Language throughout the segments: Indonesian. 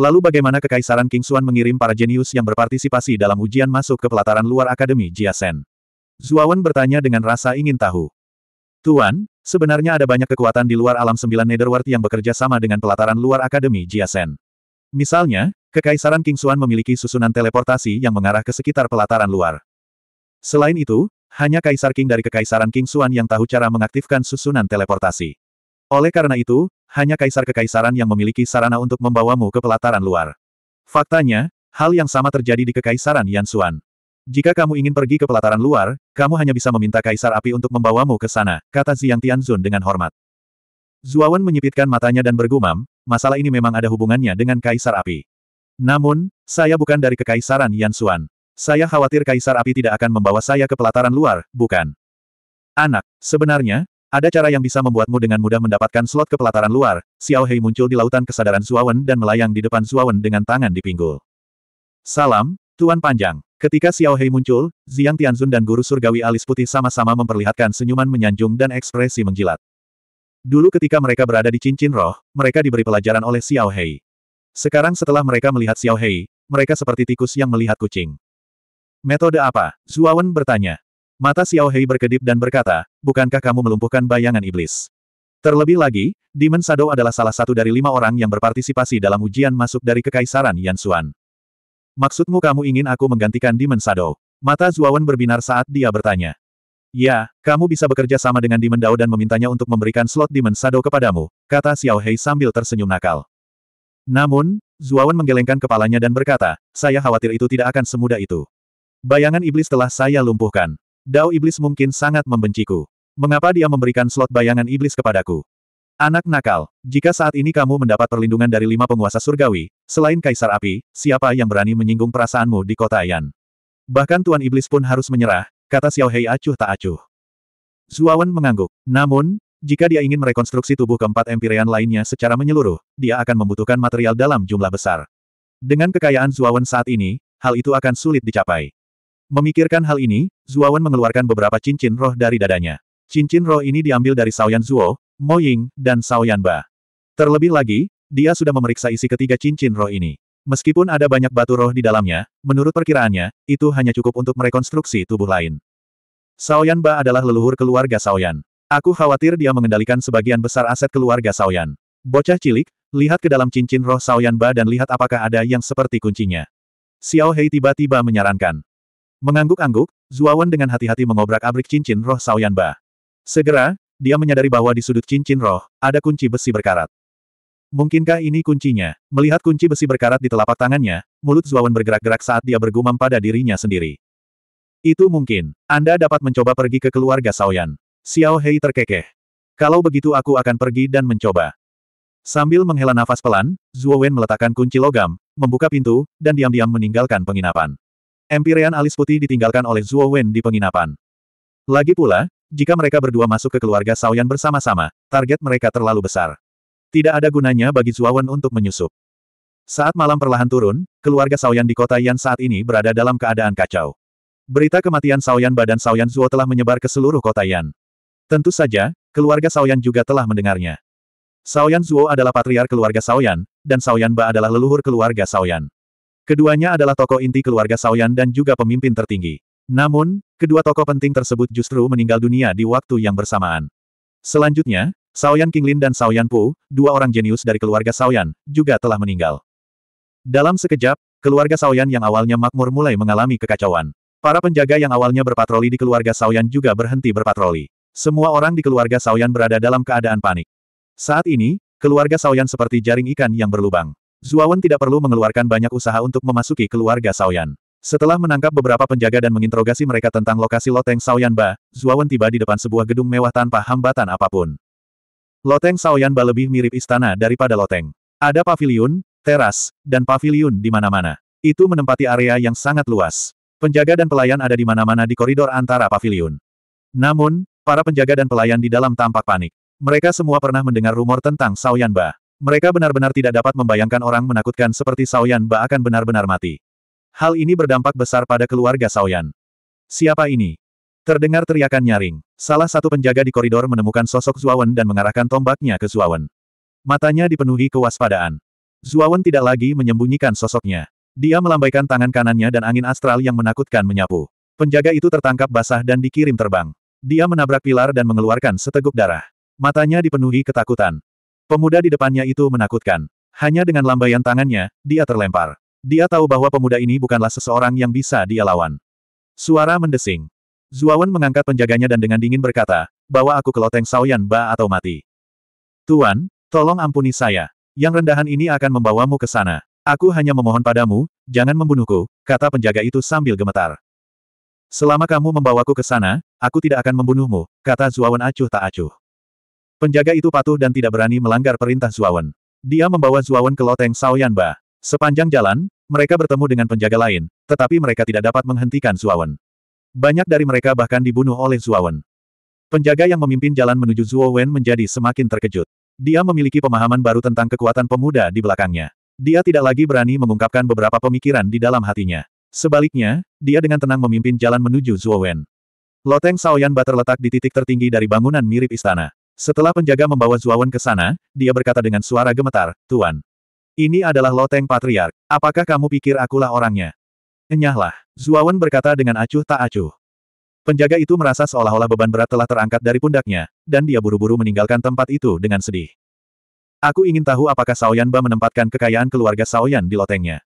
Lalu bagaimana Kekaisaran King Xuan mengirim para jenius yang berpartisipasi dalam ujian masuk ke pelataran luar Akademi Jiasen? Zuawan bertanya dengan rasa ingin tahu. Tuan, sebenarnya ada banyak kekuatan di luar alam sembilan Netherworld yang bekerja sama dengan pelataran luar Akademi Jiasen. Misalnya, Kekaisaran King Xuan memiliki susunan teleportasi yang mengarah ke sekitar pelataran luar. Selain itu, hanya Kaisar King dari Kekaisaran King Xuan yang tahu cara mengaktifkan susunan teleportasi. Oleh karena itu, hanya kaisar kekaisaran yang memiliki sarana untuk membawamu ke pelataran luar. Faktanya, hal yang sama terjadi di kekaisaran Yansuan. Jika kamu ingin pergi ke pelataran luar, kamu hanya bisa meminta kaisar api untuk membawamu ke sana, kata Ziyang Tianzun dengan hormat. Zuawan menyipitkan matanya dan bergumam, masalah ini memang ada hubungannya dengan kaisar api. Namun, saya bukan dari kekaisaran Yansuan. Saya khawatir kaisar api tidak akan membawa saya ke pelataran luar, bukan? Anak, sebenarnya, ada cara yang bisa membuatmu dengan mudah mendapatkan slot ke pelataran luar, Xiao Hei muncul di lautan kesadaran Suawen dan melayang di depan Suawen dengan tangan di pinggul. Salam, Tuan Panjang. Ketika Xiao Hei muncul, Ziyang Tianzun dan Guru Surgawi alis putih sama-sama memperlihatkan senyuman menyanjung dan ekspresi menjilat. Dulu ketika mereka berada di cincin roh, mereka diberi pelajaran oleh Xiao Hei. Sekarang setelah mereka melihat Xiao Hei, mereka seperti tikus yang melihat kucing. Metode apa? Zuawan bertanya. Mata Xiao Hei berkedip dan berkata, bukankah kamu melumpuhkan bayangan iblis? Terlebih lagi, Demon Shadow adalah salah satu dari lima orang yang berpartisipasi dalam ujian masuk dari Kekaisaran Yan Yansuan. Maksudmu kamu ingin aku menggantikan Demon Shadow? Mata Zuawan berbinar saat dia bertanya. Ya, kamu bisa bekerja sama dengan Demon Dao dan memintanya untuk memberikan slot Demon Shadow kepadamu, kata Xiao Hei sambil tersenyum nakal. Namun, Zuawan menggelengkan kepalanya dan berkata, saya khawatir itu tidak akan semudah itu. Bayangan iblis telah saya lumpuhkan. Dao Iblis mungkin sangat membenciku. Mengapa dia memberikan slot bayangan iblis kepadaku? Anak nakal, jika saat ini kamu mendapat perlindungan dari lima penguasa surgawi, selain Kaisar Api, siapa yang berani menyinggung perasaanmu di kota Ayan? Bahkan Tuan Iblis pun harus menyerah, kata Xiao Hei acuh tak acuh. Zuawan mengangguk. Namun, jika dia ingin merekonstruksi tubuh keempat Empyrean lainnya secara menyeluruh, dia akan membutuhkan material dalam jumlah besar. Dengan kekayaan Zuawan saat ini, hal itu akan sulit dicapai. Memikirkan hal ini, Zuawan mengeluarkan beberapa cincin roh dari dadanya. Cincin roh ini diambil dari Saoyan Zuo, Mo Ying, dan Saoyan Ba. Terlebih lagi, dia sudah memeriksa isi ketiga cincin roh ini. Meskipun ada banyak batu roh di dalamnya, menurut perkiraannya, itu hanya cukup untuk merekonstruksi tubuh lain. Saoyan Ba adalah leluhur keluarga Saoyan. Aku khawatir dia mengendalikan sebagian besar aset keluarga Saoyan. Bocah cilik, lihat ke dalam cincin roh Saoyan Ba dan lihat apakah ada yang seperti kuncinya. Xiao Hei tiba-tiba menyarankan. Mengangguk-angguk, Zuawan dengan hati-hati mengobrak-abrik cincin roh Saoyan Ba. Segera, dia menyadari bahwa di sudut cincin roh, ada kunci besi berkarat. Mungkinkah ini kuncinya? Melihat kunci besi berkarat di telapak tangannya, mulut Zuawan bergerak-gerak saat dia bergumam pada dirinya sendiri. Itu mungkin. Anda dapat mencoba pergi ke keluarga Saoyan. Xiao Hei terkekeh. Kalau begitu aku akan pergi dan mencoba. Sambil menghela nafas pelan, Wen meletakkan kunci logam, membuka pintu, dan diam-diam meninggalkan penginapan. Empirean alis putih ditinggalkan oleh Zuo Wen di penginapan. Lagi pula, jika mereka berdua masuk ke keluarga Saoyan bersama-sama, target mereka terlalu besar. Tidak ada gunanya bagi Zuo Wen untuk menyusup. Saat malam perlahan turun, keluarga Saoyan di kota Yan saat ini berada dalam keadaan kacau. Berita kematian Saoyan badan Saoyan Zuo telah menyebar ke seluruh kota Yan. Tentu saja, keluarga Saoyan juga telah mendengarnya. Saoyan Zuo adalah patriar keluarga Saoyan, dan Saoyan Ba adalah leluhur keluarga Saoyan. Keduanya adalah tokoh inti keluarga Saoyan dan juga pemimpin tertinggi. Namun, kedua tokoh penting tersebut justru meninggal dunia di waktu yang bersamaan. Selanjutnya, Saoyan Qinglin dan Saoyan Pu, dua orang jenius dari keluarga Saoyan, juga telah meninggal. Dalam sekejap, keluarga Saoyan yang awalnya makmur mulai mengalami kekacauan. Para penjaga yang awalnya berpatroli di keluarga Saoyan juga berhenti berpatroli. Semua orang di keluarga Saoyan berada dalam keadaan panik. Saat ini, keluarga Saoyan seperti jaring ikan yang berlubang. Zuawan tidak perlu mengeluarkan banyak usaha untuk memasuki keluarga Saoyan. Setelah menangkap beberapa penjaga dan menginterogasi mereka tentang lokasi Loteng Ba, Zuawan tiba di depan sebuah gedung mewah tanpa hambatan apapun. Loteng Ba lebih mirip istana daripada loteng. Ada paviliun, teras, dan paviliun di mana-mana. Itu menempati area yang sangat luas. Penjaga dan pelayan ada di mana-mana di koridor antara paviliun. Namun, para penjaga dan pelayan di dalam tampak panik. Mereka semua pernah mendengar rumor tentang Ba. Mereka benar-benar tidak dapat membayangkan orang menakutkan seperti Saoyan Ba akan benar-benar mati. Hal ini berdampak besar pada keluarga Saoyan. Siapa ini? Terdengar teriakan nyaring. Salah satu penjaga di koridor menemukan sosok Zuawan dan mengarahkan tombaknya ke Zuawan. Matanya dipenuhi kewaspadaan. Zuawan tidak lagi menyembunyikan sosoknya. Dia melambaikan tangan kanannya dan angin astral yang menakutkan menyapu. Penjaga itu tertangkap basah dan dikirim terbang. Dia menabrak pilar dan mengeluarkan seteguk darah. Matanya dipenuhi ketakutan. Pemuda di depannya itu menakutkan. Hanya dengan lambaian tangannya, dia terlempar. Dia tahu bahwa pemuda ini bukanlah seseorang yang bisa dia lawan. Suara mendesing. Zuawan mengangkat penjaganya dan dengan dingin berkata, bawa aku ke loteng Saoyan Ba atau mati. Tuan, tolong ampuni saya. Yang rendahan ini akan membawamu ke sana. Aku hanya memohon padamu, jangan membunuhku, kata penjaga itu sambil gemetar. Selama kamu membawaku ke sana, aku tidak akan membunuhmu, kata Zuawan acuh tak acuh. Penjaga itu patuh dan tidak berani melanggar perintah Zuawan. Dia membawa Zuawan ke loteng Saoyanba. Sepanjang jalan, mereka bertemu dengan penjaga lain, tetapi mereka tidak dapat menghentikan Zuawan. Banyak dari mereka bahkan dibunuh oleh Zuawan. Penjaga yang memimpin jalan menuju Zuowen menjadi semakin terkejut. Dia memiliki pemahaman baru tentang kekuatan pemuda di belakangnya. Dia tidak lagi berani mengungkapkan beberapa pemikiran di dalam hatinya. Sebaliknya, dia dengan tenang memimpin jalan menuju Zuowen. Loteng Saoyanba terletak di titik tertinggi dari bangunan mirip istana. Setelah penjaga membawa Zuawan ke sana, dia berkata dengan suara gemetar, Tuan. Ini adalah loteng patriark, apakah kamu pikir akulah orangnya? Enyahlah, Zuawan berkata dengan acuh tak acuh. Penjaga itu merasa seolah-olah beban berat telah terangkat dari pundaknya, dan dia buru-buru meninggalkan tempat itu dengan sedih. Aku ingin tahu apakah Saoyanba menempatkan kekayaan keluarga Saoyan di lotengnya.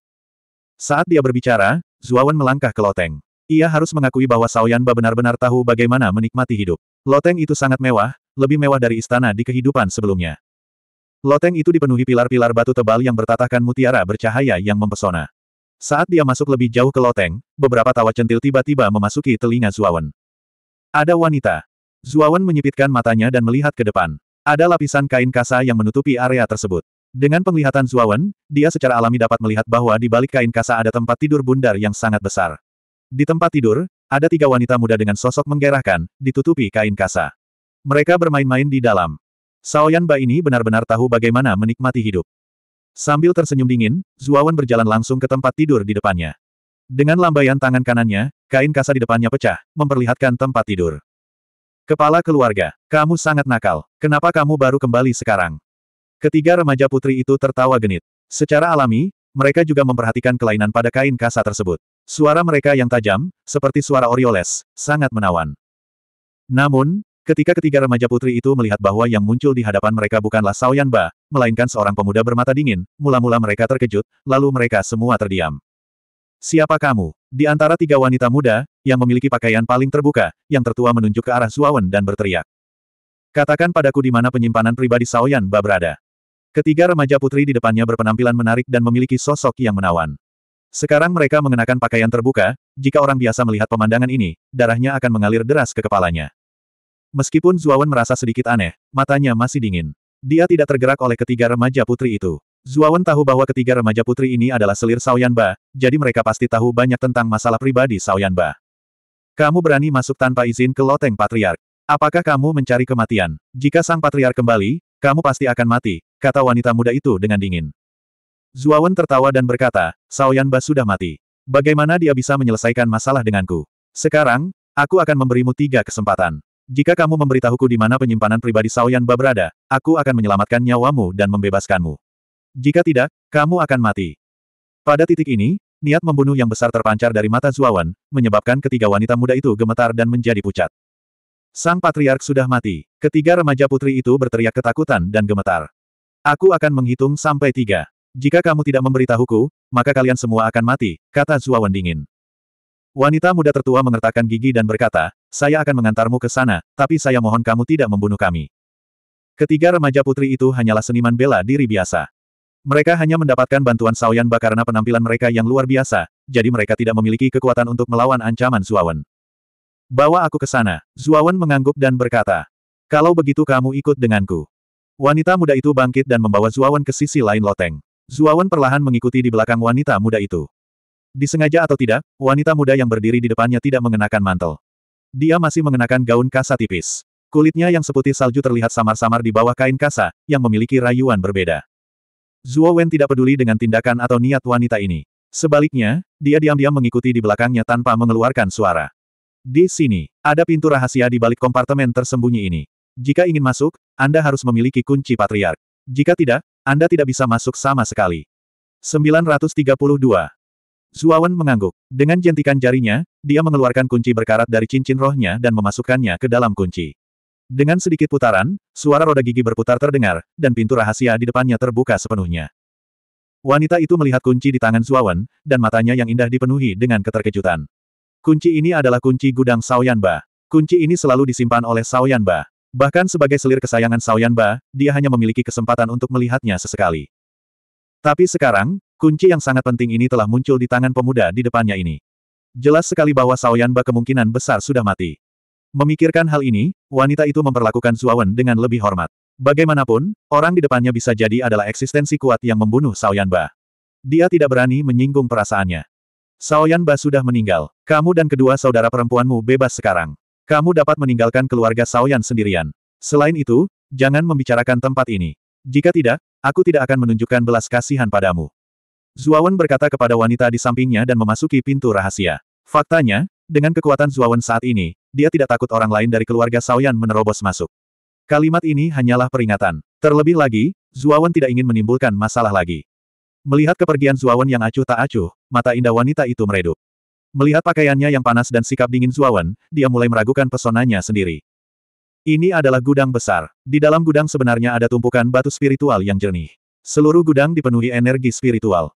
Saat dia berbicara, Zuawan melangkah ke loteng. Ia harus mengakui bahwa Saoyanba benar-benar tahu bagaimana menikmati hidup. Loteng itu sangat mewah, lebih mewah dari istana di kehidupan sebelumnya. Loteng itu dipenuhi pilar-pilar batu tebal yang bertatahkan mutiara bercahaya yang mempesona. Saat dia masuk lebih jauh ke loteng, beberapa tawa centil tiba-tiba memasuki telinga Zuawan. Ada wanita. Zuawan menyipitkan matanya dan melihat ke depan. Ada lapisan kain kasa yang menutupi area tersebut. Dengan penglihatan Zuawan, dia secara alami dapat melihat bahwa di balik kain kasa ada tempat tidur bundar yang sangat besar. Di tempat tidur, ada tiga wanita muda dengan sosok menggerahkan, ditutupi kain kasa. Mereka bermain-main di dalam. Saoyan Ba ini benar-benar tahu bagaimana menikmati hidup. Sambil tersenyum dingin, Zuawan berjalan langsung ke tempat tidur di depannya. Dengan lambaian tangan kanannya, kain kasa di depannya pecah, memperlihatkan tempat tidur. Kepala keluarga, kamu sangat nakal, kenapa kamu baru kembali sekarang? Ketiga remaja putri itu tertawa genit. Secara alami, mereka juga memperhatikan kelainan pada kain kasa tersebut. Suara mereka yang tajam, seperti suara Orioles, sangat menawan. Namun, Ketika ketiga remaja putri itu melihat bahwa yang muncul di hadapan mereka bukanlah Sao Yanba, melainkan seorang pemuda bermata dingin, mula-mula mereka terkejut, lalu mereka semua terdiam. Siapa kamu? Di antara tiga wanita muda, yang memiliki pakaian paling terbuka, yang tertua menunjuk ke arah Zuawan dan berteriak. Katakan padaku di mana penyimpanan pribadi Sao Yanba berada. Ketiga remaja putri di depannya berpenampilan menarik dan memiliki sosok yang menawan. Sekarang mereka mengenakan pakaian terbuka, jika orang biasa melihat pemandangan ini, darahnya akan mengalir deras ke kepalanya. Meskipun Zuawan merasa sedikit aneh, matanya masih dingin. Dia tidak tergerak oleh ketiga remaja putri itu. Zuawan tahu bahwa ketiga remaja putri ini adalah selir Saoyanba, jadi mereka pasti tahu banyak tentang masalah pribadi Saoyanba. Kamu berani masuk tanpa izin ke loteng patriark. Apakah kamu mencari kematian? Jika sang patriark kembali, kamu pasti akan mati, kata wanita muda itu dengan dingin. Zuawan tertawa dan berkata, Saoyanba sudah mati. Bagaimana dia bisa menyelesaikan masalah denganku? Sekarang, aku akan memberimu tiga kesempatan. Jika kamu memberitahuku di mana penyimpanan pribadi Saoyan Ba berada, aku akan menyelamatkan nyawamu dan membebaskanmu. Jika tidak, kamu akan mati. Pada titik ini, niat membunuh yang besar terpancar dari mata Zuawan, menyebabkan ketiga wanita muda itu gemetar dan menjadi pucat. Sang patriark sudah mati. Ketiga remaja putri itu berteriak ketakutan dan gemetar. Aku akan menghitung sampai tiga. Jika kamu tidak memberitahuku, maka kalian semua akan mati, kata Zuawan dingin. Wanita muda tertua mengertakkan gigi dan berkata, saya akan mengantarmu ke sana, tapi saya mohon kamu tidak membunuh kami. Ketiga remaja putri itu hanyalah seniman bela diri biasa. Mereka hanya mendapatkan bantuan Saoyanba karena penampilan mereka yang luar biasa, jadi mereka tidak memiliki kekuatan untuk melawan ancaman Zuawan. Bawa aku ke sana. Zuawan mengangguk dan berkata, Kalau begitu kamu ikut denganku. Wanita muda itu bangkit dan membawa Zuawan ke sisi lain loteng. Zuawan perlahan mengikuti di belakang wanita muda itu. Disengaja atau tidak, wanita muda yang berdiri di depannya tidak mengenakan mantel. Dia masih mengenakan gaun kasa tipis. Kulitnya yang seputih salju terlihat samar-samar di bawah kain kasa, yang memiliki rayuan berbeda. Zuo Wen tidak peduli dengan tindakan atau niat wanita ini. Sebaliknya, dia diam-diam mengikuti di belakangnya tanpa mengeluarkan suara. Di sini, ada pintu rahasia di balik kompartemen tersembunyi ini. Jika ingin masuk, Anda harus memiliki kunci patriark. Jika tidak, Anda tidak bisa masuk sama sekali. 932. Zuawan mengangguk. Dengan jentikan jarinya, dia mengeluarkan kunci berkarat dari cincin rohnya dan memasukkannya ke dalam kunci. Dengan sedikit putaran, suara roda gigi berputar terdengar, dan pintu rahasia di depannya terbuka sepenuhnya. Wanita itu melihat kunci di tangan Zuawan, dan matanya yang indah dipenuhi dengan keterkejutan. Kunci ini adalah kunci gudang Saoyanba. Kunci ini selalu disimpan oleh Saoyanba. Bahkan sebagai selir kesayangan Saoyanba, dia hanya memiliki kesempatan untuk melihatnya sesekali. Tapi sekarang, Kunci yang sangat penting ini telah muncul di tangan pemuda di depannya ini. Jelas sekali bahwa Yanba kemungkinan besar sudah mati. Memikirkan hal ini, wanita itu memperlakukan Zuawan dengan lebih hormat. Bagaimanapun, orang di depannya bisa jadi adalah eksistensi kuat yang membunuh Yanba. Dia tidak berani menyinggung perasaannya. Yanba sudah meninggal. Kamu dan kedua saudara perempuanmu bebas sekarang. Kamu dapat meninggalkan keluarga Yan sendirian. Selain itu, jangan membicarakan tempat ini. Jika tidak, aku tidak akan menunjukkan belas kasihan padamu. Zuawan berkata kepada wanita di sampingnya dan memasuki pintu rahasia. Faktanya, dengan kekuatan Zuawan saat ini, dia tidak takut orang lain dari keluarga Saoyan menerobos masuk. Kalimat ini hanyalah peringatan. Terlebih lagi, Zuawan tidak ingin menimbulkan masalah lagi. Melihat kepergian Zuawan yang acuh tak acuh, mata indah wanita itu meredup. Melihat pakaiannya yang panas dan sikap dingin Zuawan, dia mulai meragukan pesonanya sendiri. Ini adalah gudang besar. Di dalam gudang sebenarnya ada tumpukan batu spiritual yang jernih. Seluruh gudang dipenuhi energi spiritual.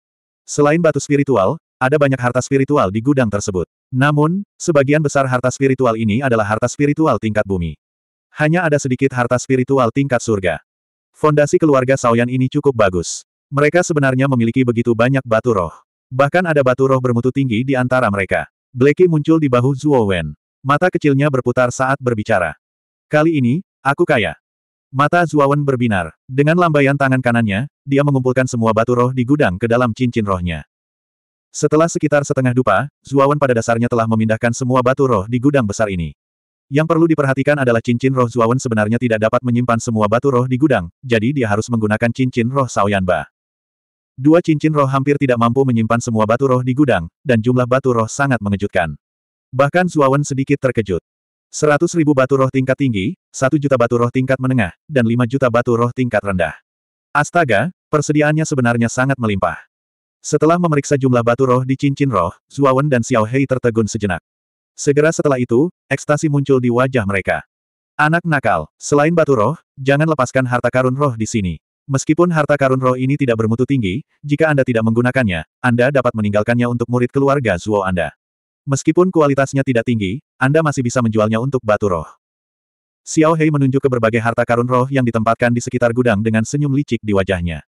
Selain batu spiritual, ada banyak harta spiritual di gudang tersebut. Namun, sebagian besar harta spiritual ini adalah harta spiritual tingkat bumi. Hanya ada sedikit harta spiritual tingkat surga. Fondasi keluarga Saoyan ini cukup bagus. Mereka sebenarnya memiliki begitu banyak batu roh. Bahkan ada batu roh bermutu tinggi di antara mereka. Blacky muncul di bahu Zhuo Wen. Mata kecilnya berputar saat berbicara. Kali ini, aku kaya. Mata Zuawan berbinar. Dengan lambaian tangan kanannya, dia mengumpulkan semua batu roh di gudang ke dalam cincin rohnya. Setelah sekitar setengah dupa, Zuawan pada dasarnya telah memindahkan semua batu roh di gudang besar ini. Yang perlu diperhatikan adalah cincin roh Zuawan sebenarnya tidak dapat menyimpan semua batu roh di gudang, jadi dia harus menggunakan cincin roh Saoyanba. Dua cincin roh hampir tidak mampu menyimpan semua batu roh di gudang, dan jumlah batu roh sangat mengejutkan. Bahkan Zuawan sedikit terkejut. 100 ribu batu roh tingkat tinggi, satu juta batu roh tingkat menengah, dan lima juta batu roh tingkat rendah. Astaga, persediaannya sebenarnya sangat melimpah. Setelah memeriksa jumlah batu roh di cincin roh, Zuawan dan Xiao Hei tertegun sejenak. Segera setelah itu, ekstasi muncul di wajah mereka. Anak nakal, selain batu roh, jangan lepaskan harta karun roh di sini. Meskipun harta karun roh ini tidak bermutu tinggi, jika Anda tidak menggunakannya, Anda dapat meninggalkannya untuk murid keluarga Zuo Anda. Meskipun kualitasnya tidak tinggi, Anda masih bisa menjualnya untuk batu roh. Xiao Hei menunjuk ke berbagai harta karun roh yang ditempatkan di sekitar gudang dengan senyum licik di wajahnya.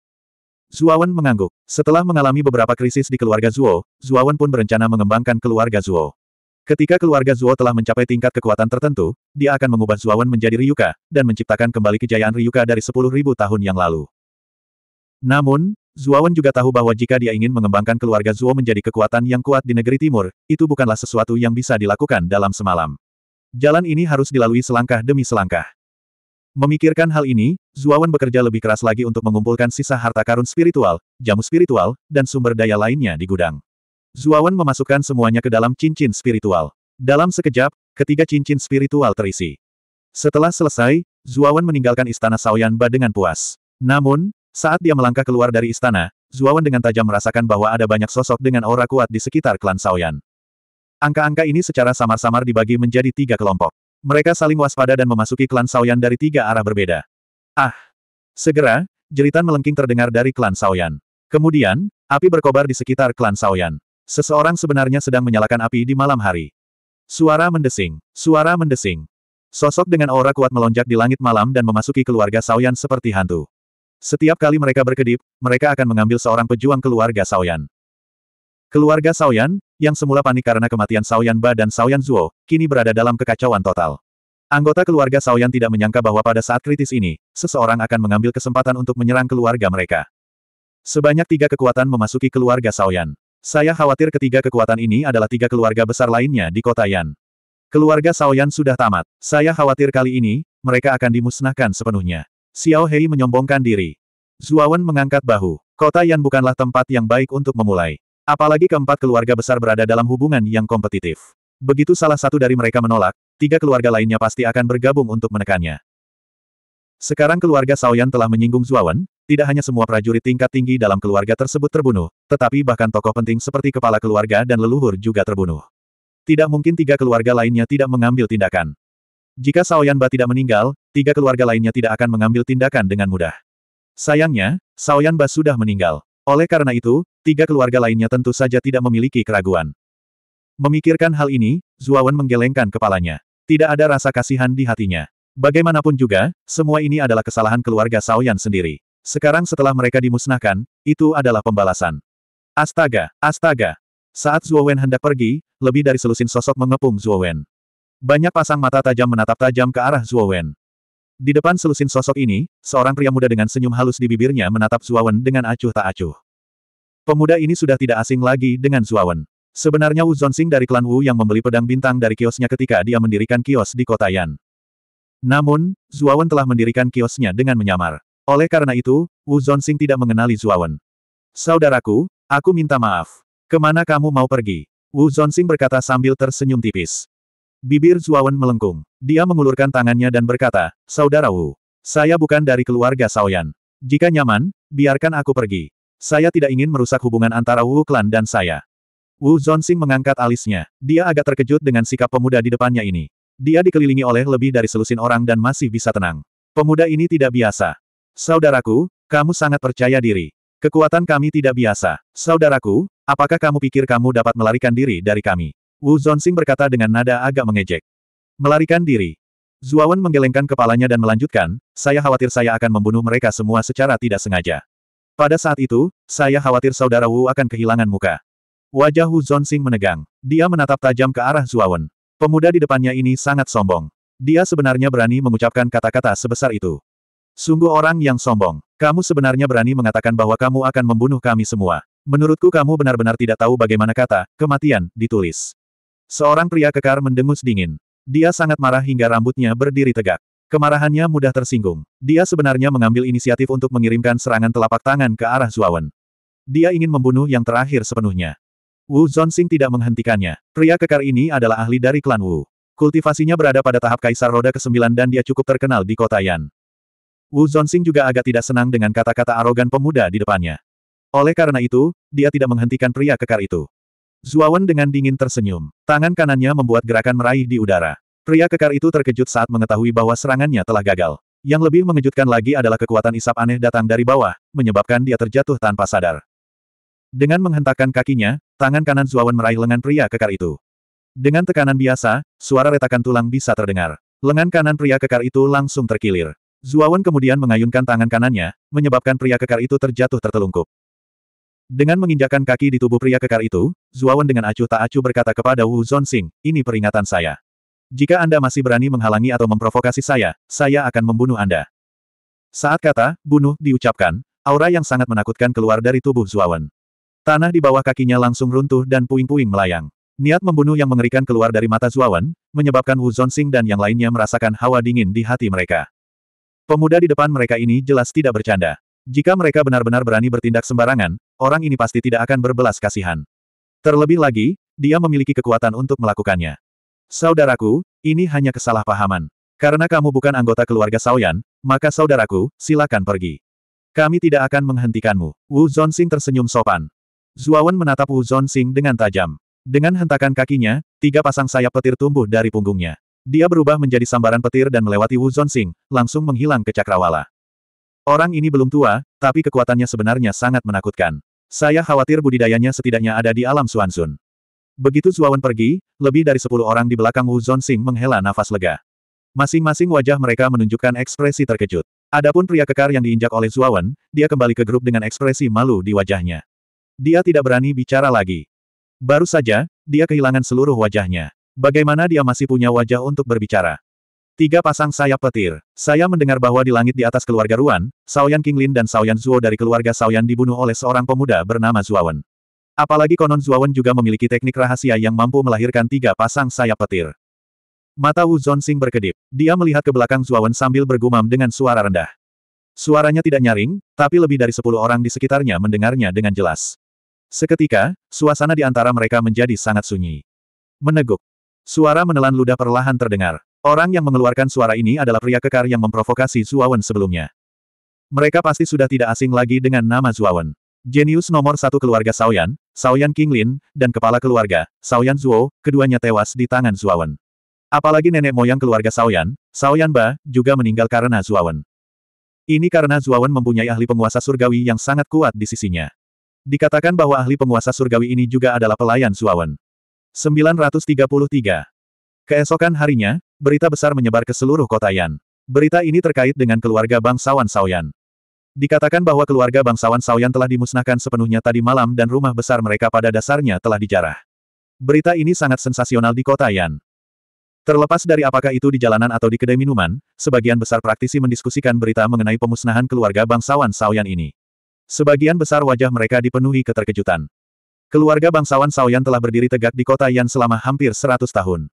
Zuowen mengangguk. Setelah mengalami beberapa krisis di keluarga Zuo, Zuowen pun berencana mengembangkan keluarga Zuo. Ketika keluarga Zuo telah mencapai tingkat kekuatan tertentu, dia akan mengubah Zuowen menjadi Ryuka, dan menciptakan kembali kejayaan Ryuka dari 10.000 tahun yang lalu. Namun, Zuawan juga tahu bahwa jika dia ingin mengembangkan keluarga Zuo menjadi kekuatan yang kuat di negeri timur, itu bukanlah sesuatu yang bisa dilakukan dalam semalam. Jalan ini harus dilalui selangkah demi selangkah. Memikirkan hal ini, Zuawan bekerja lebih keras lagi untuk mengumpulkan sisa harta karun spiritual, jamu spiritual, dan sumber daya lainnya di gudang. Zuawan memasukkan semuanya ke dalam cincin spiritual. Dalam sekejap, ketiga cincin spiritual terisi. Setelah selesai, Zuawan meninggalkan istana Saoyanba dengan puas. Namun, saat dia melangkah keluar dari istana, Zuawan dengan tajam merasakan bahwa ada banyak sosok dengan aura kuat di sekitar klan Saoyan. Angka-angka ini secara samar-samar dibagi menjadi tiga kelompok. Mereka saling waspada dan memasuki klan Saoyan dari tiga arah berbeda. Ah! Segera, jeritan melengking terdengar dari klan Saoyan. Kemudian, api berkobar di sekitar klan Saoyan. Seseorang sebenarnya sedang menyalakan api di malam hari. Suara mendesing, suara mendesing. Sosok dengan aura kuat melonjak di langit malam dan memasuki keluarga Saoyan seperti hantu. Setiap kali mereka berkedip, mereka akan mengambil seorang pejuang keluarga Saoyan. Keluarga Saoyan, yang semula panik karena kematian Saoyan Ba dan Saoyan Zuo, kini berada dalam kekacauan total. Anggota keluarga Saoyan tidak menyangka bahwa pada saat kritis ini, seseorang akan mengambil kesempatan untuk menyerang keluarga mereka. Sebanyak tiga kekuatan memasuki keluarga Saoyan. Saya khawatir ketiga kekuatan ini adalah tiga keluarga besar lainnya di kota Yan. Keluarga Saoyan sudah tamat. Saya khawatir kali ini, mereka akan dimusnahkan sepenuhnya. Xiao Hei menyombongkan diri. Zuawan mengangkat bahu. Kota Yan bukanlah tempat yang baik untuk memulai. Apalagi keempat keluarga besar berada dalam hubungan yang kompetitif. Begitu salah satu dari mereka menolak, tiga keluarga lainnya pasti akan bergabung untuk menekannya. Sekarang keluarga Saoyan telah menyinggung Zuawan, tidak hanya semua prajurit tingkat tinggi dalam keluarga tersebut terbunuh, tetapi bahkan tokoh penting seperti kepala keluarga dan leluhur juga terbunuh. Tidak mungkin tiga keluarga lainnya tidak mengambil tindakan. Jika Ba tidak meninggal, tiga keluarga lainnya tidak akan mengambil tindakan dengan mudah. Sayangnya, Ba sudah meninggal. Oleh karena itu, tiga keluarga lainnya tentu saja tidak memiliki keraguan. Memikirkan hal ini, Zuawan menggelengkan kepalanya. Tidak ada rasa kasihan di hatinya. Bagaimanapun juga, semua ini adalah kesalahan keluarga Yan sendiri. Sekarang setelah mereka dimusnahkan, itu adalah pembalasan. Astaga, astaga. Saat Zuowen hendak pergi, lebih dari selusin sosok mengepung Zuowen. Banyak pasang mata tajam menatap tajam ke arah Zuo Wen. Di depan selusin sosok ini, seorang pria muda dengan senyum halus di bibirnya menatap Wen dengan acuh tak acuh. Pemuda ini sudah tidak asing lagi dengan Wen. Sebenarnya Wu Zonsing dari klan Wu yang membeli pedang bintang dari kiosnya ketika dia mendirikan kios di kota Yan. Namun, Wen telah mendirikan kiosnya dengan menyamar. Oleh karena itu, Wu Zonsing tidak mengenali Wen. Saudaraku, aku minta maaf. Kemana kamu mau pergi? Wu Zonsing berkata sambil tersenyum tipis. Bibir Zuawan melengkung. Dia mengulurkan tangannya dan berkata, Saudara Wu, saya bukan dari keluarga Saoyan. Jika nyaman, biarkan aku pergi. Saya tidak ingin merusak hubungan antara Wu Klan dan saya. Wu Zonsing mengangkat alisnya. Dia agak terkejut dengan sikap pemuda di depannya ini. Dia dikelilingi oleh lebih dari selusin orang dan masih bisa tenang. Pemuda ini tidak biasa. Saudaraku, kamu sangat percaya diri. Kekuatan kami tidak biasa. Saudaraku, apakah kamu pikir kamu dapat melarikan diri dari kami? Wu Zhongxing berkata dengan nada agak mengejek. Melarikan diri. Zuawan menggelengkan kepalanya dan melanjutkan, saya khawatir saya akan membunuh mereka semua secara tidak sengaja. Pada saat itu, saya khawatir saudara Wu akan kehilangan muka. Wajah Wu Zhongxing menegang. Dia menatap tajam ke arah Zuawan. Pemuda di depannya ini sangat sombong. Dia sebenarnya berani mengucapkan kata-kata sebesar itu. Sungguh orang yang sombong. Kamu sebenarnya berani mengatakan bahwa kamu akan membunuh kami semua. Menurutku kamu benar-benar tidak tahu bagaimana kata, kematian, ditulis. Seorang pria kekar mendengus dingin. Dia sangat marah hingga rambutnya berdiri tegak. Kemarahannya mudah tersinggung. Dia sebenarnya mengambil inisiatif untuk mengirimkan serangan telapak tangan ke arah Zuawan. Dia ingin membunuh yang terakhir sepenuhnya. Wu Zonsing tidak menghentikannya. Pria kekar ini adalah ahli dari klan Wu. Kultivasinya berada pada tahap kaisar roda ke-9 dan dia cukup terkenal di kota Yan. Wu Zonsing juga agak tidak senang dengan kata-kata arogan pemuda di depannya. Oleh karena itu, dia tidak menghentikan pria kekar itu. Zuawan dengan dingin tersenyum. Tangan kanannya membuat gerakan meraih di udara. Pria kekar itu terkejut saat mengetahui bahwa serangannya telah gagal. Yang lebih mengejutkan lagi adalah kekuatan isap aneh datang dari bawah, menyebabkan dia terjatuh tanpa sadar. Dengan menghentakkan kakinya, tangan kanan Zuawan meraih lengan pria kekar itu. Dengan tekanan biasa, suara retakan tulang bisa terdengar. Lengan kanan pria kekar itu langsung terkilir. Zuawan kemudian mengayunkan tangan kanannya, menyebabkan pria kekar itu terjatuh tertelungkup. Dengan menginjakan kaki di tubuh pria kekar itu, Zuawan dengan acuh tak acuh berkata kepada Wu Zonsing, ini peringatan saya. Jika Anda masih berani menghalangi atau memprovokasi saya, saya akan membunuh Anda. Saat kata, bunuh, diucapkan, aura yang sangat menakutkan keluar dari tubuh Zuawan. Tanah di bawah kakinya langsung runtuh dan puing-puing melayang. Niat membunuh yang mengerikan keluar dari mata Zuawan, menyebabkan Wu Zonsing dan yang lainnya merasakan hawa dingin di hati mereka. Pemuda di depan mereka ini jelas tidak bercanda. Jika mereka benar-benar berani bertindak sembarangan, orang ini pasti tidak akan berbelas kasihan. Terlebih lagi, dia memiliki kekuatan untuk melakukannya. Saudaraku, ini hanya kesalahpahaman. Karena kamu bukan anggota keluarga Saoyan, maka saudaraku, silakan pergi. Kami tidak akan menghentikanmu. Wu Zonsing tersenyum sopan. Zuawan menatap Wu Zonsing dengan tajam. Dengan hentakan kakinya, tiga pasang sayap petir tumbuh dari punggungnya. Dia berubah menjadi sambaran petir dan melewati Wu Zonsing, langsung menghilang ke cakrawala. Orang ini belum tua, tapi kekuatannya sebenarnya sangat menakutkan. Saya khawatir budidayanya setidaknya ada di alam Suansun. Begitu Zuawan pergi, lebih dari sepuluh orang di belakang Wu Zonsing menghela nafas lega. Masing-masing wajah mereka menunjukkan ekspresi terkejut. Adapun pria kekar yang diinjak oleh Zuawan, dia kembali ke grup dengan ekspresi malu di wajahnya. Dia tidak berani bicara lagi. Baru saja, dia kehilangan seluruh wajahnya. Bagaimana dia masih punya wajah untuk berbicara? Tiga pasang sayap petir. Saya mendengar bahwa di langit di atas keluarga Ruan, Saoyan Qinglin dan Saoyan Zuo dari keluarga Saoyan dibunuh oleh seorang pemuda bernama Zuawan. Apalagi konon Zuawan juga memiliki teknik rahasia yang mampu melahirkan tiga pasang sayap petir. Mata Wu Zonsing berkedip. Dia melihat ke belakang Zuawan sambil bergumam dengan suara rendah. Suaranya tidak nyaring, tapi lebih dari sepuluh orang di sekitarnya mendengarnya dengan jelas. Seketika, suasana di antara mereka menjadi sangat sunyi. Meneguk. Suara menelan ludah perlahan terdengar. Orang yang mengeluarkan suara ini adalah pria kekar yang memprovokasi Zuawan sebelumnya. Mereka pasti sudah tidak asing lagi dengan nama Zuawan. Jenius nomor satu keluarga Saoyan, Saoyan Qinglin, dan kepala keluarga, Saoyan Zuo, keduanya tewas di tangan Zuawan. Apalagi nenek moyang keluarga Saoyan, Saoyan Ba, juga meninggal karena Zuawan. Ini karena Zuawan mempunyai ahli penguasa surgawi yang sangat kuat di sisinya. Dikatakan bahwa ahli penguasa surgawi ini juga adalah pelayan Zuawan. 933. Keesokan harinya, Berita besar menyebar ke seluruh kota Yan. Berita ini terkait dengan keluarga bangsawan Saoyan. Dikatakan bahwa keluarga bangsawan Saoyan telah dimusnahkan sepenuhnya tadi malam dan rumah besar mereka pada dasarnya telah dijarah. Berita ini sangat sensasional di kota Yan. Terlepas dari apakah itu di jalanan atau di kedai minuman, sebagian besar praktisi mendiskusikan berita mengenai pemusnahan keluarga bangsawan Saoyan ini. Sebagian besar wajah mereka dipenuhi keterkejutan. Keluarga bangsawan Saoyan telah berdiri tegak di kota Yan selama hampir 100 tahun.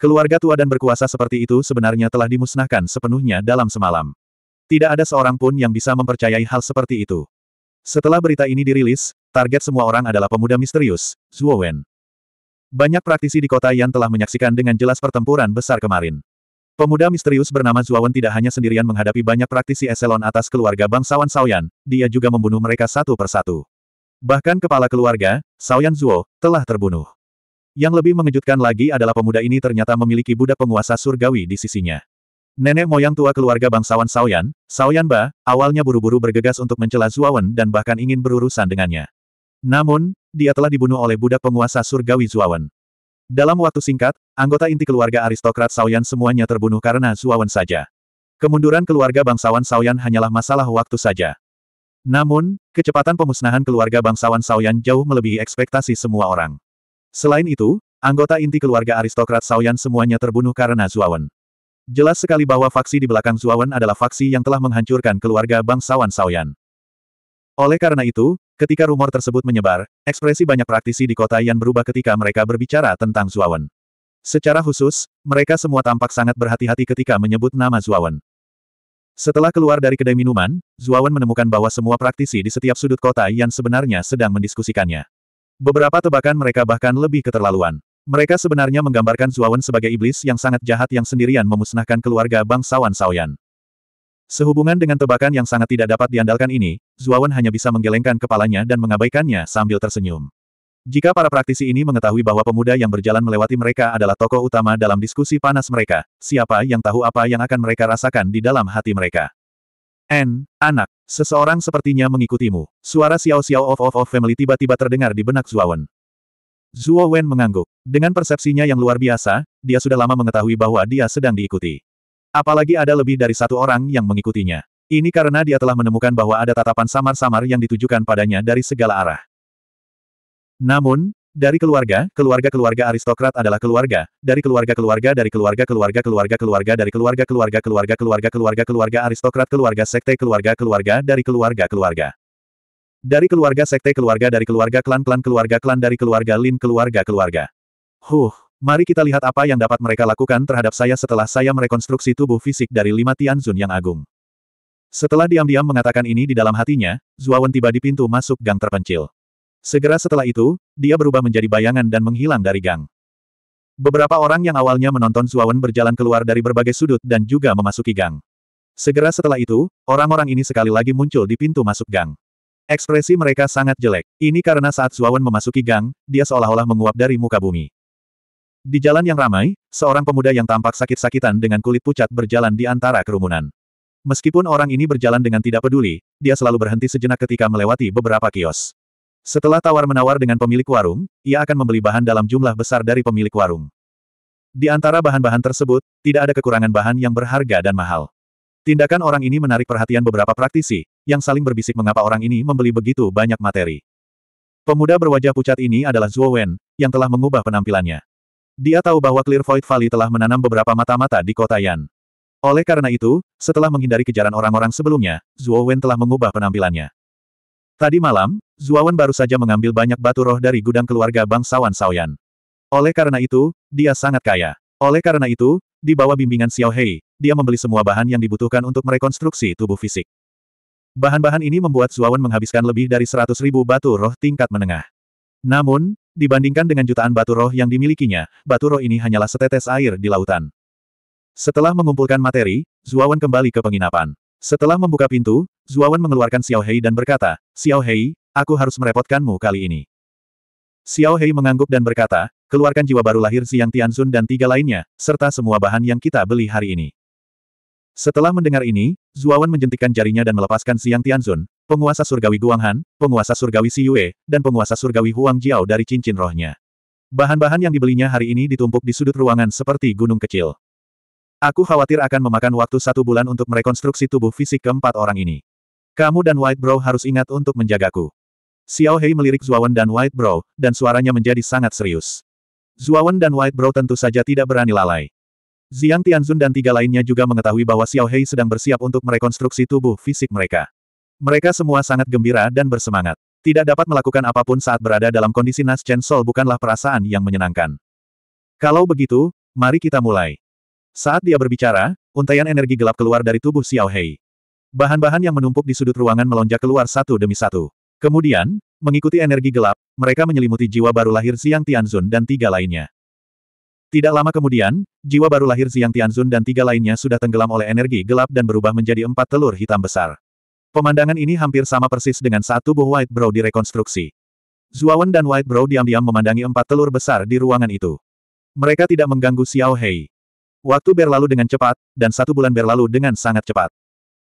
Keluarga tua dan berkuasa seperti itu sebenarnya telah dimusnahkan sepenuhnya dalam semalam. Tidak ada seorang pun yang bisa mempercayai hal seperti itu. Setelah berita ini dirilis, target semua orang adalah pemuda misterius, Zuo Wen. Banyak praktisi di kota yang telah menyaksikan dengan jelas pertempuran besar kemarin. Pemuda misterius bernama Zuo Wen tidak hanya sendirian menghadapi banyak praktisi eselon atas keluarga bangsawan Saoyan, dia juga membunuh mereka satu persatu. Bahkan kepala keluarga, Saoyan Zhuo, telah terbunuh. Yang lebih mengejutkan lagi adalah pemuda ini ternyata memiliki budak penguasa surgawi di sisinya. Nenek moyang tua keluarga bangsawan Saoyan, Saoyan Ba, awalnya buru-buru bergegas untuk mencela Zuawan dan bahkan ingin berurusan dengannya. Namun, dia telah dibunuh oleh budak penguasa surgawi Zuawan. Dalam waktu singkat, anggota inti keluarga aristokrat Saoyan semuanya terbunuh karena Zuawan saja. Kemunduran keluarga bangsawan Saoyan hanyalah masalah waktu saja. Namun, kecepatan pemusnahan keluarga bangsawan Saoyan jauh melebihi ekspektasi semua orang. Selain itu, anggota inti keluarga aristokrat Saoyan semuanya terbunuh karena Zuawan. Jelas sekali bahwa faksi di belakang Zuawan adalah faksi yang telah menghancurkan keluarga bangsawan Saoyan. Oleh karena itu, ketika rumor tersebut menyebar, ekspresi banyak praktisi di kota yang berubah ketika mereka berbicara tentang Zuawan. Secara khusus, mereka semua tampak sangat berhati-hati ketika menyebut nama Zuawan. Setelah keluar dari kedai minuman, Zuawan menemukan bahwa semua praktisi di setiap sudut kota yang sebenarnya sedang mendiskusikannya. Beberapa tebakan mereka bahkan lebih keterlaluan. Mereka sebenarnya menggambarkan Zuawan sebagai iblis yang sangat jahat yang sendirian memusnahkan keluarga bangsawan Saoyan. Sehubungan dengan tebakan yang sangat tidak dapat diandalkan ini, Zuawan hanya bisa menggelengkan kepalanya dan mengabaikannya sambil tersenyum. Jika para praktisi ini mengetahui bahwa pemuda yang berjalan melewati mereka adalah tokoh utama dalam diskusi panas mereka, siapa yang tahu apa yang akan mereka rasakan di dalam hati mereka. N, anak, seseorang sepertinya mengikutimu. Suara Xiao Xiao of of of family tiba-tiba terdengar di benak Zuo Wen. Zuo Wen mengangguk. Dengan persepsinya yang luar biasa, dia sudah lama mengetahui bahwa dia sedang diikuti. Apalagi ada lebih dari satu orang yang mengikutinya. Ini karena dia telah menemukan bahwa ada tatapan samar-samar yang ditujukan padanya dari segala arah. Namun, dari keluarga, keluarga-keluarga aristokrat adalah keluarga, dari keluarga-keluarga dari keluarga-keluarga keluarga-keluarga dari keluarga-keluarga keluarga-keluarga keluarga-keluarga aristokrat keluarga sekte keluarga-keluarga dari keluarga-keluarga. Dari keluarga sekte keluarga dari keluarga klan-klan keluarga klan dari keluarga lin keluarga-keluarga. Huh, mari kita lihat apa yang dapat mereka lakukan terhadap saya setelah saya merekonstruksi tubuh fisik dari lima Tianzun yang agung. Setelah diam-diam mengatakan ini di dalam hatinya, Zuawan tiba di pintu masuk gang terpencil. Segera setelah itu, dia berubah menjadi bayangan dan menghilang dari gang. Beberapa orang yang awalnya menonton Zuawan berjalan keluar dari berbagai sudut dan juga memasuki gang. Segera setelah itu, orang-orang ini sekali lagi muncul di pintu masuk gang. Ekspresi mereka sangat jelek. Ini karena saat Zuawan memasuki gang, dia seolah-olah menguap dari muka bumi. Di jalan yang ramai, seorang pemuda yang tampak sakit-sakitan dengan kulit pucat berjalan di antara kerumunan. Meskipun orang ini berjalan dengan tidak peduli, dia selalu berhenti sejenak ketika melewati beberapa kios. Setelah tawar-menawar dengan pemilik warung, ia akan membeli bahan dalam jumlah besar dari pemilik warung. Di antara bahan-bahan tersebut, tidak ada kekurangan bahan yang berharga dan mahal. Tindakan orang ini menarik perhatian beberapa praktisi, yang saling berbisik mengapa orang ini membeli begitu banyak materi. Pemuda berwajah pucat ini adalah Zhuo Wen, yang telah mengubah penampilannya. Dia tahu bahwa Clear Void Valley telah menanam beberapa mata-mata di kota Yan. Oleh karena itu, setelah menghindari kejaran orang-orang sebelumnya, Zhuo Wen telah mengubah penampilannya. Tadi malam, Zuawan baru saja mengambil banyak batu roh dari gudang keluarga bangsawan Saoyan. Oleh karena itu, dia sangat kaya. Oleh karena itu, di bawah bimbingan Xiao Hei, dia membeli semua bahan yang dibutuhkan untuk merekonstruksi tubuh fisik. Bahan-bahan ini membuat Zuawan menghabiskan lebih dari 100 ribu batu roh tingkat menengah. Namun, dibandingkan dengan jutaan batu roh yang dimilikinya, batu roh ini hanyalah setetes air di lautan. Setelah mengumpulkan materi, Zuawan kembali ke penginapan. Setelah membuka pintu, Zuawan mengeluarkan Xiao Hei dan berkata, Xiao Hei, Aku harus merepotkanmu kali ini. Xiao Hei mengangguk dan berkata, keluarkan jiwa baru lahir Siang Tianzun dan tiga lainnya, serta semua bahan yang kita beli hari ini. Setelah mendengar ini, Zuawan menjentikan jarinya dan melepaskan Siang Tianzun, penguasa surgawi Guanghan, penguasa surgawi Si Yue, dan penguasa surgawi Huang Jiao dari cincin rohnya. Bahan-bahan yang dibelinya hari ini ditumpuk di sudut ruangan seperti gunung kecil. Aku khawatir akan memakan waktu satu bulan untuk merekonstruksi tubuh fisik keempat orang ini. Kamu dan White Bro harus ingat untuk menjagaku. Xiao Hei melirik Zuawan dan White Brow, dan suaranya menjadi sangat serius. Zuawan dan White Brow tentu saja tidak berani lalai. Ziang Tianzun dan tiga lainnya juga mengetahui bahwa Xiao Hei sedang bersiap untuk merekonstruksi tubuh fisik mereka. Mereka semua sangat gembira dan bersemangat. Tidak dapat melakukan apapun saat berada dalam kondisi Nas Chen Sol bukanlah perasaan yang menyenangkan. Kalau begitu, mari kita mulai. Saat dia berbicara, untaian energi gelap keluar dari tubuh Xiao Hei. Bahan-bahan yang menumpuk di sudut ruangan melonjak keluar satu demi satu. Kemudian, mengikuti energi gelap, mereka menyelimuti jiwa baru lahir Siang Tianzun dan tiga lainnya. Tidak lama kemudian, jiwa baru lahir Siang Tianzun dan tiga lainnya sudah tenggelam oleh energi gelap dan berubah menjadi empat telur hitam besar. Pemandangan ini hampir sama persis dengan satu buah White Brow direkonstruksi. Zuawan dan White Brow diam-diam memandangi empat telur besar di ruangan itu. Mereka tidak mengganggu Xiao Hei. Waktu berlalu dengan cepat, dan satu bulan berlalu dengan sangat cepat.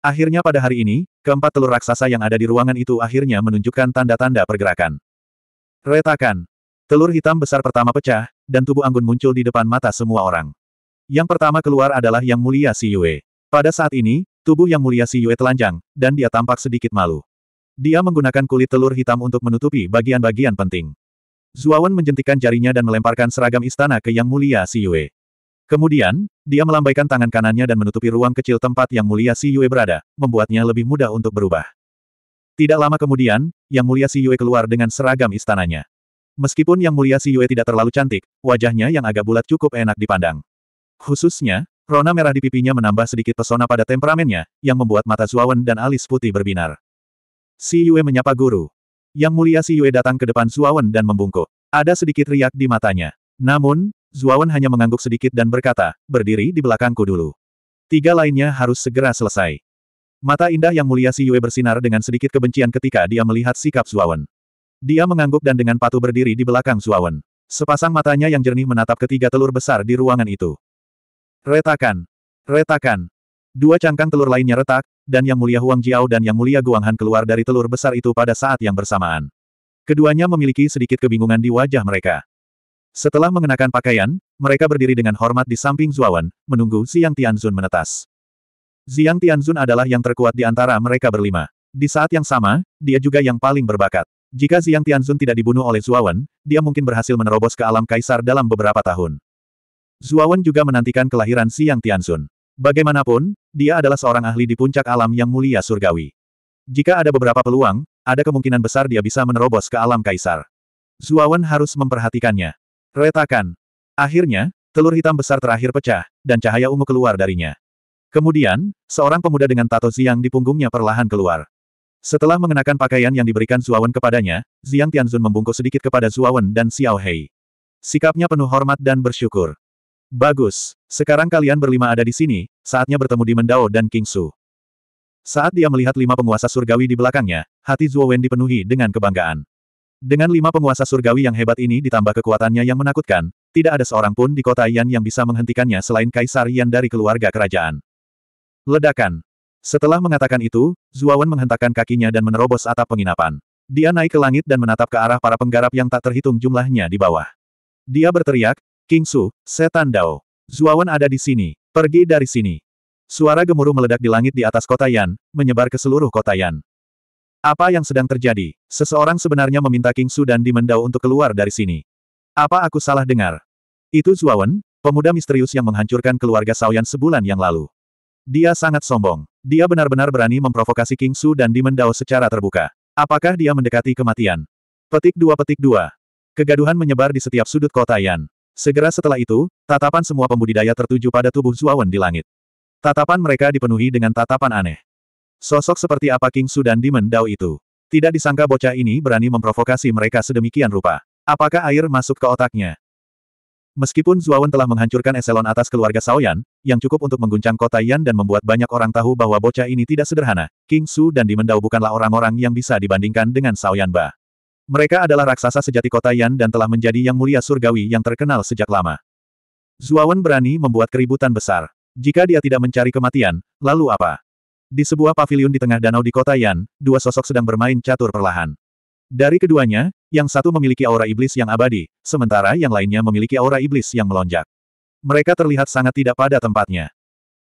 Akhirnya pada hari ini, keempat telur raksasa yang ada di ruangan itu akhirnya menunjukkan tanda-tanda pergerakan. Retakan. Telur hitam besar pertama pecah, dan tubuh Anggun muncul di depan mata semua orang. Yang pertama keluar adalah Yang Mulia Si Yue. Pada saat ini, tubuh Yang Mulia Si Yue telanjang, dan dia tampak sedikit malu. Dia menggunakan kulit telur hitam untuk menutupi bagian-bagian penting. Zuawan menjentikan jarinya dan melemparkan seragam istana ke Yang Mulia Si Yue. Kemudian, dia melambaikan tangan kanannya dan menutupi ruang kecil tempat yang mulia Si Yue berada, membuatnya lebih mudah untuk berubah. Tidak lama kemudian, Yang Mulia Si Yue keluar dengan seragam istananya. Meskipun Yang Mulia Si Yue tidak terlalu cantik, wajahnya yang agak bulat cukup enak dipandang. Khususnya, rona merah di pipinya menambah sedikit pesona pada temperamennya, yang membuat mata Zuawan dan alis putih berbinar. Si Yue menyapa guru. Yang Mulia Si Yue datang ke depan Zuawan dan membungkuk. Ada sedikit riak di matanya. Namun, Zuawan hanya mengangguk sedikit dan berkata, berdiri di belakangku dulu. Tiga lainnya harus segera selesai. Mata indah yang mulia Si Yue bersinar dengan sedikit kebencian ketika dia melihat sikap Zuawan. Dia mengangguk dan dengan patuh berdiri di belakang Zuawan. Sepasang matanya yang jernih menatap ketiga telur besar di ruangan itu. Retakan! Retakan! Dua cangkang telur lainnya retak, dan Yang Mulia Huang Jiao dan Yang Mulia Guanghan keluar dari telur besar itu pada saat yang bersamaan. Keduanya memiliki sedikit kebingungan di wajah mereka. Setelah mengenakan pakaian, mereka berdiri dengan hormat di samping Zuawan, menunggu Xiang Tianzun menetas. Xiang Tianzun adalah yang terkuat di antara mereka berlima. Di saat yang sama, dia juga yang paling berbakat. Jika Xiang Tianzun tidak dibunuh oleh Zuawan, dia mungkin berhasil menerobos ke alam kaisar dalam beberapa tahun. Zuawan juga menantikan kelahiran Xiang Tianzun. Bagaimanapun, dia adalah seorang ahli di puncak alam yang mulia surgawi. Jika ada beberapa peluang, ada kemungkinan besar dia bisa menerobos ke alam kaisar. Zuawan harus memperhatikannya. Retakan. Akhirnya, telur hitam besar terakhir pecah, dan cahaya ungu keluar darinya. Kemudian, seorang pemuda dengan tato Ziang di punggungnya perlahan keluar. Setelah mengenakan pakaian yang diberikan Zuawan kepadanya, Ziang Tianzun membungkuk sedikit kepada Zuawan dan Xiao Hei. Sikapnya penuh hormat dan bersyukur. Bagus, sekarang kalian berlima ada di sini, saatnya bertemu di Mendao dan King Su. Saat dia melihat lima penguasa surgawi di belakangnya, hati Zuo Wen dipenuhi dengan kebanggaan. Dengan lima penguasa surgawi yang hebat ini ditambah kekuatannya yang menakutkan, tidak ada seorang pun di kota Yan yang bisa menghentikannya selain Kaisar Yan dari keluarga kerajaan. Ledakan. Setelah mengatakan itu, Zuawan menghentakkan kakinya dan menerobos atap penginapan. Dia naik ke langit dan menatap ke arah para penggarap yang tak terhitung jumlahnya di bawah. Dia berteriak, King Su, setan Dao. Zuawan ada di sini, pergi dari sini. Suara gemuruh meledak di langit di atas kota Yan, menyebar ke seluruh kota Yan. Apa yang sedang terjadi? Seseorang sebenarnya meminta King Su dan Dimendao untuk keluar dari sini. Apa aku salah dengar? Itu Zuawan, pemuda misterius yang menghancurkan keluarga Saoyan sebulan yang lalu. Dia sangat sombong. Dia benar-benar berani memprovokasi King Su dan Dimendao secara terbuka. Apakah dia mendekati kematian? Petik dua petik dua. Kegaduhan menyebar di setiap sudut kota Yan. Segera setelah itu, tatapan semua pembudidaya tertuju pada tubuh Zuawan di langit. Tatapan mereka dipenuhi dengan tatapan aneh. Sosok seperti apa King Su dan Demon Dao itu? Tidak disangka bocah ini berani memprovokasi mereka sedemikian rupa. Apakah air masuk ke otaknya? Meskipun Zuawan telah menghancurkan eselon atas keluarga Saoyan, yang cukup untuk mengguncang kota Yan dan membuat banyak orang tahu bahwa bocah ini tidak sederhana, King Su dan Demon Dao bukanlah orang-orang yang bisa dibandingkan dengan Saoyan Ba. Mereka adalah raksasa sejati kota Yan dan telah menjadi yang mulia surgawi yang terkenal sejak lama. Zuawan berani membuat keributan besar. Jika dia tidak mencari kematian, lalu apa? Di sebuah pavilion di tengah danau di kota Yan, dua sosok sedang bermain catur perlahan. Dari keduanya, yang satu memiliki aura iblis yang abadi, sementara yang lainnya memiliki aura iblis yang melonjak. Mereka terlihat sangat tidak pada tempatnya.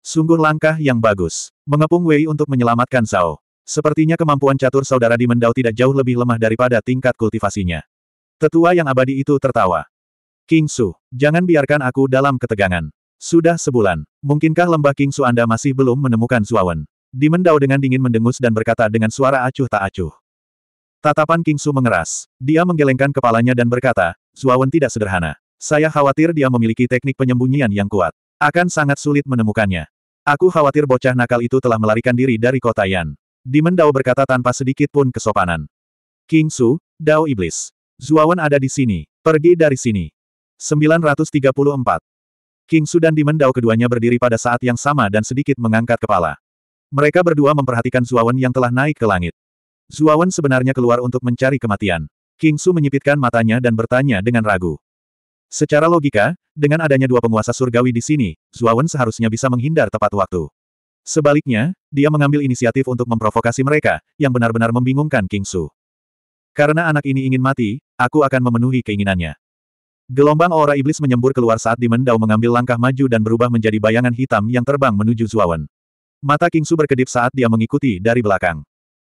Sungguh langkah yang bagus. Mengepung Wei untuk menyelamatkan Zhao. Sepertinya kemampuan catur saudara di Mendau tidak jauh lebih lemah daripada tingkat kultivasinya. Tetua yang abadi itu tertawa. King Su, jangan biarkan aku dalam ketegangan. Sudah sebulan. Mungkinkah lembah King Su Anda masih belum menemukan Zuawan? Demon Dao dengan dingin mendengus dan berkata dengan suara acuh tak acuh. Tatapan King Su mengeras. Dia menggelengkan kepalanya dan berkata, Zuawan tidak sederhana. Saya khawatir dia memiliki teknik penyembunyian yang kuat. Akan sangat sulit menemukannya. Aku khawatir bocah nakal itu telah melarikan diri dari kota Yan. Demon Dao berkata tanpa sedikit pun kesopanan. King Su, Dao Iblis. Zuawan ada di sini. Pergi dari sini. 934. King Su dan Demon Dao keduanya berdiri pada saat yang sama dan sedikit mengangkat kepala. Mereka berdua memperhatikan Zuawan yang telah naik ke langit. Zuawan sebenarnya keluar untuk mencari kematian. King Su menyipitkan matanya dan bertanya dengan ragu. Secara logika, dengan adanya dua penguasa surgawi di sini, Zuawan seharusnya bisa menghindar tepat waktu. Sebaliknya, dia mengambil inisiatif untuk memprovokasi mereka, yang benar-benar membingungkan King Su. Karena anak ini ingin mati, aku akan memenuhi keinginannya. Gelombang aura iblis menyembur keluar saat Dimendau Dao mengambil langkah maju dan berubah menjadi bayangan hitam yang terbang menuju Zuawan. Mata Kingsu berkedip saat dia mengikuti dari belakang.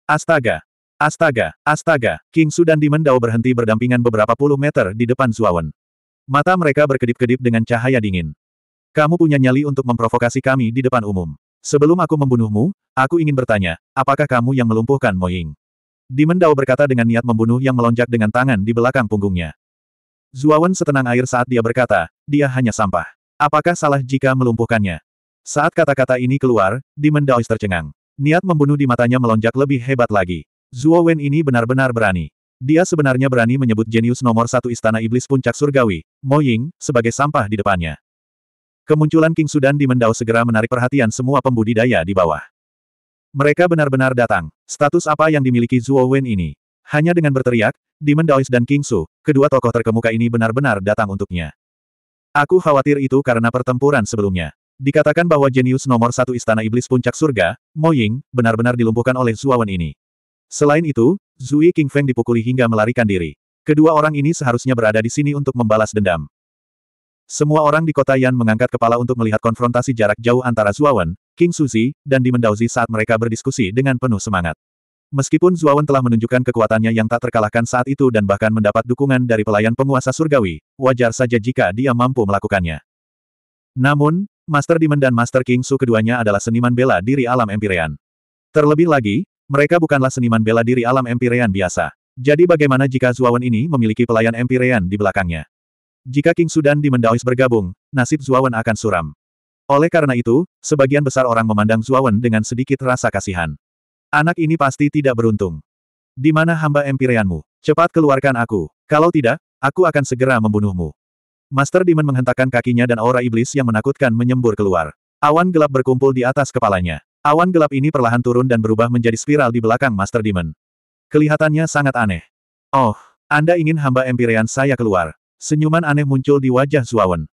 Astaga! Astaga! Astaga! Kingsu dan Demon Dao berhenti berdampingan beberapa puluh meter di depan Zuawan. Mata mereka berkedip-kedip dengan cahaya dingin. Kamu punya nyali untuk memprovokasi kami di depan umum. Sebelum aku membunuhmu, aku ingin bertanya, apakah kamu yang melumpuhkan Moying? Demon Dao berkata dengan niat membunuh yang melonjak dengan tangan di belakang punggungnya. Zuawan setenang air saat dia berkata, dia hanya sampah. Apakah salah jika melumpuhkannya? Saat kata-kata ini keluar, Demon Daois tercengang. Niat membunuh di matanya melonjak lebih hebat lagi. Zuo Wen ini benar-benar berani. Dia sebenarnya berani menyebut jenius nomor satu Istana Iblis Puncak Surgawi, Mo Ying, sebagai sampah di depannya. Kemunculan King Sudan di Mendao segera menarik perhatian semua pembudidaya di bawah. Mereka benar-benar datang. Status apa yang dimiliki Zuo Wen ini? Hanya dengan berteriak, Di Daois dan King Su, kedua tokoh terkemuka ini benar-benar datang untuknya. Aku khawatir itu karena pertempuran sebelumnya. Dikatakan bahwa jenius nomor satu istana iblis puncak surga, Mo Ying, benar-benar dilumpuhkan oleh Zuawan ini. Selain itu, Zui King Feng dipukuli hingga melarikan diri. Kedua orang ini seharusnya berada di sini untuk membalas dendam. Semua orang di kota Yan mengangkat kepala untuk melihat konfrontasi jarak jauh antara Zuawan, King Suzi, dan Daozi saat mereka berdiskusi dengan penuh semangat. Meskipun Zuawan telah menunjukkan kekuatannya yang tak terkalahkan saat itu dan bahkan mendapat dukungan dari pelayan penguasa surgawi, wajar saja jika dia mampu melakukannya. Namun, Master Demon dan Master King Su keduanya adalah seniman bela diri alam Empyrean. Terlebih lagi, mereka bukanlah seniman bela diri alam Empyrean biasa. Jadi bagaimana jika Zuawan ini memiliki pelayan Empyrean di belakangnya? Jika King Su dan Demon Daois bergabung, nasib Zuawan akan suram. Oleh karena itu, sebagian besar orang memandang Zuawan dengan sedikit rasa kasihan. Anak ini pasti tidak beruntung. Di mana hamba Empyreanmu? Cepat keluarkan aku. Kalau tidak, aku akan segera membunuhmu. Master Demon menghentakkan kakinya dan aura iblis yang menakutkan menyembur keluar. Awan gelap berkumpul di atas kepalanya. Awan gelap ini perlahan turun dan berubah menjadi spiral di belakang Master Demon. Kelihatannya sangat aneh. Oh, Anda ingin hamba empirian saya keluar. Senyuman aneh muncul di wajah Zuawan.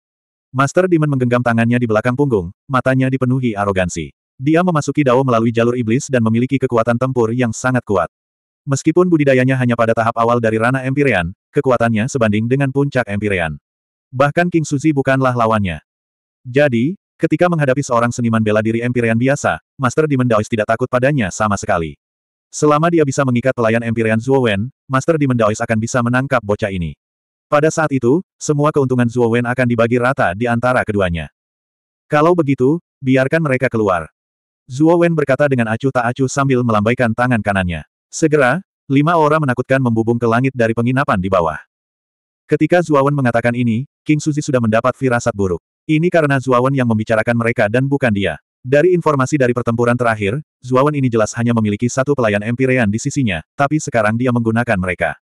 Master Demon menggenggam tangannya di belakang punggung, matanya dipenuhi arogansi. Dia memasuki Dao melalui jalur iblis dan memiliki kekuatan tempur yang sangat kuat. Meskipun budidayanya hanya pada tahap awal dari ranah Empyrean, kekuatannya sebanding dengan puncak Empyrean. Bahkan King Suzi bukanlah lawannya. Jadi, ketika menghadapi seorang seniman bela diri Empyrean biasa, Master Demon Daoist tidak takut padanya sama sekali. Selama dia bisa mengikat pelayan Empyrean Wen, Master Demon Daoist akan bisa menangkap bocah ini. Pada saat itu, semua keuntungan Wen akan dibagi rata di antara keduanya. Kalau begitu, biarkan mereka keluar. Zuo Wen berkata dengan acuh tak acuh sambil melambaikan tangan kanannya. Segera, lima orang menakutkan membubung ke langit dari penginapan di bawah. Ketika Zuo Wen mengatakan ini, King Suzi sudah mendapat firasat buruk. Ini karena Zuawan yang membicarakan mereka dan bukan dia. Dari informasi dari pertempuran terakhir, Zuawan ini jelas hanya memiliki satu pelayan Empirean di sisinya, tapi sekarang dia menggunakan mereka.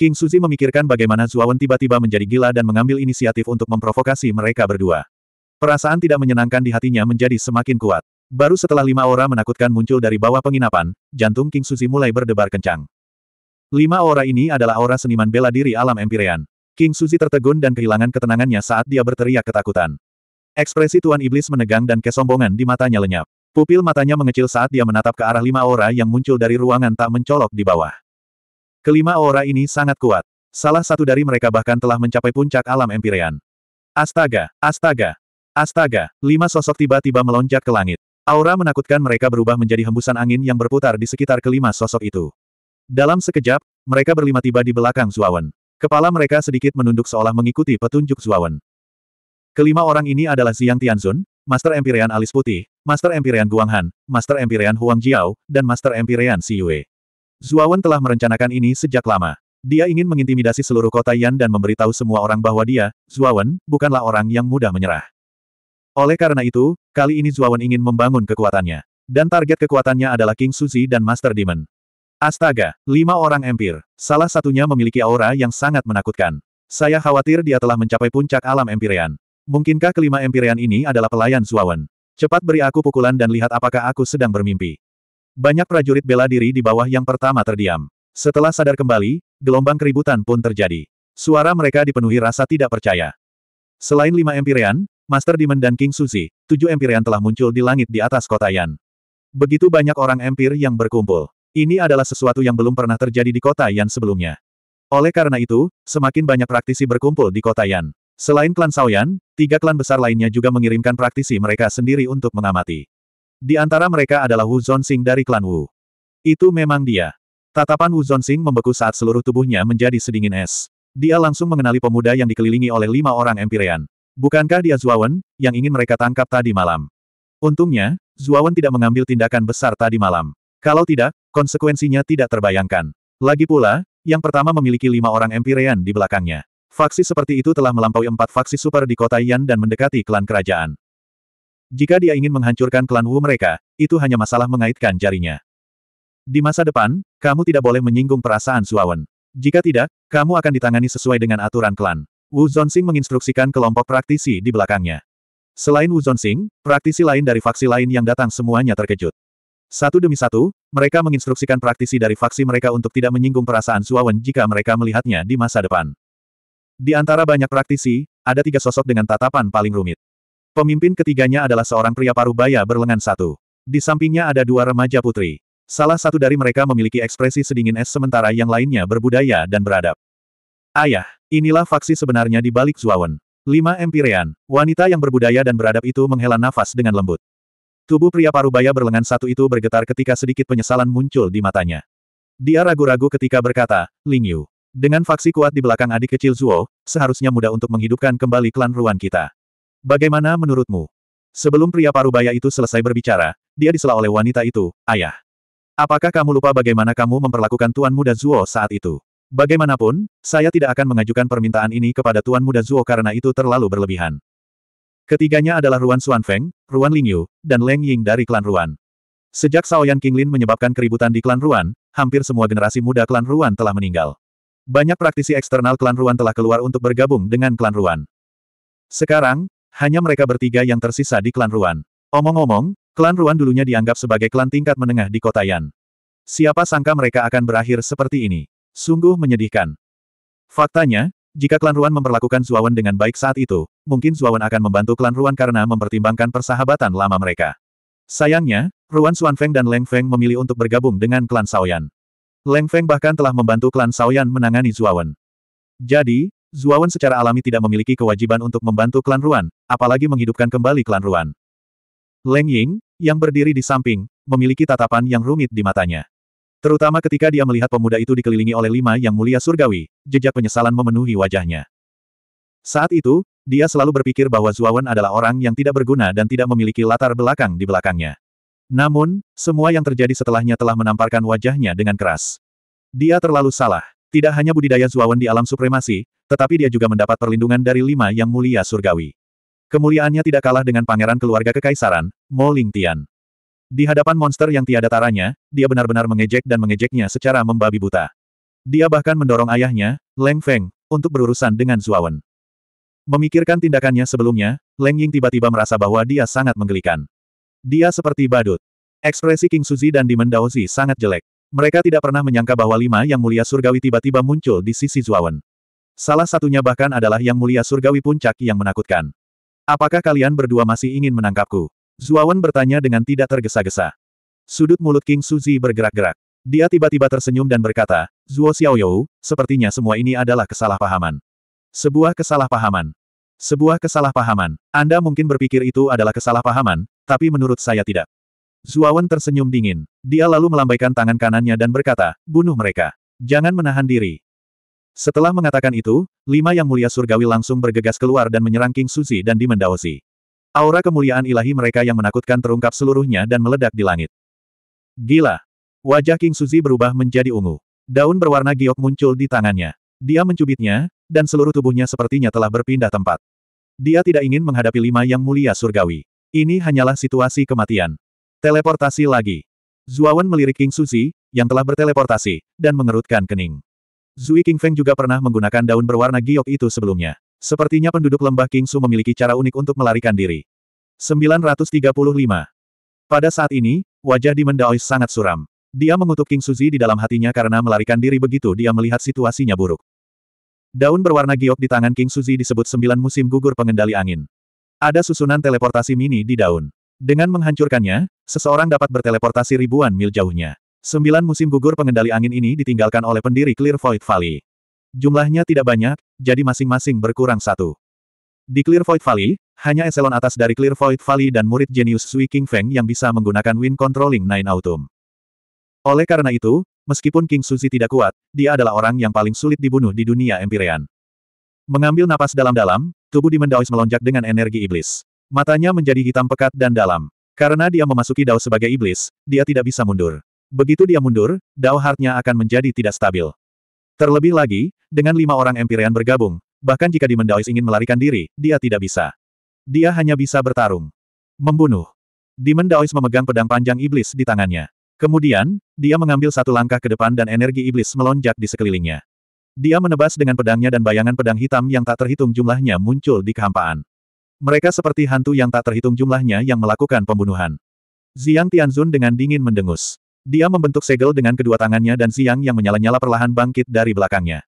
King Suzi memikirkan bagaimana Zuawan tiba-tiba menjadi gila dan mengambil inisiatif untuk memprovokasi mereka berdua. Perasaan tidak menyenangkan di hatinya menjadi semakin kuat. Baru setelah lima aura menakutkan muncul dari bawah penginapan, jantung King Suzi mulai berdebar kencang. Lima aura ini adalah aura seniman bela diri alam Empirean. King Suzy tertegun dan kehilangan ketenangannya saat dia berteriak ketakutan. Ekspresi Tuan Iblis menegang dan kesombongan di matanya lenyap. Pupil matanya mengecil saat dia menatap ke arah lima aura yang muncul dari ruangan tak mencolok di bawah. Kelima aura ini sangat kuat. Salah satu dari mereka bahkan telah mencapai puncak alam Empyrean. Astaga, astaga, astaga, lima sosok tiba-tiba melonjak ke langit. Aura menakutkan mereka berubah menjadi hembusan angin yang berputar di sekitar kelima sosok itu. Dalam sekejap, mereka berlima tiba di belakang Zuawan. Kepala mereka sedikit menunduk seolah mengikuti petunjuk Zuawan. Kelima orang ini adalah Ziyang Tianzun, Master Empyrean Alis Putih, Master Empyrean Guanghan, Master Empyrean Huang Jiao, dan Master Empyrean Si Yue. Zuawan telah merencanakan ini sejak lama. Dia ingin mengintimidasi seluruh kota Yan dan memberitahu semua orang bahwa dia, Zuawan, bukanlah orang yang mudah menyerah. Oleh karena itu, kali ini Zuawan ingin membangun kekuatannya. Dan target kekuatannya adalah King Suzi dan Master Demon. Astaga, lima orang empir. Salah satunya memiliki aura yang sangat menakutkan. Saya khawatir dia telah mencapai puncak alam Empirean. Mungkinkah kelima Empirean ini adalah pelayan Zuawan? Cepat beri aku pukulan dan lihat apakah aku sedang bermimpi. Banyak prajurit bela diri di bawah yang pertama terdiam. Setelah sadar kembali, gelombang keributan pun terjadi. Suara mereka dipenuhi rasa tidak percaya. Selain lima Empirean, Master Demon dan King Suzy, tujuh Empirean telah muncul di langit di atas kota Yan. Begitu banyak orang empir yang berkumpul. Ini adalah sesuatu yang belum pernah terjadi di kota Yan sebelumnya. Oleh karena itu, semakin banyak praktisi berkumpul di kota Yan. Selain klan Saoyan, tiga klan besar lainnya juga mengirimkan praktisi mereka sendiri untuk mengamati. Di antara mereka adalah Wu Zonsing dari klan Wu. Itu memang dia. Tatapan Wu Zonsing membeku saat seluruh tubuhnya menjadi sedingin es. Dia langsung mengenali pemuda yang dikelilingi oleh lima orang Empyrean. Bukankah dia Zuawan, yang ingin mereka tangkap tadi malam? Untungnya, Zuawan tidak mengambil tindakan besar tadi malam. Kalau tidak, konsekuensinya tidak terbayangkan. Lagi pula, yang pertama memiliki lima orang Empirean di belakangnya. Faksi seperti itu telah melampaui empat faksi super di kota Yan dan mendekati klan kerajaan. Jika dia ingin menghancurkan klan Wu mereka, itu hanya masalah mengaitkan jarinya. Di masa depan, kamu tidak boleh menyinggung perasaan Suawen. Jika tidak, kamu akan ditangani sesuai dengan aturan klan. Wu Zonsing menginstruksikan kelompok praktisi di belakangnya. Selain Wu Zonsing, praktisi lain dari faksi lain yang datang semuanya terkejut. Satu demi satu, mereka menginstruksikan praktisi dari faksi mereka untuk tidak menyinggung perasaan Suawen jika mereka melihatnya di masa depan. Di antara banyak praktisi, ada tiga sosok dengan tatapan paling rumit. Pemimpin ketiganya adalah seorang pria paruh baya berlengan satu. Di sampingnya ada dua remaja putri. Salah satu dari mereka memiliki ekspresi sedingin es sementara yang lainnya berbudaya dan beradab. Ayah, inilah faksi sebenarnya di balik Zuawan. Lima Empirean, wanita yang berbudaya dan beradab itu menghela nafas dengan lembut. Tubuh pria parubaya berlengan satu itu bergetar ketika sedikit penyesalan muncul di matanya. Dia ragu-ragu ketika berkata, Ling Yu. Dengan faksi kuat di belakang adik kecil Zuo, seharusnya mudah untuk menghidupkan kembali klan Ruan kita. Bagaimana menurutmu? Sebelum pria parubaya itu selesai berbicara, dia disela oleh wanita itu, ayah. Apakah kamu lupa bagaimana kamu memperlakukan Tuan Muda Zuo saat itu? Bagaimanapun, saya tidak akan mengajukan permintaan ini kepada Tuan Muda Zuo karena itu terlalu berlebihan. Ketiganya adalah Ruan Feng, Ruan Lingyu, dan Leng Ying dari klan Ruan. Sejak Saoyan Qinglin menyebabkan keributan di klan Ruan, hampir semua generasi muda klan Ruan telah meninggal. Banyak praktisi eksternal klan Ruan telah keluar untuk bergabung dengan klan Ruan. Sekarang, hanya mereka bertiga yang tersisa di klan Ruan. Omong-omong, klan Ruan dulunya dianggap sebagai klan tingkat menengah di kota Yan. Siapa sangka mereka akan berakhir seperti ini? Sungguh menyedihkan. Faktanya, jika klan Ruan memperlakukan Zuawan dengan baik saat itu, mungkin Zuawan akan membantu klan Ruan karena mempertimbangkan persahabatan lama mereka. Sayangnya, Ruan Xuanfeng dan Leng Feng memilih untuk bergabung dengan klan Saoyan. Leng Feng bahkan telah membantu klan Saoyan menangani Zuawan. Jadi, Zuawan secara alami tidak memiliki kewajiban untuk membantu klan Ruan, apalagi menghidupkan kembali klan Ruan. Leng Ying, yang berdiri di samping, memiliki tatapan yang rumit di matanya. Terutama ketika dia melihat pemuda itu dikelilingi oleh lima yang mulia surgawi, jejak penyesalan memenuhi wajahnya. Saat itu, dia selalu berpikir bahwa Zuawan adalah orang yang tidak berguna dan tidak memiliki latar belakang di belakangnya. Namun, semua yang terjadi setelahnya telah menamparkan wajahnya dengan keras. Dia terlalu salah. Tidak hanya budidaya Zuawan di alam supremasi, tetapi dia juga mendapat perlindungan dari lima yang mulia surgawi. Kemuliaannya tidak kalah dengan pangeran keluarga kekaisaran, Mo Lingtian. Di hadapan monster yang tiada taranya, dia benar-benar mengejek dan mengejeknya secara membabi buta. Dia bahkan mendorong ayahnya, Leng Feng, untuk berurusan dengan Zuawan. Memikirkan tindakannya sebelumnya, Leng Ying tiba-tiba merasa bahwa dia sangat menggelikan. Dia seperti badut. Ekspresi King Suzi dan Demon Daozi sangat jelek. Mereka tidak pernah menyangka bahwa lima yang mulia surgawi tiba-tiba muncul di sisi Zuawan. Salah satunya bahkan adalah yang mulia surgawi puncak yang menakutkan. Apakah kalian berdua masih ingin menangkapku? Zuawan bertanya dengan tidak tergesa-gesa. Sudut mulut King Suzi bergerak-gerak. Dia tiba-tiba tersenyum dan berkata, Zuo Xiaoyou, sepertinya semua ini adalah kesalahpahaman. Sebuah kesalahpahaman. Sebuah kesalahpahaman. Anda mungkin berpikir itu adalah kesalahpahaman, tapi menurut saya tidak. Zuawan tersenyum dingin. Dia lalu melambaikan tangan kanannya dan berkata, bunuh mereka. Jangan menahan diri. Setelah mengatakan itu, lima yang mulia surgawi langsung bergegas keluar dan menyerang King Suzi dan Demon Daozi. Aura kemuliaan ilahi mereka yang menakutkan terungkap seluruhnya dan meledak di langit. Gila! Wajah King Suzi berubah menjadi ungu. Daun berwarna giok muncul di tangannya. Dia mencubitnya, dan seluruh tubuhnya sepertinya telah berpindah tempat. Dia tidak ingin menghadapi lima yang mulia surgawi. Ini hanyalah situasi kematian. Teleportasi lagi. Zuawan melirik King Suzi, yang telah berteleportasi, dan mengerutkan kening. Zui Feng juga pernah menggunakan daun berwarna giok itu sebelumnya. Sepertinya penduduk lembah Kingsu memiliki cara unik untuk melarikan diri. 935. Pada saat ini, wajah di Mendaois sangat suram. Dia mengutuk King Suzi di dalam hatinya karena melarikan diri begitu dia melihat situasinya buruk. Daun berwarna giok di tangan King Suzi disebut sembilan musim gugur pengendali angin. Ada susunan teleportasi mini di daun. Dengan menghancurkannya, seseorang dapat berteleportasi ribuan mil jauhnya. Sembilan musim gugur pengendali angin ini ditinggalkan oleh pendiri Clear Void Valley. Jumlahnya tidak banyak, jadi masing-masing berkurang satu. Di Clear Void Valley, hanya eselon atas dari Clear Void Valley dan murid jenius Sui King Feng yang bisa menggunakan Wind Controlling Nine Autumn. Oleh karena itu, meskipun King Suzi tidak kuat, dia adalah orang yang paling sulit dibunuh di dunia Empyrean. Mengambil napas dalam-dalam, tubuh Demon Daois melonjak dengan energi iblis. Matanya menjadi hitam pekat dan dalam. Karena dia memasuki Dao sebagai iblis, dia tidak bisa mundur. Begitu dia mundur, Dao Heartnya akan menjadi tidak stabil. Terlebih lagi, dengan lima orang Empyrean bergabung, bahkan jika Demon Daois ingin melarikan diri, dia tidak bisa. Dia hanya bisa bertarung. Membunuh. Demon Daois memegang pedang panjang iblis di tangannya. Kemudian, dia mengambil satu langkah ke depan dan energi iblis melonjak di sekelilingnya. Dia menebas dengan pedangnya dan bayangan pedang hitam yang tak terhitung jumlahnya muncul di kehampaan. Mereka seperti hantu yang tak terhitung jumlahnya yang melakukan pembunuhan. Ziang Tianzun dengan dingin mendengus. Dia membentuk segel dengan kedua tangannya dan siang yang menyala-nyala perlahan bangkit dari belakangnya.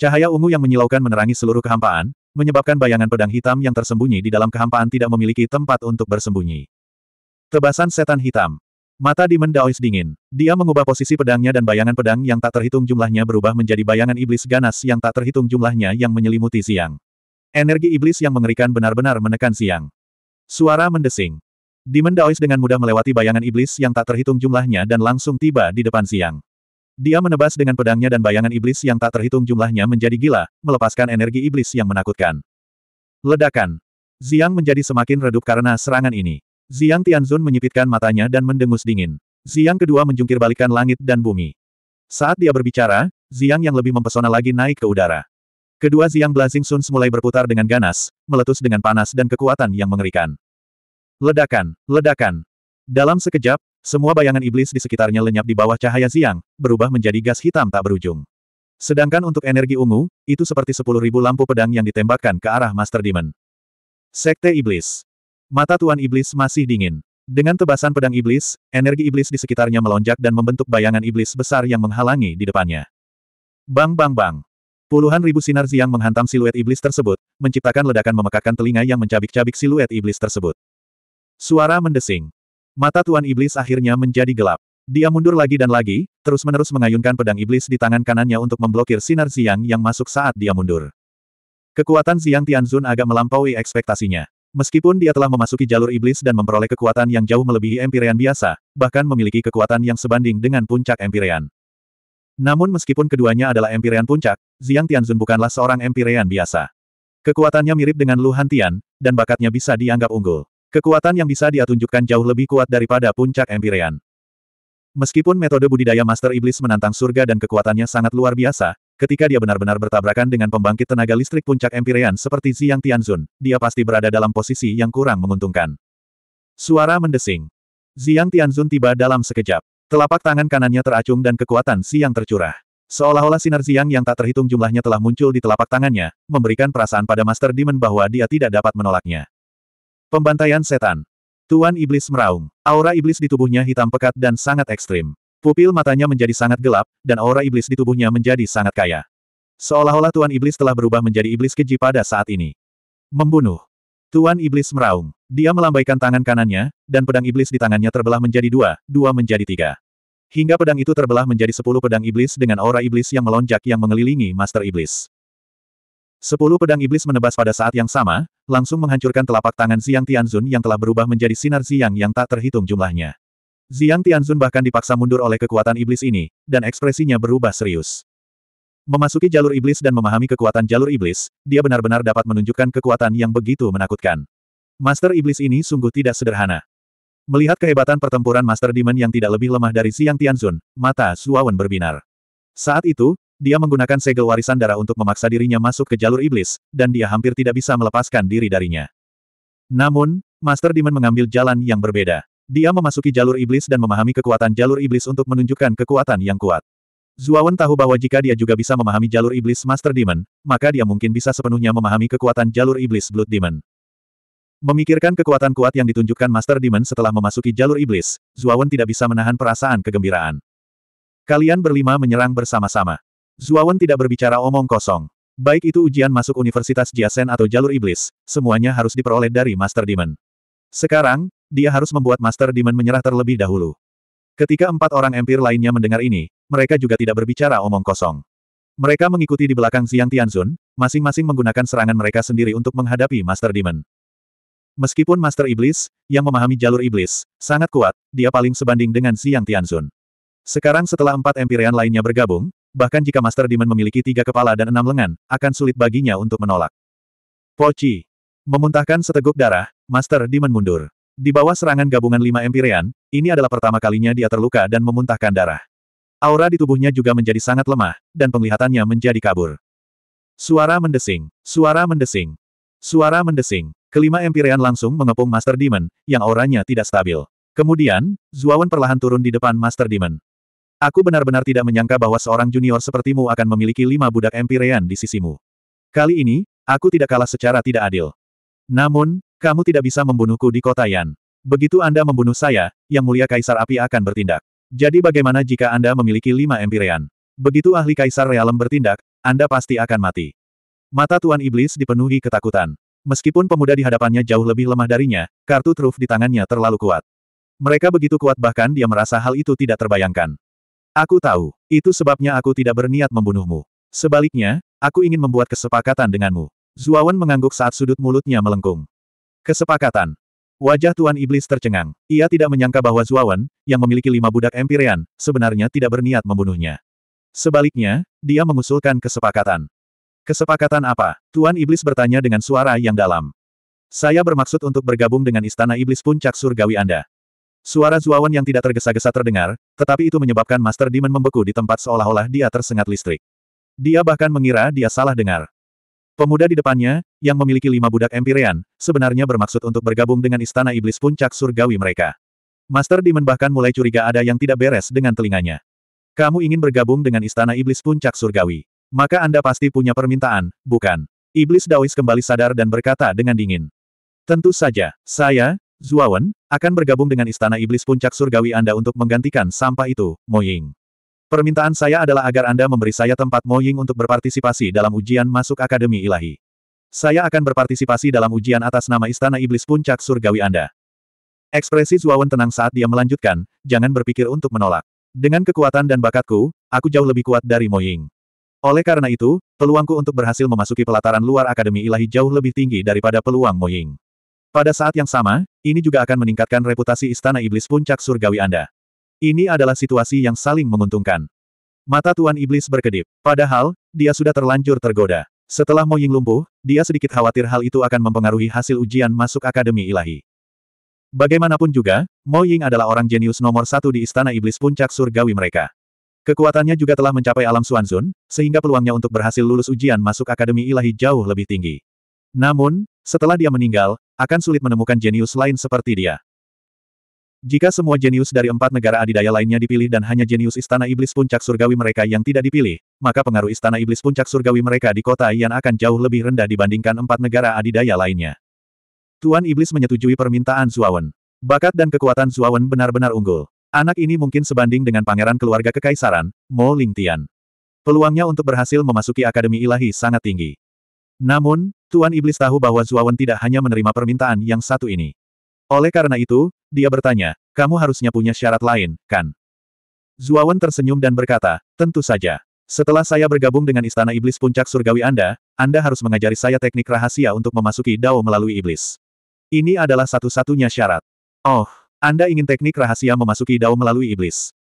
Cahaya ungu yang menyilaukan menerangi seluruh kehampaan, menyebabkan bayangan pedang hitam yang tersembunyi di dalam kehampaan tidak memiliki tempat untuk bersembunyi. Tebasan setan hitam. Mata di Daois dingin. Dia mengubah posisi pedangnya dan bayangan pedang yang tak terhitung jumlahnya berubah menjadi bayangan iblis ganas yang tak terhitung jumlahnya yang menyelimuti siang. Energi iblis yang mengerikan benar-benar menekan siang. Suara mendesing. Demon Daois dengan mudah melewati bayangan iblis yang tak terhitung jumlahnya dan langsung tiba di depan siang. Dia menebas dengan pedangnya dan bayangan iblis yang tak terhitung jumlahnya menjadi gila, melepaskan energi iblis yang menakutkan. Ledakan. Ziang menjadi semakin redup karena serangan ini. Ziang Tianzun menyipitkan matanya dan mendengus dingin. Ziang kedua menjungkir balikan langit dan bumi. Saat dia berbicara, Ziang yang lebih mempesona lagi naik ke udara. Kedua Ziang Blazing Suns mulai berputar dengan ganas, meletus dengan panas dan kekuatan yang mengerikan. Ledakan, ledakan. Dalam sekejap, semua bayangan iblis di sekitarnya lenyap di bawah cahaya siang, berubah menjadi gas hitam tak berujung. Sedangkan untuk energi ungu, itu seperti sepuluh ribu lampu pedang yang ditembakkan ke arah Master Demon. Sekte Iblis. Mata Tuan Iblis masih dingin. Dengan tebasan pedang iblis, energi iblis di sekitarnya melonjak dan membentuk bayangan iblis besar yang menghalangi di depannya. Bang bang bang. Puluhan ribu sinar siang menghantam siluet iblis tersebut, menciptakan ledakan memekakan telinga yang mencabik-cabik siluet iblis tersebut. Suara mendesing. Mata Tuan Iblis akhirnya menjadi gelap. Dia mundur lagi dan lagi, terus-menerus mengayunkan pedang iblis di tangan kanannya untuk memblokir sinar Ziyang yang masuk saat dia mundur. Kekuatan Ziang Tianzun agak melampaui ekspektasinya. Meskipun dia telah memasuki jalur iblis dan memperoleh kekuatan yang jauh melebihi Empyrean biasa, bahkan memiliki kekuatan yang sebanding dengan puncak Empyrean. Namun meskipun keduanya adalah Empyrean puncak, Ziang Tianzun bukanlah seorang Empyrean biasa. Kekuatannya mirip dengan Lu Hantian, dan bakatnya bisa dianggap unggul. Kekuatan yang bisa dia tunjukkan jauh lebih kuat daripada puncak Empyrean. Meskipun metode budidaya Master Iblis menantang surga dan kekuatannya sangat luar biasa, ketika dia benar-benar bertabrakan dengan pembangkit tenaga listrik puncak Empyrean seperti Ziyang Tianzun, dia pasti berada dalam posisi yang kurang menguntungkan. Suara mendesing. Ziyang Tianzun tiba dalam sekejap. Telapak tangan kanannya teracung dan kekuatan siang tercurah. Seolah-olah sinar Ziyang yang tak terhitung jumlahnya telah muncul di telapak tangannya, memberikan perasaan pada Master Demon bahwa dia tidak dapat menolaknya. Pembantaian setan. Tuan Iblis meraung. Aura iblis di tubuhnya hitam pekat dan sangat ekstrim. Pupil matanya menjadi sangat gelap, dan aura iblis di tubuhnya menjadi sangat kaya. Seolah-olah Tuan Iblis telah berubah menjadi iblis keji pada saat ini. Membunuh. Tuan Iblis meraung. Dia melambaikan tangan kanannya, dan pedang iblis di tangannya terbelah menjadi dua, dua menjadi tiga. Hingga pedang itu terbelah menjadi sepuluh pedang iblis dengan aura iblis yang melonjak yang mengelilingi Master Iblis. Sepuluh pedang iblis menebas pada saat yang sama, langsung menghancurkan telapak tangan Ziang Tianzun yang telah berubah menjadi sinar Ziang yang tak terhitung jumlahnya. Ziang Tianzun bahkan dipaksa mundur oleh kekuatan iblis ini, dan ekspresinya berubah serius. Memasuki jalur iblis dan memahami kekuatan jalur iblis, dia benar-benar dapat menunjukkan kekuatan yang begitu menakutkan. Master iblis ini sungguh tidak sederhana. Melihat kehebatan pertempuran Master Demon yang tidak lebih lemah dari Ziang Tianzun, mata Suawen berbinar. Saat itu, dia menggunakan segel warisan darah untuk memaksa dirinya masuk ke jalur iblis, dan dia hampir tidak bisa melepaskan diri darinya. Namun, Master Demon mengambil jalan yang berbeda. Dia memasuki jalur iblis dan memahami kekuatan jalur iblis untuk menunjukkan kekuatan yang kuat. Zuawan tahu bahwa jika dia juga bisa memahami jalur iblis Master Demon, maka dia mungkin bisa sepenuhnya memahami kekuatan jalur iblis Blood Demon. Memikirkan kekuatan kuat yang ditunjukkan Master Demon setelah memasuki jalur iblis, Zuawan tidak bisa menahan perasaan kegembiraan. Kalian berlima menyerang bersama-sama. Zuawan tidak berbicara omong kosong. Baik itu ujian masuk Universitas Jiasen atau Jalur Iblis, semuanya harus diperoleh dari Master Demon. Sekarang, dia harus membuat Master Demon menyerah terlebih dahulu. Ketika empat orang empir lainnya mendengar ini, mereka juga tidak berbicara omong kosong. Mereka mengikuti di belakang Siang Tianzun, masing-masing menggunakan serangan mereka sendiri untuk menghadapi Master Demon. Meskipun Master Iblis, yang memahami jalur iblis, sangat kuat, dia paling sebanding dengan Siang Tianzun. Sekarang setelah empat empirian lainnya bergabung, bahkan jika Master Demon memiliki tiga kepala dan enam lengan, akan sulit baginya untuk menolak. Pochi Memuntahkan seteguk darah, Master Demon mundur. Di bawah serangan gabungan lima Empyrean, ini adalah pertama kalinya dia terluka dan memuntahkan darah. Aura di tubuhnya juga menjadi sangat lemah, dan penglihatannya menjadi kabur. Suara mendesing, suara mendesing, suara mendesing. Kelima Empyrean langsung mengepung Master Demon, yang auranya tidak stabil. Kemudian, Zuawan perlahan turun di depan Master Demon. Aku benar-benar tidak menyangka bahwa seorang junior sepertimu akan memiliki lima budak empirean di sisimu. Kali ini, aku tidak kalah secara tidak adil. Namun, kamu tidak bisa membunuhku di kota Yan. Begitu Anda membunuh saya, Yang Mulia Kaisar Api akan bertindak. Jadi bagaimana jika Anda memiliki lima empirean? Begitu ahli Kaisar Realem bertindak, Anda pasti akan mati. Mata Tuan Iblis dipenuhi ketakutan. Meskipun pemuda di hadapannya jauh lebih lemah darinya, kartu truf di tangannya terlalu kuat. Mereka begitu kuat bahkan dia merasa hal itu tidak terbayangkan. Aku tahu, itu sebabnya aku tidak berniat membunuhmu. Sebaliknya, aku ingin membuat kesepakatan denganmu. Zuawan mengangguk saat sudut mulutnya melengkung. Kesepakatan. Wajah Tuan Iblis tercengang. Ia tidak menyangka bahwa Zuawan, yang memiliki lima budak empirian, sebenarnya tidak berniat membunuhnya. Sebaliknya, dia mengusulkan kesepakatan. Kesepakatan apa? Tuan Iblis bertanya dengan suara yang dalam. Saya bermaksud untuk bergabung dengan Istana Iblis Puncak Surgawi Anda. Suara Zuawan yang tidak tergesa-gesa terdengar, tetapi itu menyebabkan Master Demon membeku di tempat seolah-olah dia tersengat listrik. Dia bahkan mengira dia salah dengar. Pemuda di depannya, yang memiliki lima budak Empirean, sebenarnya bermaksud untuk bergabung dengan Istana Iblis Puncak Surgawi mereka. Master Demon bahkan mulai curiga ada yang tidak beres dengan telinganya. Kamu ingin bergabung dengan Istana Iblis Puncak Surgawi. Maka Anda pasti punya permintaan, bukan? Iblis Dawis kembali sadar dan berkata dengan dingin. Tentu saja, saya, Zuawan, akan bergabung dengan Istana Iblis Puncak Surgawi Anda untuk menggantikan sampah itu, Moying. Permintaan saya adalah agar Anda memberi saya tempat Moying untuk berpartisipasi dalam ujian masuk Akademi Ilahi. Saya akan berpartisipasi dalam ujian atas nama Istana Iblis Puncak Surgawi Anda. Ekspresi Zuawan tenang saat dia melanjutkan, jangan berpikir untuk menolak. Dengan kekuatan dan bakatku, aku jauh lebih kuat dari Moying. Oleh karena itu, peluangku untuk berhasil memasuki pelataran luar Akademi Ilahi jauh lebih tinggi daripada peluang Moying. Pada saat yang sama, ini juga akan meningkatkan reputasi Istana Iblis Puncak Surgawi Anda. Ini adalah situasi yang saling menguntungkan. Mata Tuan Iblis berkedip. Padahal, dia sudah terlanjur tergoda. Setelah Mo Ying lumpuh, dia sedikit khawatir hal itu akan mempengaruhi hasil ujian masuk Akademi Ilahi. Bagaimanapun juga, Mo Ying adalah orang jenius nomor satu di Istana Iblis Puncak Surgawi mereka. Kekuatannya juga telah mencapai alam Suanzun, sehingga peluangnya untuk berhasil lulus ujian masuk Akademi Ilahi jauh lebih tinggi. Namun, setelah dia meninggal, akan sulit menemukan jenius lain seperti dia. Jika semua jenius dari empat negara adidaya lainnya dipilih dan hanya jenius Istana Iblis Puncak Surgawi mereka yang tidak dipilih, maka pengaruh Istana Iblis Puncak Surgawi mereka di kota yang akan jauh lebih rendah dibandingkan empat negara adidaya lainnya. Tuan Iblis menyetujui permintaan Zuawan. Bakat dan kekuatan Zuawan benar-benar unggul. Anak ini mungkin sebanding dengan pangeran keluarga kekaisaran, Mo Lingtian. Peluangnya untuk berhasil memasuki Akademi Ilahi sangat tinggi. Namun, Tuan Iblis tahu bahwa Zuawan tidak hanya menerima permintaan yang satu ini. Oleh karena itu, dia bertanya, kamu harusnya punya syarat lain, kan? Zuawan tersenyum dan berkata, tentu saja. Setelah saya bergabung dengan Istana Iblis Puncak Surgawi Anda, Anda harus mengajari saya teknik rahasia untuk memasuki Dao melalui Iblis. Ini adalah satu-satunya syarat. Oh, Anda ingin teknik rahasia memasuki Dao melalui Iblis.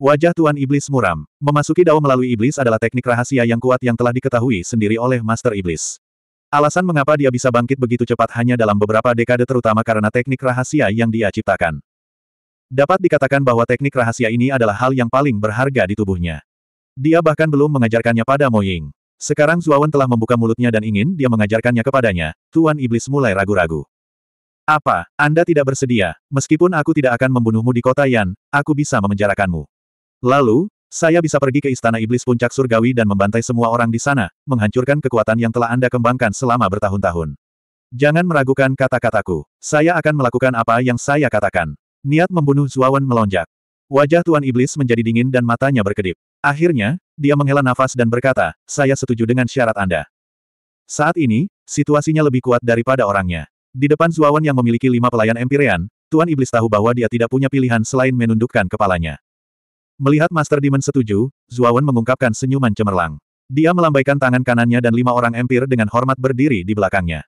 Wajah Tuan Iblis muram. Memasuki Dao melalui Iblis adalah teknik rahasia yang kuat yang telah diketahui sendiri oleh Master Iblis. Alasan mengapa dia bisa bangkit begitu cepat hanya dalam beberapa dekade terutama karena teknik rahasia yang dia ciptakan. Dapat dikatakan bahwa teknik rahasia ini adalah hal yang paling berharga di tubuhnya. Dia bahkan belum mengajarkannya pada Mo Ying. Sekarang Zuawan telah membuka mulutnya dan ingin dia mengajarkannya kepadanya, Tuan Iblis mulai ragu-ragu. Apa, Anda tidak bersedia? Meskipun aku tidak akan membunuhmu di kota Yan, aku bisa memenjarakanmu. Lalu, saya bisa pergi ke Istana Iblis Puncak Surgawi dan membantai semua orang di sana, menghancurkan kekuatan yang telah Anda kembangkan selama bertahun-tahun. Jangan meragukan kata-kataku. Saya akan melakukan apa yang saya katakan. Niat membunuh Zuawan melonjak. Wajah Tuan Iblis menjadi dingin dan matanya berkedip. Akhirnya, dia menghela nafas dan berkata, saya setuju dengan syarat Anda. Saat ini, situasinya lebih kuat daripada orangnya. Di depan Zuawan yang memiliki lima pelayan Empyrean, Tuan Iblis tahu bahwa dia tidak punya pilihan selain menundukkan kepalanya. Melihat Master Demon setuju, Zuawan mengungkapkan senyuman cemerlang. Dia melambaikan tangan kanannya dan lima orang empir dengan hormat berdiri di belakangnya.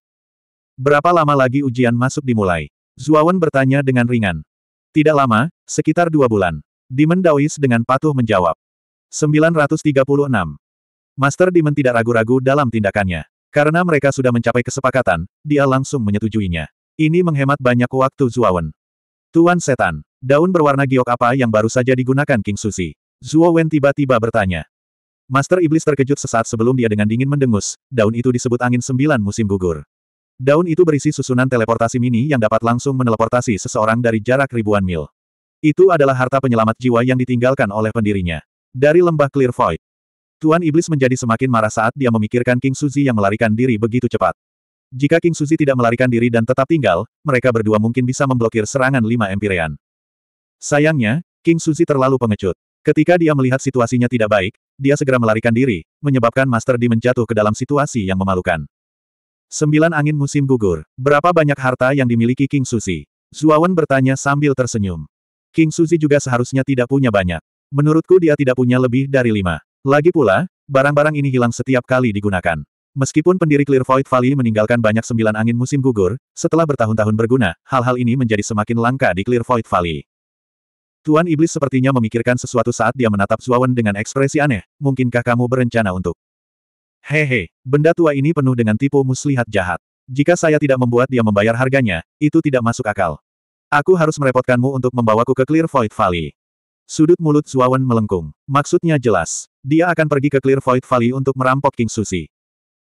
Berapa lama lagi ujian masuk dimulai? Zuawan bertanya dengan ringan. Tidak lama, sekitar dua bulan. Demon Daois dengan patuh menjawab. 936. Master Demon tidak ragu-ragu dalam tindakannya. Karena mereka sudah mencapai kesepakatan, dia langsung menyetujuinya. Ini menghemat banyak waktu Zuawan. Tuan Setan, Daun berwarna giok apa yang baru saja digunakan King Susi? Zuo Wen tiba-tiba bertanya. Master Iblis terkejut sesaat sebelum dia dengan dingin mendengus, daun itu disebut angin sembilan musim gugur. Daun itu berisi susunan teleportasi mini yang dapat langsung meneleportasi seseorang dari jarak ribuan mil. Itu adalah harta penyelamat jiwa yang ditinggalkan oleh pendirinya. Dari lembah Clear Void. Tuan Iblis menjadi semakin marah saat dia memikirkan King Suzy yang melarikan diri begitu cepat. Jika King Suzy tidak melarikan diri dan tetap tinggal, mereka berdua mungkin bisa memblokir serangan lima Empyrean. Sayangnya, King Suzi terlalu pengecut. Ketika dia melihat situasinya tidak baik, dia segera melarikan diri, menyebabkan Master Di menjatuh ke dalam situasi yang memalukan. Sembilan angin musim gugur. Berapa banyak harta yang dimiliki King Suzi? Zuawan bertanya sambil tersenyum. King Suzi juga seharusnya tidak punya banyak. Menurutku dia tidak punya lebih dari lima. Lagi pula, barang-barang ini hilang setiap kali digunakan. Meskipun pendiri Clear Void Valley meninggalkan banyak sembilan angin musim gugur, setelah bertahun-tahun berguna, hal-hal ini menjadi semakin langka di Clear Void Valley. Tuan Iblis sepertinya memikirkan sesuatu saat dia menatap Zuawan dengan ekspresi aneh, mungkinkah kamu berencana untuk... Hehe, benda tua ini penuh dengan tipu muslihat jahat. Jika saya tidak membuat dia membayar harganya, itu tidak masuk akal. Aku harus merepotkanmu untuk membawaku ke Clear Void Valley. Sudut mulut Zuawan melengkung. Maksudnya jelas. Dia akan pergi ke Clear Void Valley untuk merampok King Suzy.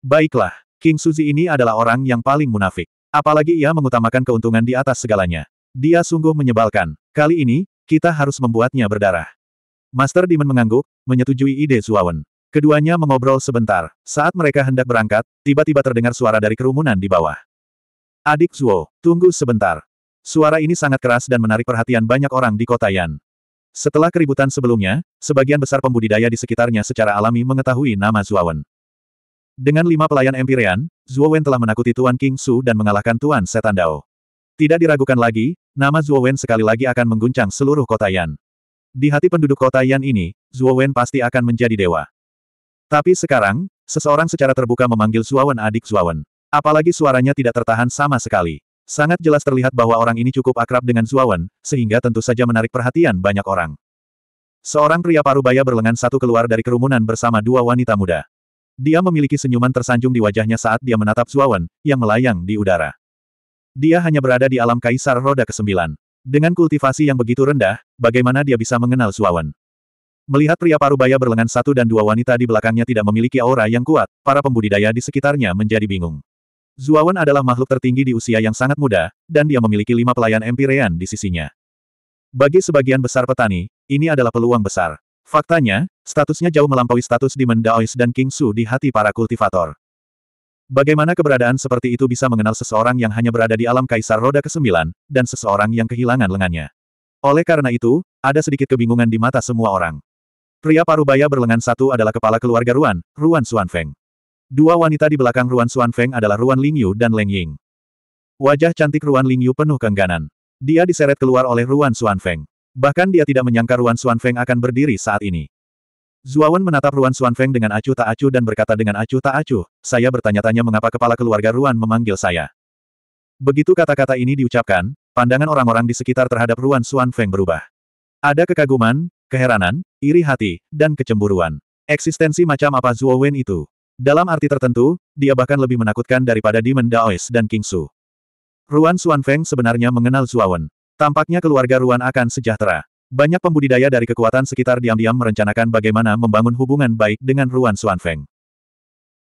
Baiklah, King Suzy ini adalah orang yang paling munafik. Apalagi ia mengutamakan keuntungan di atas segalanya. Dia sungguh menyebalkan. Kali ini, kita harus membuatnya berdarah. Master Demon mengangguk, menyetujui ide Zuawan. Keduanya mengobrol sebentar. Saat mereka hendak berangkat, tiba-tiba terdengar suara dari kerumunan di bawah. Adik Zuo, tunggu sebentar. Suara ini sangat keras dan menarik perhatian banyak orang di kota Yan. Setelah keributan sebelumnya, sebagian besar pembudidaya di sekitarnya secara alami mengetahui nama Zuawan. Dengan lima pelayan Empyrean, Wen telah menakuti Tuan King Su dan mengalahkan Tuan Setan Dao. Tidak diragukan lagi, Nama Zhuowen sekali lagi akan mengguncang seluruh kota Yan. Di hati penduduk kota Yan ini, Zhuowen pasti akan menjadi dewa. Tapi sekarang, seseorang secara terbuka memanggil Zhuowen adik Zhuowen. Apalagi suaranya tidak tertahan sama sekali. Sangat jelas terlihat bahwa orang ini cukup akrab dengan Zhuowen, sehingga tentu saja menarik perhatian banyak orang. Seorang pria parubaya berlengan satu keluar dari kerumunan bersama dua wanita muda. Dia memiliki senyuman tersanjung di wajahnya saat dia menatap Zhuowen, yang melayang di udara. Dia hanya berada di alam kaisar roda ke-9. Dengan kultivasi yang begitu rendah, bagaimana dia bisa mengenal Suawan? Melihat pria parubaya berlengan satu dan dua wanita di belakangnya tidak memiliki aura yang kuat, para pembudidaya di sekitarnya menjadi bingung. Zuawan adalah makhluk tertinggi di usia yang sangat muda, dan dia memiliki lima pelayan empirean di sisinya. Bagi sebagian besar petani, ini adalah peluang besar. Faktanya, statusnya jauh melampaui status di Mendaois dan King di hati para kultivator. Bagaimana keberadaan seperti itu bisa mengenal seseorang yang hanya berada di alam kaisar roda ke-9, dan seseorang yang kehilangan lengannya? Oleh karena itu, ada sedikit kebingungan di mata semua orang. Pria parubaya berlengan satu adalah kepala keluarga Ruan, Ruan Xuanfeng. Dua wanita di belakang Ruan Xuanfeng adalah Ruan Lingyu dan Leng Ying. Wajah cantik Ruan Lingyu penuh kengganan. Dia diseret keluar oleh Ruan Xuanfeng. Bahkan dia tidak menyangka Ruan Xuanfeng akan berdiri saat ini. Zuawan menatap Ruan Xuanfeng dengan acuh tak acuh dan berkata dengan acuh tak acuh, saya bertanya-tanya mengapa kepala keluarga Ruan memanggil saya. Begitu kata-kata ini diucapkan, pandangan orang-orang di sekitar terhadap Ruan Xuanfeng berubah. Ada kekaguman, keheranan, iri hati, dan kecemburuan. Eksistensi macam apa Zuo itu? Dalam arti tertentu, dia bahkan lebih menakutkan daripada Demon Daois dan King Su. Ruan Xuanfeng sebenarnya mengenal Zuawan. Tampaknya keluarga Ruan akan sejahtera. Banyak pembudidaya dari kekuatan sekitar diam-diam merencanakan bagaimana membangun hubungan baik dengan Ruan Xuanfeng.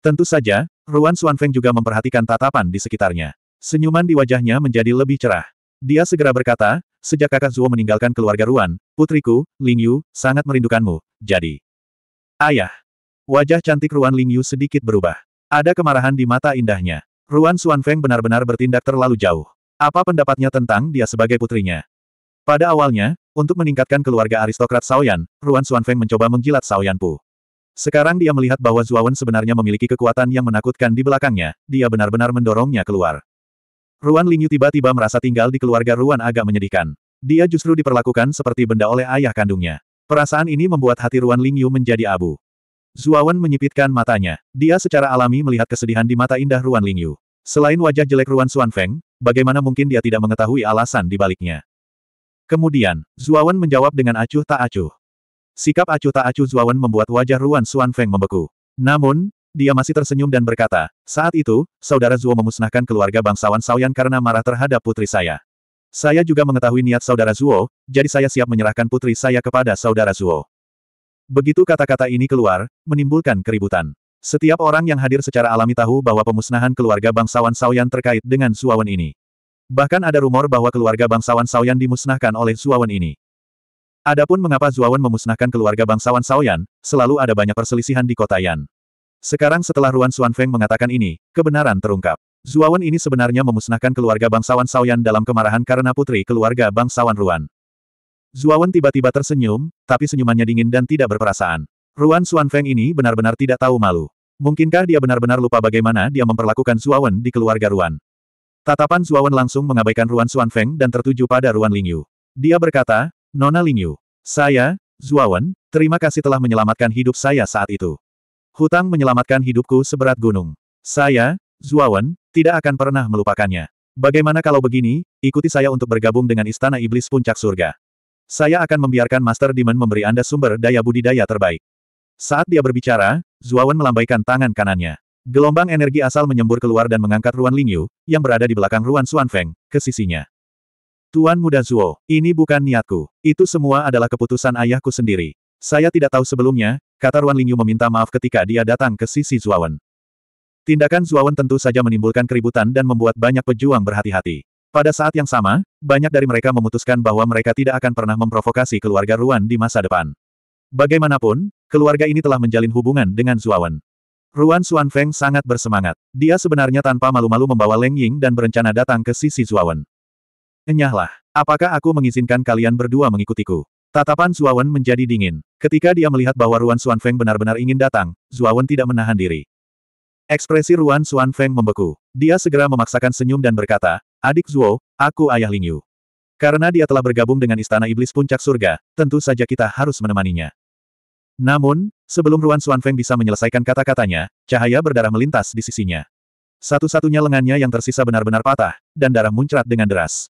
Tentu saja, Ruan Xuanfeng juga memperhatikan tatapan di sekitarnya. Senyuman di wajahnya menjadi lebih cerah. Dia segera berkata, sejak kakak Zuo meninggalkan keluarga Ruan, putriku, Ling Yu, sangat merindukanmu, jadi. Ayah. Wajah cantik Ruan Ling Yu sedikit berubah. Ada kemarahan di mata indahnya. Ruan Xuanfeng benar-benar bertindak terlalu jauh. Apa pendapatnya tentang dia sebagai putrinya? Pada awalnya, untuk meningkatkan keluarga aristokrat Saoyan, Ruan Xuanfeng mencoba menjilat Saoyan Pu. Sekarang dia melihat bahwa Zuawan sebenarnya memiliki kekuatan yang menakutkan di belakangnya, dia benar-benar mendorongnya keluar. Ruan Lingyu tiba-tiba merasa tinggal di keluarga Ruan agak menyedihkan. Dia justru diperlakukan seperti benda oleh ayah kandungnya. Perasaan ini membuat hati Ruan Lingyu menjadi abu. Zuawan menyipitkan matanya. Dia secara alami melihat kesedihan di mata indah Ruan Lingyu. Selain wajah jelek Ruan Xuanfeng, bagaimana mungkin dia tidak mengetahui alasan di baliknya? Kemudian, Zuawan menjawab dengan acuh tak acuh. Sikap acuh tak acuh Zuawan membuat wajah Ruan Feng membeku. Namun, dia masih tersenyum dan berkata, saat itu, saudara Zuo memusnahkan keluarga bangsawan Saoyan karena marah terhadap putri saya. Saya juga mengetahui niat saudara Zuo, jadi saya siap menyerahkan putri saya kepada saudara Zuo. Begitu kata-kata ini keluar, menimbulkan keributan. Setiap orang yang hadir secara alami tahu bahwa pemusnahan keluarga bangsawan Saoyan terkait dengan Zuawan ini. Bahkan ada rumor bahwa keluarga bangsawan Saoyan dimusnahkan oleh Zuawan ini. Adapun mengapa Zuawan memusnahkan keluarga bangsawan Saoyan, selalu ada banyak perselisihan di kota Yan. Sekarang setelah Ruan Xuanfeng mengatakan ini, kebenaran terungkap. Zuawan ini sebenarnya memusnahkan keluarga bangsawan Saoyan dalam kemarahan karena putri keluarga bangsawan Ruan. Zuawan tiba-tiba tersenyum, tapi senyumannya dingin dan tidak berperasaan. Ruan Xuanfeng ini benar-benar tidak tahu malu. Mungkinkah dia benar-benar lupa bagaimana dia memperlakukan Zuawan di keluarga Ruan? Tatapan Zuawan langsung mengabaikan Ruan Xuanfeng dan tertuju pada Ruan Lingyu. Dia berkata, Nona Lingyu, saya, Zuawan, terima kasih telah menyelamatkan hidup saya saat itu. Hutang menyelamatkan hidupku seberat gunung. Saya, Zuawan, tidak akan pernah melupakannya. Bagaimana kalau begini, ikuti saya untuk bergabung dengan Istana Iblis Puncak Surga. Saya akan membiarkan Master Demon memberi Anda sumber daya budidaya terbaik. Saat dia berbicara, Zuawan melambaikan tangan kanannya. Gelombang energi asal menyembur keluar dan mengangkat Ruan Lingyu, yang berada di belakang Ruan Feng, ke sisinya. Tuan Muda Zuo, ini bukan niatku. Itu semua adalah keputusan ayahku sendiri. Saya tidak tahu sebelumnya, kata Ruan Lingyu meminta maaf ketika dia datang ke sisi Zuawan. Tindakan Zuawan tentu saja menimbulkan keributan dan membuat banyak pejuang berhati-hati. Pada saat yang sama, banyak dari mereka memutuskan bahwa mereka tidak akan pernah memprovokasi keluarga Ruan di masa depan. Bagaimanapun, keluarga ini telah menjalin hubungan dengan Zuawan. Ruan Xuan Feng sangat bersemangat. Dia sebenarnya tanpa malu-malu membawa Leng Ying dan berencana datang ke sisi Zuawan. Enyahlah, apakah aku mengizinkan kalian berdua mengikutiku? Tatapan Zuawan menjadi dingin. Ketika dia melihat bahwa Ruan Xuan Feng benar-benar ingin datang, Zuawan tidak menahan diri. Ekspresi Ruan Xuan Feng membeku. Dia segera memaksakan senyum dan berkata, Adik Zuo, aku ayah Ling Yu. Karena dia telah bergabung dengan Istana Iblis Puncak Surga, tentu saja kita harus menemaninya. Namun, sebelum Ruan Feng bisa menyelesaikan kata-katanya, cahaya berdarah melintas di sisinya. Satu-satunya lengannya yang tersisa benar-benar patah, dan darah muncrat dengan deras.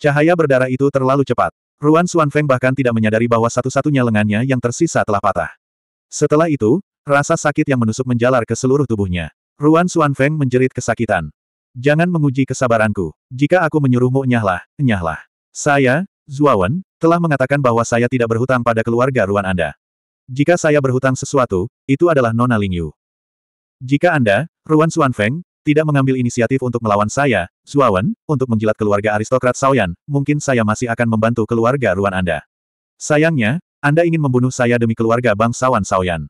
Cahaya berdarah itu terlalu cepat. Ruan Feng bahkan tidak menyadari bahwa satu-satunya lengannya yang tersisa telah patah. Setelah itu, rasa sakit yang menusuk menjalar ke seluruh tubuhnya. Ruan Feng menjerit kesakitan. Jangan menguji kesabaranku. Jika aku menyuruhmu nyahlah, nyahlah. Saya, Zuawan, telah mengatakan bahwa saya tidak berhutang pada keluarga Ruan Anda. Jika saya berhutang sesuatu, itu adalah Nona Lingyu. Jika Anda, Ruan Xuanfeng, tidak mengambil inisiatif untuk melawan saya, Zuawan, untuk menjilat keluarga aristokrat Saoyan, mungkin saya masih akan membantu keluarga Ruan Anda. Sayangnya, Anda ingin membunuh saya demi keluarga bangsawan Saoyan.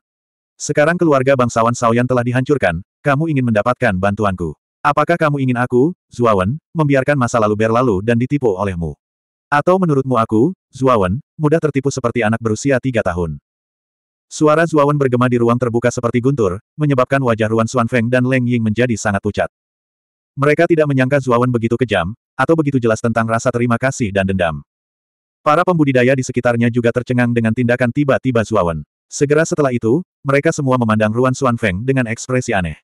Sekarang keluarga bangsawan Saoyan telah dihancurkan, kamu ingin mendapatkan bantuanku. Apakah kamu ingin aku, Zuawan, membiarkan masa lalu berlalu dan ditipu olehmu? Atau menurutmu aku, Zuawan, mudah tertipu seperti anak berusia tiga tahun? Suara Zuawan bergema di ruang terbuka seperti guntur, menyebabkan wajah Ruan Feng dan Leng Ying menjadi sangat pucat. Mereka tidak menyangka Zuawan begitu kejam, atau begitu jelas tentang rasa terima kasih dan dendam. Para pembudidaya di sekitarnya juga tercengang dengan tindakan tiba-tiba Zuawan. Segera setelah itu, mereka semua memandang Ruan Feng dengan ekspresi aneh.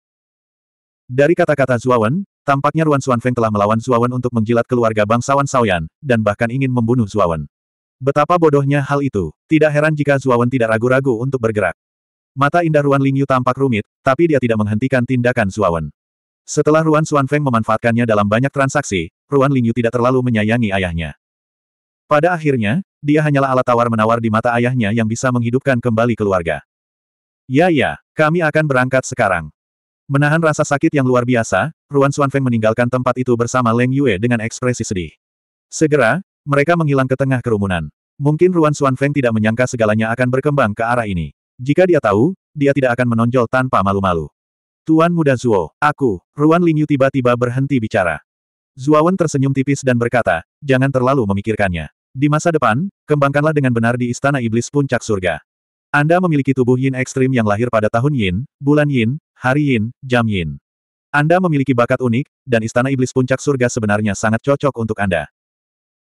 Dari kata-kata Zuawan, tampaknya Ruan Feng telah melawan Zuawan untuk menjilat keluarga bangsawan Saoyan, dan bahkan ingin membunuh Zuawan. Betapa bodohnya hal itu, tidak heran jika Zuawan tidak ragu-ragu untuk bergerak. Mata indah Ruan Lingyu tampak rumit, tapi dia tidak menghentikan tindakan Zuawan. Setelah Ruan Xuanfeng memanfaatkannya dalam banyak transaksi, Ruan Lingyu tidak terlalu menyayangi ayahnya. Pada akhirnya, dia hanyalah alat tawar-menawar di mata ayahnya yang bisa menghidupkan kembali keluarga. Ya ya, kami akan berangkat sekarang. Menahan rasa sakit yang luar biasa, Ruan Xuanfeng meninggalkan tempat itu bersama Leng Yue dengan ekspresi sedih. Segera, mereka menghilang ke tengah kerumunan. Mungkin Ruan Feng tidak menyangka segalanya akan berkembang ke arah ini. Jika dia tahu, dia tidak akan menonjol tanpa malu-malu. Tuan muda Zuo, aku, Ruan Lingyu tiba-tiba berhenti bicara. Zuawan tersenyum tipis dan berkata, jangan terlalu memikirkannya. Di masa depan, kembangkanlah dengan benar di Istana Iblis Puncak Surga. Anda memiliki tubuh yin ekstrim yang lahir pada tahun yin, bulan yin, hari yin, jam yin. Anda memiliki bakat unik, dan Istana Iblis Puncak Surga sebenarnya sangat cocok untuk Anda.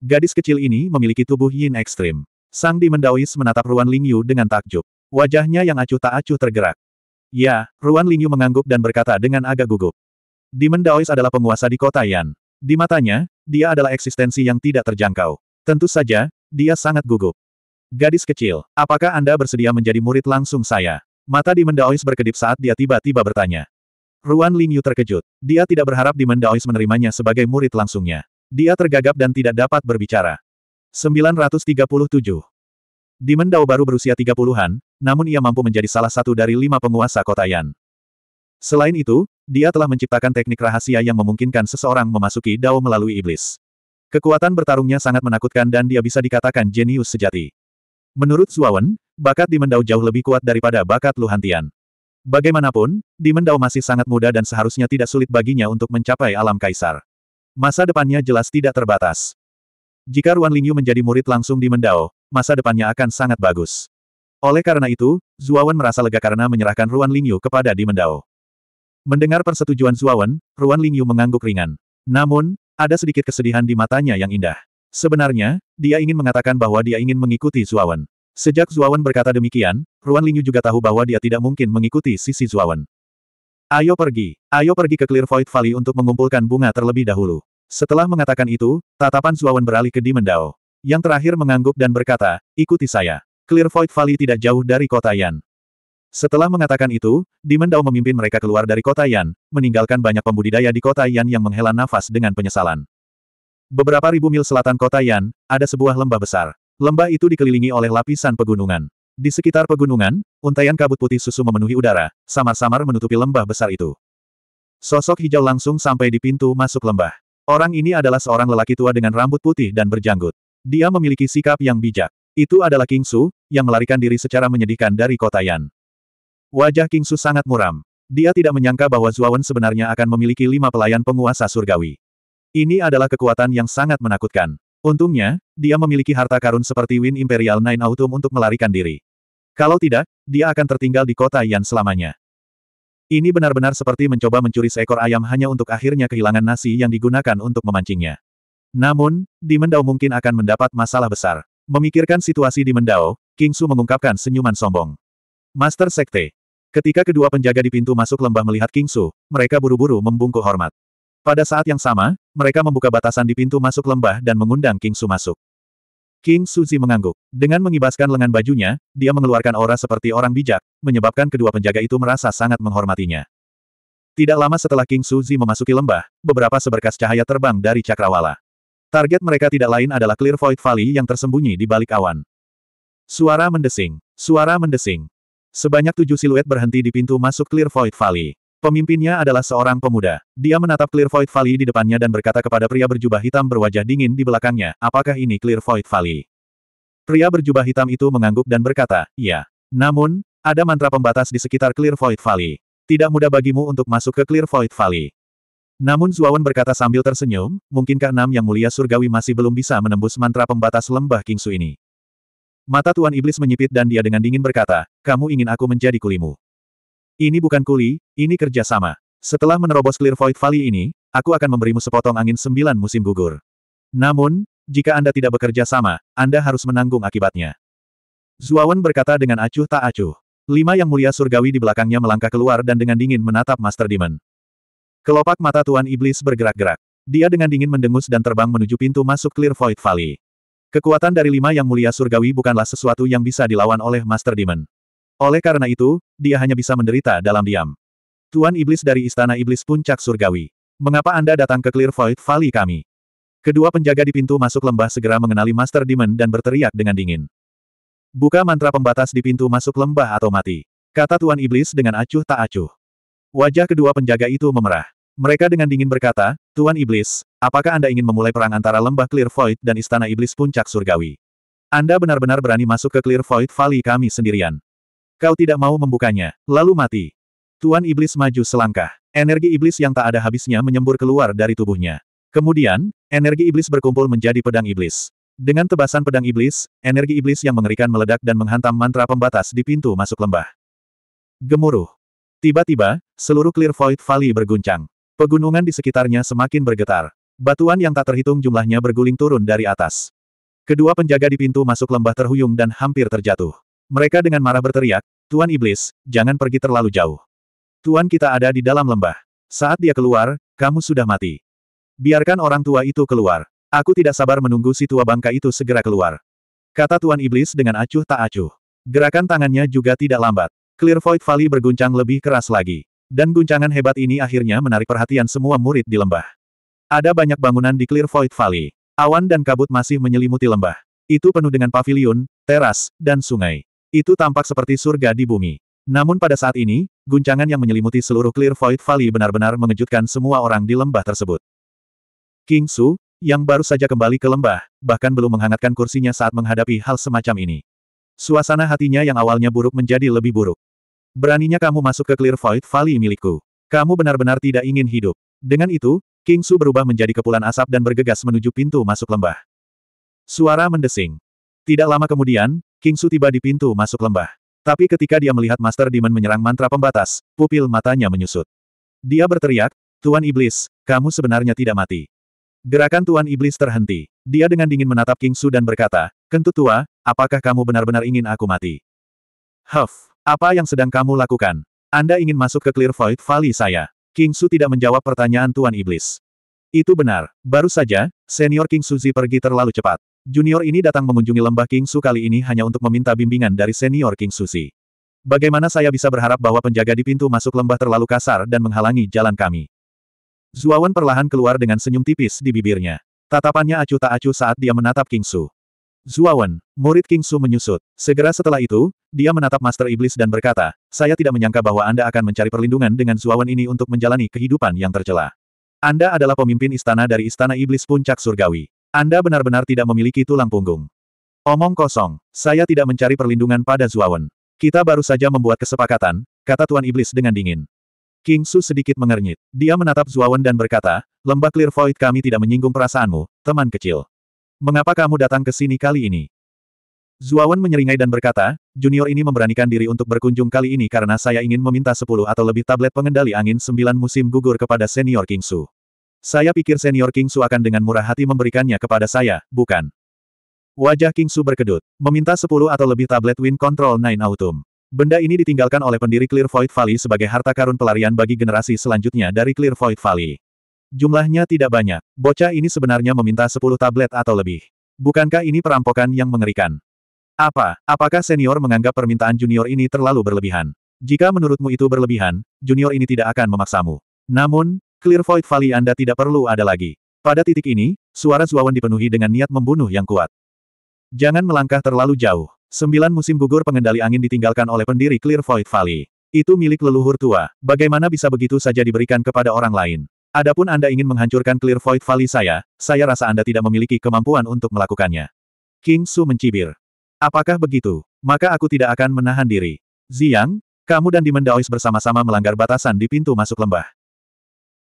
Gadis kecil ini memiliki tubuh yin ekstrim. Sang Demon Daois menatap Ruan Lingyu dengan takjub. Wajahnya yang acuh tak acuh tergerak. Ya, Ruan Lingyu mengangguk dan berkata dengan agak gugup. Demon Daois adalah penguasa di kota Yan. Di matanya, dia adalah eksistensi yang tidak terjangkau. Tentu saja, dia sangat gugup. Gadis kecil, apakah Anda bersedia menjadi murid langsung saya? Mata Demon Daois berkedip saat dia tiba-tiba bertanya. Ruan Lingyu terkejut. Dia tidak berharap Demon Daois menerimanya sebagai murid langsungnya. Dia tergagap dan tidak dapat berbicara. 937. Demon Dao baru berusia 30-an, namun ia mampu menjadi salah satu dari lima penguasa kota Yan. Selain itu, dia telah menciptakan teknik rahasia yang memungkinkan seseorang memasuki Dao melalui iblis. Kekuatan bertarungnya sangat menakutkan dan dia bisa dikatakan jenius sejati. Menurut Zuawan, bakat di Dao jauh lebih kuat daripada bakat Luhantian. Bagaimanapun, di Dao masih sangat muda dan seharusnya tidak sulit baginya untuk mencapai alam kaisar. Masa depannya jelas tidak terbatas. Jika Ruan Lingyu menjadi murid langsung di Mendao, masa depannya akan sangat bagus. Oleh karena itu, Zuawan merasa lega karena menyerahkan Ruan Lingyu kepada di Mendao. Mendengar persetujuan Zuawan, Ruan Lingyu mengangguk ringan. Namun, ada sedikit kesedihan di matanya yang indah. Sebenarnya, dia ingin mengatakan bahwa dia ingin mengikuti Zuawan. Sejak Zuawan berkata demikian, Ruan Lingyu juga tahu bahwa dia tidak mungkin mengikuti sisi Zuawan. Ayo pergi, ayo pergi ke Clear Void Valley untuk mengumpulkan bunga terlebih dahulu. Setelah mengatakan itu, tatapan Zuawan beralih ke Dimendao. Yang terakhir mengangguk dan berkata, ikuti saya. Clear Void Valley tidak jauh dari kota Yan. Setelah mengatakan itu, Dimendao memimpin mereka keluar dari kota Yan, meninggalkan banyak pembudidaya di kota Yan yang menghela nafas dengan penyesalan. Beberapa ribu mil selatan kota Yan, ada sebuah lembah besar. Lembah itu dikelilingi oleh lapisan pegunungan. Di sekitar pegunungan, untaian kabut putih susu memenuhi udara, samar-samar menutupi lembah besar itu. Sosok hijau langsung sampai di pintu masuk lembah. Orang ini adalah seorang lelaki tua dengan rambut putih dan berjanggut. Dia memiliki sikap yang bijak. Itu adalah King Su, yang melarikan diri secara menyedihkan dari kota Yan. Wajah King Su sangat muram. Dia tidak menyangka bahwa Zuawan sebenarnya akan memiliki lima pelayan penguasa surgawi. Ini adalah kekuatan yang sangat menakutkan. Untungnya, dia memiliki harta karun seperti Win Imperial Nine Autumn untuk melarikan diri. Kalau tidak, dia akan tertinggal di kota Yan selamanya. Ini benar-benar seperti mencoba mencuri seekor ayam hanya untuk akhirnya kehilangan nasi yang digunakan untuk memancingnya. Namun, di Mendao mungkin akan mendapat masalah besar. Memikirkan situasi di Mendao, King Su mengungkapkan senyuman sombong. Master Sekte. Ketika kedua penjaga di pintu masuk lembah melihat King Su, mereka buru-buru membungkuk hormat. Pada saat yang sama, mereka membuka batasan di pintu masuk lembah dan mengundang King Su masuk. King Suzy mengangguk. Dengan mengibaskan lengan bajunya, dia mengeluarkan aura seperti orang bijak, menyebabkan kedua penjaga itu merasa sangat menghormatinya. Tidak lama setelah King Suzy memasuki lembah, beberapa seberkas cahaya terbang dari cakrawala. Target mereka tidak lain adalah Clear Void Valley yang tersembunyi di balik awan. Suara mendesing. Suara mendesing. Sebanyak tujuh siluet berhenti di pintu masuk Clear Void Valley. Pemimpinnya adalah seorang pemuda. Dia menatap Clear Void Valley di depannya dan berkata kepada pria berjubah hitam berwajah dingin di belakangnya, apakah ini Clear Void Valley? Pria berjubah hitam itu mengangguk dan berkata, iya. Namun, ada mantra pembatas di sekitar Clear Void Valley. Tidak mudah bagimu untuk masuk ke Clear Void Valley. Namun Zuawan berkata sambil tersenyum, mungkinkah Nam yang mulia surgawi masih belum bisa menembus mantra pembatas lembah Kingsu ini? Mata Tuan Iblis menyipit dan dia dengan dingin berkata, kamu ingin aku menjadi kulimu. Ini bukan kuli, ini kerjasama. Setelah menerobos Clear Void Valley ini, aku akan memberimu sepotong angin sembilan musim gugur. Namun, jika Anda tidak bekerja sama, Anda harus menanggung akibatnya. Zuawan berkata dengan acuh tak acuh. Lima yang mulia surgawi di belakangnya melangkah keluar dan dengan dingin menatap Master Demon. Kelopak mata Tuan Iblis bergerak-gerak. Dia dengan dingin mendengus dan terbang menuju pintu masuk Clear Void Valley. Kekuatan dari lima yang mulia surgawi bukanlah sesuatu yang bisa dilawan oleh Master Demon. Oleh karena itu, dia hanya bisa menderita dalam diam. Tuan Iblis dari Istana Iblis Puncak Surgawi. Mengapa Anda datang ke Clear Void Valley kami? Kedua penjaga di pintu masuk lembah segera mengenali Master Demon dan berteriak dengan dingin. Buka mantra pembatas di pintu masuk lembah atau mati. Kata Tuan Iblis dengan acuh tak acuh. Wajah kedua penjaga itu memerah. Mereka dengan dingin berkata, Tuan Iblis, apakah Anda ingin memulai perang antara lembah Clear Void dan Istana Iblis Puncak Surgawi? Anda benar-benar berani masuk ke Clear Void Valley kami sendirian. Kau tidak mau membukanya, lalu mati. Tuan Iblis maju selangkah. Energi iblis yang tak ada habisnya menyembur keluar dari tubuhnya. Kemudian, energi iblis berkumpul menjadi pedang iblis. Dengan tebasan pedang iblis, energi iblis yang mengerikan meledak dan menghantam mantra pembatas di pintu masuk lembah. Gemuruh. Tiba-tiba, seluruh Clear Void Valley berguncang. Pegunungan di sekitarnya semakin bergetar. Batuan yang tak terhitung jumlahnya berguling turun dari atas. Kedua penjaga di pintu masuk lembah terhuyung dan hampir terjatuh. Mereka dengan marah berteriak, Tuan Iblis, jangan pergi terlalu jauh. Tuan kita ada di dalam lembah. Saat dia keluar, kamu sudah mati. Biarkan orang tua itu keluar. Aku tidak sabar menunggu si tua bangka itu segera keluar. Kata Tuan Iblis dengan acuh tak acuh. Gerakan tangannya juga tidak lambat. Clear Void Valley berguncang lebih keras lagi. Dan guncangan hebat ini akhirnya menarik perhatian semua murid di lembah. Ada banyak bangunan di Clear Void Valley. Awan dan kabut masih menyelimuti lembah. Itu penuh dengan pavilion, teras, dan sungai. Itu tampak seperti surga di bumi. Namun pada saat ini, guncangan yang menyelimuti seluruh Clear Void Valley benar-benar mengejutkan semua orang di lembah tersebut. King Su, yang baru saja kembali ke lembah, bahkan belum menghangatkan kursinya saat menghadapi hal semacam ini. Suasana hatinya yang awalnya buruk menjadi lebih buruk. Beraninya kamu masuk ke Clear Void Valley milikku. Kamu benar-benar tidak ingin hidup. Dengan itu, King Su berubah menjadi kepulan asap dan bergegas menuju pintu masuk lembah. Suara mendesing. Tidak lama kemudian, King Su tiba di pintu masuk lembah. Tapi ketika dia melihat Master Demon menyerang mantra pembatas, pupil matanya menyusut. Dia berteriak, Tuan Iblis, kamu sebenarnya tidak mati. Gerakan Tuan Iblis terhenti. Dia dengan dingin menatap King Su dan berkata, Kentut tua, apakah kamu benar-benar ingin aku mati? Huff, apa yang sedang kamu lakukan? Anda ingin masuk ke Clear Void Valley saya? King Su tidak menjawab pertanyaan Tuan Iblis. Itu benar. Baru saja, senior King Suzi pergi terlalu cepat. Junior ini datang mengunjungi lembah King Su kali ini hanya untuk meminta bimbingan dari senior King Suzi. Bagaimana saya bisa berharap bahwa penjaga di pintu masuk lembah terlalu kasar dan menghalangi jalan kami? Zuawan perlahan keluar dengan senyum tipis di bibirnya. Tatapannya acuh tak acuh saat dia menatap King Su. Zuawan, murid King Su menyusut. Segera setelah itu, dia menatap Master Iblis dan berkata, saya tidak menyangka bahwa Anda akan mencari perlindungan dengan Zuawan ini untuk menjalani kehidupan yang tercela. Anda adalah pemimpin istana dari Istana Iblis Puncak Surgawi. Anda benar-benar tidak memiliki tulang punggung. Omong kosong, saya tidak mencari perlindungan pada Zuawan. Kita baru saja membuat kesepakatan, kata Tuan Iblis dengan dingin. King Su sedikit mengernyit. Dia menatap Zuawan dan berkata, lembah Clear Void kami tidak menyinggung perasaanmu, teman kecil. Mengapa kamu datang ke sini kali ini? Zuawan menyeringai dan berkata, junior ini memberanikan diri untuk berkunjung kali ini karena saya ingin meminta 10 atau lebih tablet pengendali angin 9 musim gugur kepada senior King Su. Saya pikir senior King Su akan dengan murah hati memberikannya kepada saya, bukan? Wajah King Su berkedut, meminta 10 atau lebih tablet Wind Control 9 Autumn. Benda ini ditinggalkan oleh pendiri Clear Void Valley sebagai harta karun pelarian bagi generasi selanjutnya dari Clear Void Valley. Jumlahnya tidak banyak. Bocah ini sebenarnya meminta 10 tablet atau lebih. Bukankah ini perampokan yang mengerikan? Apa, apakah senior menganggap permintaan junior ini terlalu berlebihan? Jika menurutmu itu berlebihan, junior ini tidak akan memaksamu. Namun, clear void valley Anda tidak perlu ada lagi. Pada titik ini, suara Zuawan dipenuhi dengan niat membunuh yang kuat. Jangan melangkah terlalu jauh. Sembilan musim gugur pengendali angin ditinggalkan oleh pendiri Clear Void Valley. Itu milik leluhur tua. Bagaimana bisa begitu saja diberikan kepada orang lain? Adapun Anda ingin menghancurkan Clear Void Valley saya, saya rasa Anda tidak memiliki kemampuan untuk melakukannya. King Su mencibir. Apakah begitu? Maka aku tidak akan menahan diri. Ziyang, kamu dan Demon Daois bersama-sama melanggar batasan di pintu masuk lembah.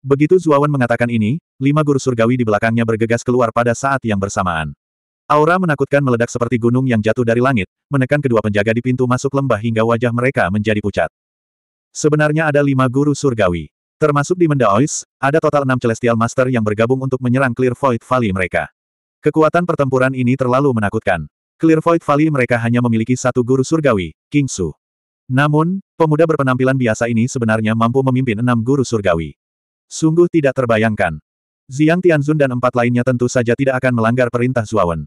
Begitu Zuawan mengatakan ini, lima guru surgawi di belakangnya bergegas keluar pada saat yang bersamaan. Aura menakutkan meledak seperti gunung yang jatuh dari langit, menekan kedua penjaga di pintu masuk lembah hingga wajah mereka menjadi pucat. Sebenarnya ada lima guru surgawi. Termasuk di Mendaois, ada total enam Celestial Master yang bergabung untuk menyerang Clear Void Valley mereka. Kekuatan pertempuran ini terlalu menakutkan. Clear Void Valley mereka hanya memiliki satu guru surgawi, King Su. Namun, pemuda berpenampilan biasa ini sebenarnya mampu memimpin enam guru surgawi. Sungguh tidak terbayangkan. Ziyang Tianzun dan empat lainnya tentu saja tidak akan melanggar perintah Zuawan.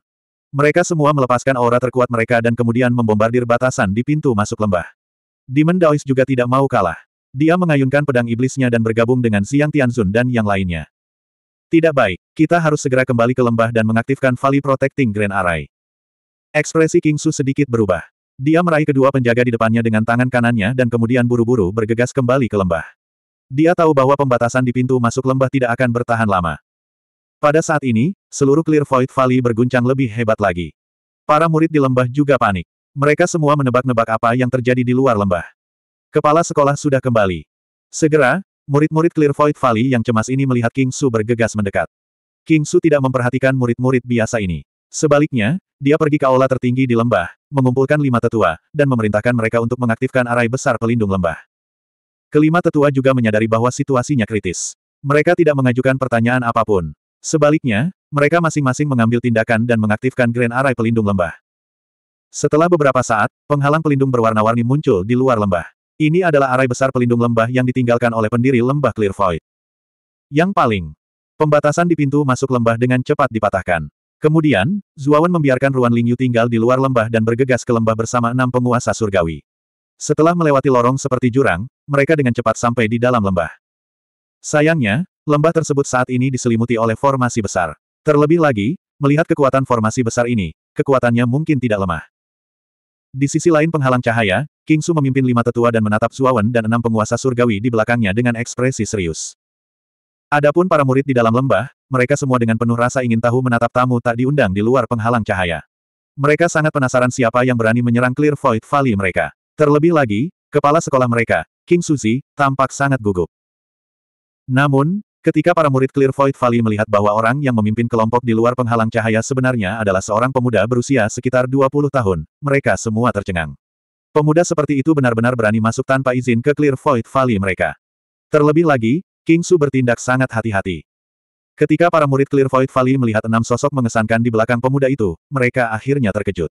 Mereka semua melepaskan aura terkuat mereka dan kemudian membombardir batasan di pintu masuk lembah. Demon Daois juga tidak mau kalah. Dia mengayunkan pedang iblisnya dan bergabung dengan Xiang Tianzun dan yang lainnya. Tidak baik, kita harus segera kembali ke lembah dan mengaktifkan Valley Protecting Grand Array. Ekspresi King Su sedikit berubah. Dia meraih kedua penjaga di depannya dengan tangan kanannya dan kemudian buru-buru bergegas kembali ke lembah. Dia tahu bahwa pembatasan di pintu masuk lembah tidak akan bertahan lama. Pada saat ini, seluruh Clear Void Valley berguncang lebih hebat lagi. Para murid di lembah juga panik. Mereka semua menebak-nebak apa yang terjadi di luar lembah. Kepala sekolah sudah kembali. Segera, murid-murid Clear Void Valley yang cemas ini melihat King Su bergegas mendekat. King Su tidak memperhatikan murid-murid biasa ini. Sebaliknya, dia pergi ke aula tertinggi di lembah, mengumpulkan lima tetua, dan memerintahkan mereka untuk mengaktifkan arai besar pelindung lembah. Kelima tetua juga menyadari bahwa situasinya kritis. Mereka tidak mengajukan pertanyaan apapun. Sebaliknya, mereka masing-masing mengambil tindakan dan mengaktifkan Grand Arai Pelindung Lembah. Setelah beberapa saat, penghalang pelindung berwarna-warni muncul di luar lembah. Ini adalah arai besar pelindung lembah yang ditinggalkan oleh pendiri lembah Clear Void. Yang paling, pembatasan di pintu masuk lembah dengan cepat dipatahkan. Kemudian, Zuawan membiarkan Ruan Lingyu tinggal di luar lembah dan bergegas ke lembah bersama enam penguasa surgawi. Setelah melewati lorong seperti jurang, mereka dengan cepat sampai di dalam lembah. Sayangnya, lembah tersebut saat ini diselimuti oleh formasi besar. Terlebih lagi, melihat kekuatan formasi besar ini, kekuatannya mungkin tidak lemah. Di sisi lain penghalang cahaya, King Su memimpin lima tetua dan menatap Zuawan dan enam penguasa surgawi di belakangnya dengan ekspresi serius. Adapun para murid di dalam lembah, mereka semua dengan penuh rasa ingin tahu menatap tamu tak diundang di luar penghalang cahaya. Mereka sangat penasaran siapa yang berani menyerang Clear Void Valley mereka. Terlebih lagi, kepala sekolah mereka, King Suzy, tampak sangat gugup. Namun, ketika para murid Clear Void Valley melihat bahwa orang yang memimpin kelompok di luar penghalang cahaya sebenarnya adalah seorang pemuda berusia sekitar 20 tahun, mereka semua tercengang. Pemuda seperti itu benar-benar berani masuk tanpa izin ke Clear Void Valley mereka. Terlebih lagi, King Su bertindak sangat hati-hati. Ketika para murid Clear Void Valley melihat enam sosok mengesankan di belakang pemuda itu, mereka akhirnya terkejut.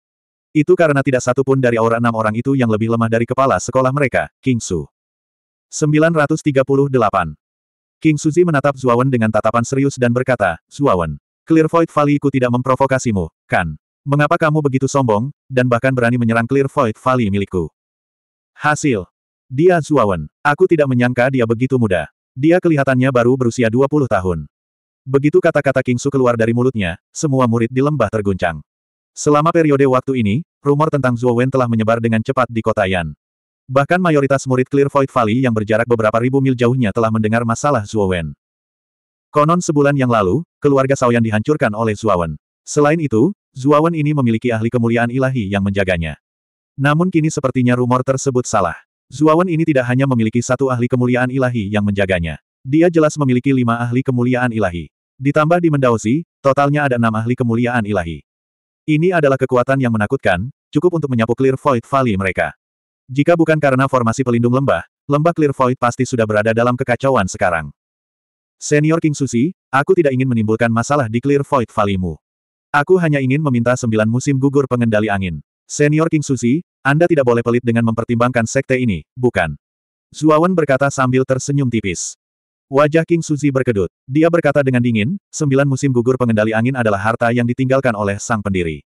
Itu karena tidak satu pun dari aura enam orang itu yang lebih lemah dari kepala sekolah mereka, King Su. 938. King Suzi menatap Zuawan dengan tatapan serius dan berkata, Zuawan, Clear Void Valley-ku tidak memprovokasimu, kan? Mengapa kamu begitu sombong, dan bahkan berani menyerang Clear Void Valley milikku? Hasil. Dia Zuawan. Aku tidak menyangka dia begitu muda. Dia kelihatannya baru berusia 20 tahun. Begitu kata-kata King Su keluar dari mulutnya, semua murid di lembah terguncang. Selama periode waktu ini, rumor tentang Zhuo Wen telah menyebar dengan cepat di kota Yan. Bahkan mayoritas murid Clear Void Valley yang berjarak beberapa ribu mil jauhnya telah mendengar masalah Zhuo Wen. Konon sebulan yang lalu, keluarga Saoyan dihancurkan oleh Wen. Selain itu, Wen ini memiliki ahli kemuliaan ilahi yang menjaganya. Namun kini sepertinya rumor tersebut salah. Wen ini tidak hanya memiliki satu ahli kemuliaan ilahi yang menjaganya. Dia jelas memiliki lima ahli kemuliaan ilahi. Ditambah di Mendaosi, totalnya ada enam ahli kemuliaan ilahi. Ini adalah kekuatan yang menakutkan, cukup untuk menyapu Clear Void Valley mereka. Jika bukan karena formasi pelindung lembah, lembah Clear Void pasti sudah berada dalam kekacauan sekarang. Senior King Susi, aku tidak ingin menimbulkan masalah di Clear Void Valley-mu. Aku hanya ingin meminta sembilan musim gugur pengendali angin. Senior King Susi, Anda tidak boleh pelit dengan mempertimbangkan sekte ini, bukan? Zuawan berkata sambil tersenyum tipis. Wajah King Suzy berkedut. Dia berkata dengan dingin, sembilan musim gugur pengendali angin adalah harta yang ditinggalkan oleh sang pendiri.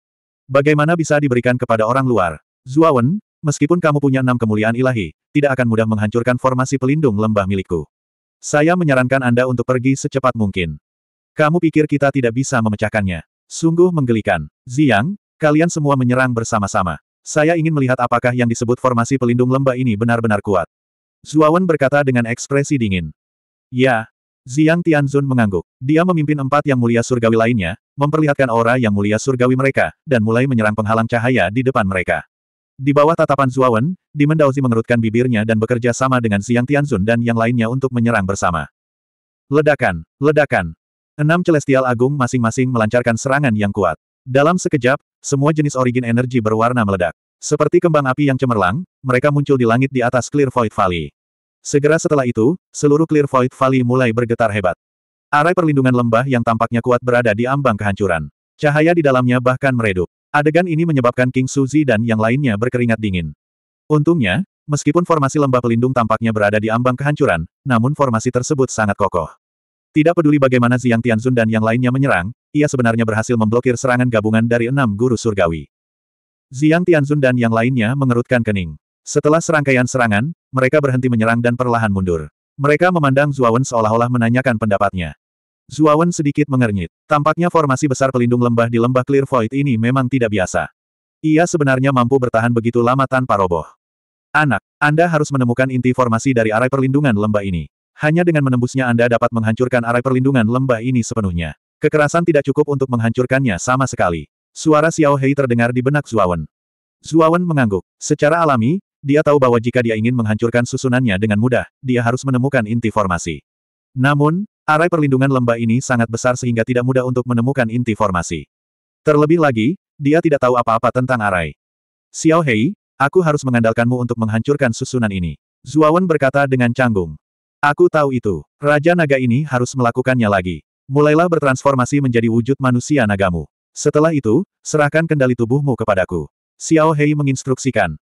Bagaimana bisa diberikan kepada orang luar? Zuawan, meskipun kamu punya enam kemuliaan ilahi, tidak akan mudah menghancurkan formasi pelindung lembah milikku. Saya menyarankan Anda untuk pergi secepat mungkin. Kamu pikir kita tidak bisa memecahkannya? Sungguh menggelikan. Ziyang, kalian semua menyerang bersama-sama. Saya ingin melihat apakah yang disebut formasi pelindung lembah ini benar-benar kuat. Zuawan berkata dengan ekspresi dingin. Ya. Ziang Tianzun mengangguk. Dia memimpin empat yang mulia surgawi lainnya, memperlihatkan aura yang mulia surgawi mereka, dan mulai menyerang penghalang cahaya di depan mereka. Di bawah tatapan Zuawan, Demon Daozi mengerutkan bibirnya dan bekerja sama dengan Ziyang Tianzun dan yang lainnya untuk menyerang bersama. Ledakan, ledakan. Enam celestial agung masing-masing melancarkan serangan yang kuat. Dalam sekejap, semua jenis origin energi berwarna meledak. Seperti kembang api yang cemerlang, mereka muncul di langit di atas Clear Void Valley. Segera setelah itu, seluruh Clear Void Valley mulai bergetar hebat. Arai perlindungan lembah yang tampaknya kuat berada di ambang kehancuran. Cahaya di dalamnya bahkan meredup. Adegan ini menyebabkan King Suzy dan yang lainnya berkeringat dingin. Untungnya, meskipun formasi lembah pelindung tampaknya berada di ambang kehancuran, namun formasi tersebut sangat kokoh. Tidak peduli bagaimana Ziang Tianzun dan yang lainnya menyerang, ia sebenarnya berhasil memblokir serangan gabungan dari enam guru surgawi. Ziang Tianzun dan yang lainnya mengerutkan kening. Setelah serangkaian serangan, mereka berhenti menyerang dan perlahan mundur. Mereka memandang Zuawan seolah-olah menanyakan pendapatnya. Zuawan sedikit mengernyit. Tampaknya formasi besar pelindung lembah di lembah Clear Void ini memang tidak biasa. Ia sebenarnya mampu bertahan begitu lama tanpa roboh. Anak, Anda harus menemukan inti formasi dari arai perlindungan lembah ini. Hanya dengan menembusnya Anda dapat menghancurkan arai perlindungan lembah ini sepenuhnya. Kekerasan tidak cukup untuk menghancurkannya sama sekali. Suara Xiao Hei terdengar di benak Zuawan. Zuawan mengangguk. Secara alami, dia tahu bahwa jika dia ingin menghancurkan susunannya dengan mudah, dia harus menemukan inti formasi. Namun, arai perlindungan lembah ini sangat besar sehingga tidak mudah untuk menemukan inti formasi. Terlebih lagi, dia tidak tahu apa-apa tentang arai. Xiao Hei, aku harus mengandalkanmu untuk menghancurkan susunan ini. Zuawan berkata dengan canggung. Aku tahu itu. Raja naga ini harus melakukannya lagi. Mulailah bertransformasi menjadi wujud manusia nagamu. Setelah itu, serahkan kendali tubuhmu kepadaku. Xiao Hei menginstruksikan.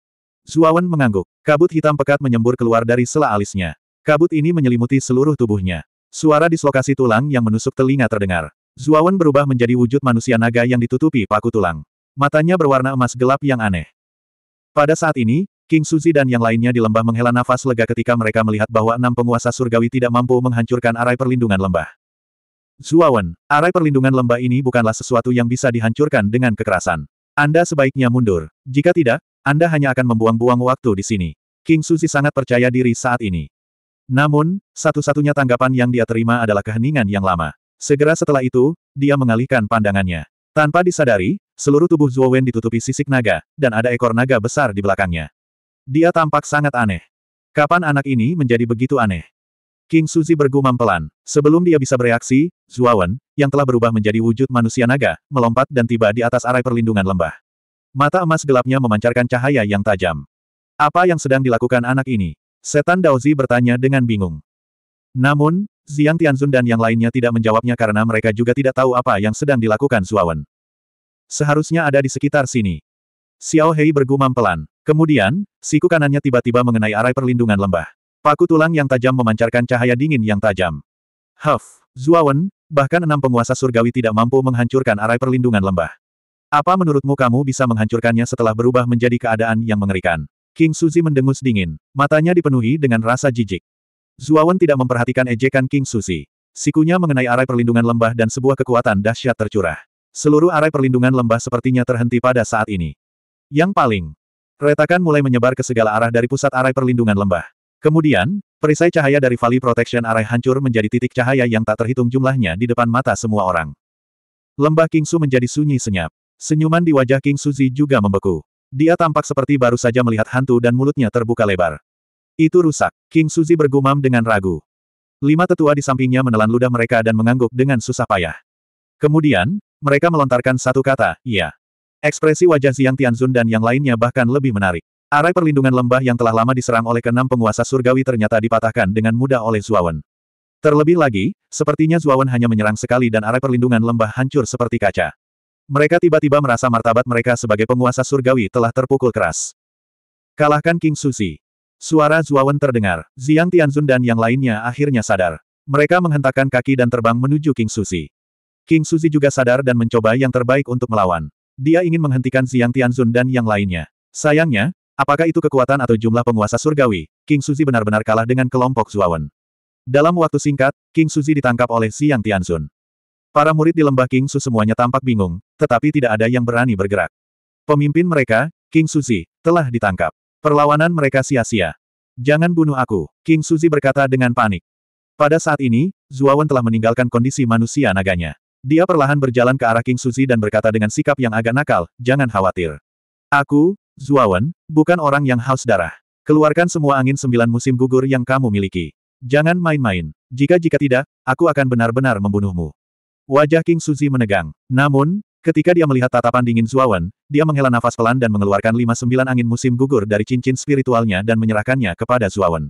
Zuawan mengangguk. Kabut hitam pekat menyembur keluar dari sela alisnya. Kabut ini menyelimuti seluruh tubuhnya. Suara dislokasi tulang yang menusuk telinga terdengar. Zuawan berubah menjadi wujud manusia naga yang ditutupi paku tulang. Matanya berwarna emas gelap yang aneh. Pada saat ini, King Suzi dan yang lainnya di lembah menghela nafas lega ketika mereka melihat bahwa enam penguasa surgawi tidak mampu menghancurkan arai perlindungan lembah. Zuawan, arai perlindungan lembah ini bukanlah sesuatu yang bisa dihancurkan dengan kekerasan. Anda sebaiknya mundur. Jika tidak, anda hanya akan membuang-buang waktu di sini. King Suzi sangat percaya diri saat ini. Namun, satu-satunya tanggapan yang dia terima adalah keheningan yang lama. Segera setelah itu, dia mengalihkan pandangannya. Tanpa disadari, seluruh tubuh Wen ditutupi sisik naga, dan ada ekor naga besar di belakangnya. Dia tampak sangat aneh. Kapan anak ini menjadi begitu aneh? King Suzi bergumam pelan. Sebelum dia bisa bereaksi, Wen, yang telah berubah menjadi wujud manusia naga, melompat dan tiba di atas arai perlindungan lembah. Mata emas gelapnya memancarkan cahaya yang tajam. Apa yang sedang dilakukan anak ini? Setan Daozi bertanya dengan bingung. Namun, Ziang Tianzun dan yang lainnya tidak menjawabnya karena mereka juga tidak tahu apa yang sedang dilakukan Zuawan. Seharusnya ada di sekitar sini. Xiao Hei bergumam pelan. Kemudian, siku kanannya tiba-tiba mengenai arai perlindungan lembah. Paku tulang yang tajam memancarkan cahaya dingin yang tajam. Huff, Zuawan, bahkan enam penguasa surgawi tidak mampu menghancurkan arai perlindungan lembah. Apa menurutmu kamu bisa menghancurkannya setelah berubah menjadi keadaan yang mengerikan? King Suzi mendengus dingin, matanya dipenuhi dengan rasa jijik. Zuawan tidak memperhatikan ejekan King Suzi. Sikunya mengenai arai perlindungan lembah dan sebuah kekuatan dahsyat tercurah. Seluruh arai perlindungan lembah sepertinya terhenti pada saat ini. Yang paling, retakan mulai menyebar ke segala arah dari pusat arai perlindungan lembah. Kemudian, perisai cahaya dari Valley Protection Arai hancur menjadi titik cahaya yang tak terhitung jumlahnya di depan mata semua orang. Lembah Kingsu menjadi sunyi senyap. Senyuman di wajah King Suzi juga membeku. Dia tampak seperti baru saja melihat hantu dan mulutnya terbuka lebar. Itu rusak, King Suzi bergumam dengan ragu. Lima tetua di sampingnya menelan ludah mereka dan mengangguk dengan susah payah. Kemudian, mereka melontarkan satu kata, iya. Ekspresi wajah Ziang Tianzun dan yang lainnya bahkan lebih menarik. Arai perlindungan lembah yang telah lama diserang oleh keenam penguasa surgawi ternyata dipatahkan dengan mudah oleh Zuawan. Terlebih lagi, sepertinya Zuawan hanya menyerang sekali dan arai perlindungan lembah hancur seperti kaca. Mereka tiba-tiba merasa martabat mereka sebagai penguasa surgawi telah terpukul keras. Kalahkan King Susi. Suara Zuawan terdengar. Ziang Tianzun dan yang lainnya akhirnya sadar. Mereka menghentakkan kaki dan terbang menuju King Susi. King Susi juga sadar dan mencoba yang terbaik untuk melawan. Dia ingin menghentikan Ziang Tianzun dan yang lainnya. Sayangnya, apakah itu kekuatan atau jumlah penguasa surgawi, King Susi benar-benar kalah dengan kelompok Zuawan. Dalam waktu singkat, King Suzi ditangkap oleh Xiang Tianzun. Para murid di lembah King Su semuanya tampak bingung, tetapi tidak ada yang berani bergerak. Pemimpin mereka, King Suzi, telah ditangkap. Perlawanan mereka sia-sia. Jangan bunuh aku, King Suzi berkata dengan panik. Pada saat ini, Zuawan telah meninggalkan kondisi manusia naganya. Dia perlahan berjalan ke arah King Suzi dan berkata dengan sikap yang agak nakal, jangan khawatir. Aku, Zuawan, bukan orang yang haus darah. Keluarkan semua angin sembilan musim gugur yang kamu miliki. Jangan main-main. Jika-jika tidak, aku akan benar-benar membunuhmu. Wajah King Suzy menegang. Namun, ketika dia melihat tatapan dingin Zuawan, dia menghela nafas pelan dan mengeluarkan lima sembilan angin musim gugur dari cincin spiritualnya dan menyerahkannya kepada Zuawan.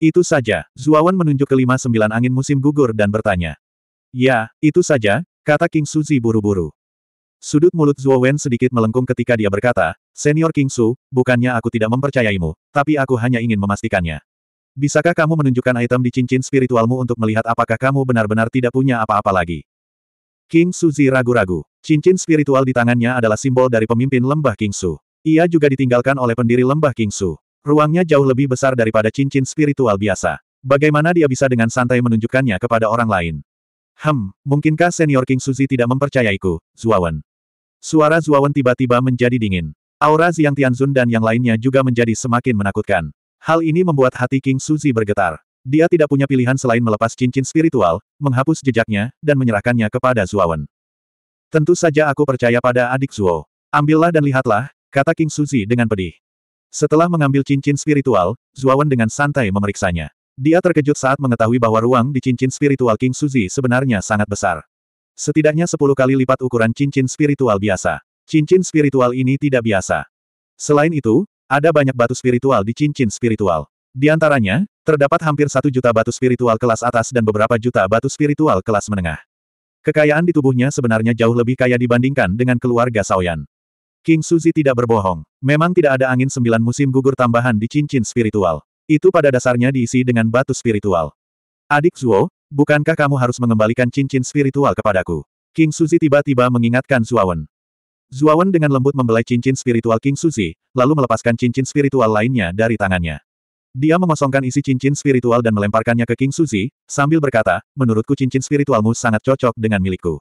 Itu saja, Zuawan menunjuk ke lima sembilan angin musim gugur dan bertanya. Ya, itu saja, kata King Suzy buru-buru. Sudut mulut Zuowen sedikit melengkung ketika dia berkata, Senior King Su, bukannya aku tidak mempercayaimu, tapi aku hanya ingin memastikannya. Bisakah kamu menunjukkan item di cincin spiritualmu untuk melihat apakah kamu benar-benar tidak punya apa-apa lagi? King Suzi ragu-ragu. Cincin spiritual di tangannya adalah simbol dari pemimpin lembah King Su. Ia juga ditinggalkan oleh pendiri lembah King Su. Ruangnya jauh lebih besar daripada cincin spiritual biasa. Bagaimana dia bisa dengan santai menunjukkannya kepada orang lain? Hmm, mungkinkah senior King Suzi tidak mempercayaiku, Zuawan? Suara Zuawan tiba-tiba menjadi dingin. Aura Ziang Tianzun dan yang lainnya juga menjadi semakin menakutkan. Hal ini membuat hati King Suzi bergetar. Dia tidak punya pilihan selain melepas cincin spiritual, menghapus jejaknya, dan menyerahkannya kepada Zuawan. Tentu saja aku percaya pada adik Zuo. Ambillah dan lihatlah, kata King Suzi dengan pedih. Setelah mengambil cincin spiritual, Zuawan dengan santai memeriksanya. Dia terkejut saat mengetahui bahwa ruang di cincin spiritual King Suzi sebenarnya sangat besar. Setidaknya sepuluh kali lipat ukuran cincin spiritual biasa. Cincin spiritual ini tidak biasa. Selain itu, ada banyak batu spiritual di cincin spiritual. Di antaranya, terdapat hampir satu juta batu spiritual kelas atas dan beberapa juta batu spiritual kelas menengah. Kekayaan di tubuhnya sebenarnya jauh lebih kaya dibandingkan dengan keluarga Saoyan. King Suzy tidak berbohong. Memang tidak ada angin sembilan musim gugur tambahan di cincin spiritual. Itu pada dasarnya diisi dengan batu spiritual. Adik Zuo, bukankah kamu harus mengembalikan cincin spiritual kepadaku? King Suzy tiba-tiba mengingatkan Zuawan. Zuawan dengan lembut membelai cincin spiritual King Suzi, lalu melepaskan cincin spiritual lainnya dari tangannya. Dia mengosongkan isi cincin spiritual dan melemparkannya ke King Suzi, sambil berkata, menurutku cincin spiritualmu sangat cocok dengan milikku.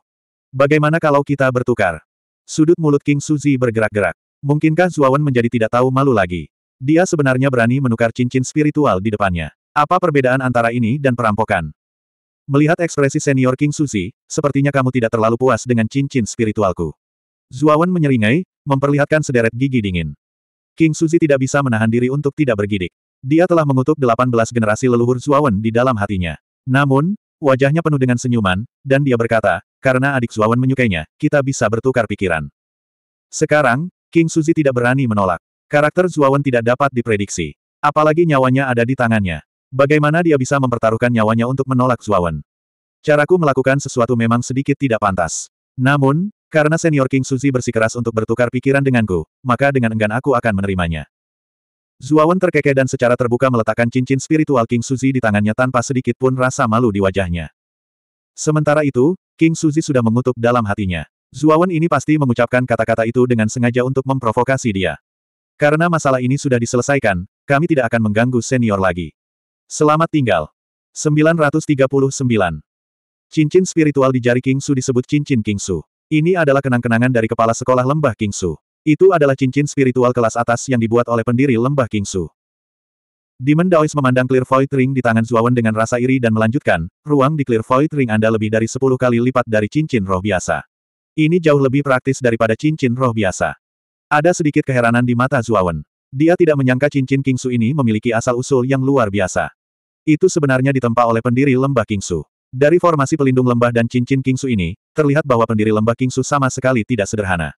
Bagaimana kalau kita bertukar? Sudut mulut King Suzi bergerak-gerak. Mungkinkah Zuawan menjadi tidak tahu malu lagi? Dia sebenarnya berani menukar cincin spiritual di depannya. Apa perbedaan antara ini dan perampokan? Melihat ekspresi senior King Suzi, sepertinya kamu tidak terlalu puas dengan cincin spiritualku. Zuawan menyeringai, memperlihatkan sederet gigi dingin. King Suzi tidak bisa menahan diri untuk tidak bergidik. Dia telah mengutuk 18 generasi leluhur Zuawan di dalam hatinya. Namun, wajahnya penuh dengan senyuman, dan dia berkata, karena adik Zuawan menyukainya, kita bisa bertukar pikiran. Sekarang, King Suzi tidak berani menolak. Karakter Zuawan tidak dapat diprediksi. Apalagi nyawanya ada di tangannya. Bagaimana dia bisa mempertaruhkan nyawanya untuk menolak Zuawan? Caraku melakukan sesuatu memang sedikit tidak pantas. Namun, karena senior King Suzy bersikeras untuk bertukar pikiran denganku, maka dengan enggan aku akan menerimanya. Zuawan terkekeh dan secara terbuka meletakkan cincin spiritual King Suzy di tangannya tanpa sedikit pun rasa malu di wajahnya. Sementara itu, King Suzy sudah mengutuk dalam hatinya. Zuawan ini pasti mengucapkan kata-kata itu dengan sengaja untuk memprovokasi dia. Karena masalah ini sudah diselesaikan, kami tidak akan mengganggu senior lagi. Selamat tinggal. 939. Cincin spiritual di jari King Su disebut cincin King Su. Ini adalah kenang-kenangan dari kepala sekolah lembah Kingsu. Itu adalah cincin spiritual kelas atas yang dibuat oleh pendiri lembah Kingsu. Demon Daois memandang Clear Void Ring di tangan Zuawan dengan rasa iri dan melanjutkan, ruang di Clear Void Ring Anda lebih dari 10 kali lipat dari cincin roh biasa. Ini jauh lebih praktis daripada cincin roh biasa. Ada sedikit keheranan di mata Zuawan. Dia tidak menyangka cincin Kingsu ini memiliki asal-usul yang luar biasa. Itu sebenarnya ditempa oleh pendiri lembah Kingsu. Dari formasi pelindung lembah dan cincin Kingsu ini, terlihat bahwa pendiri lembah Kingsu sama sekali tidak sederhana.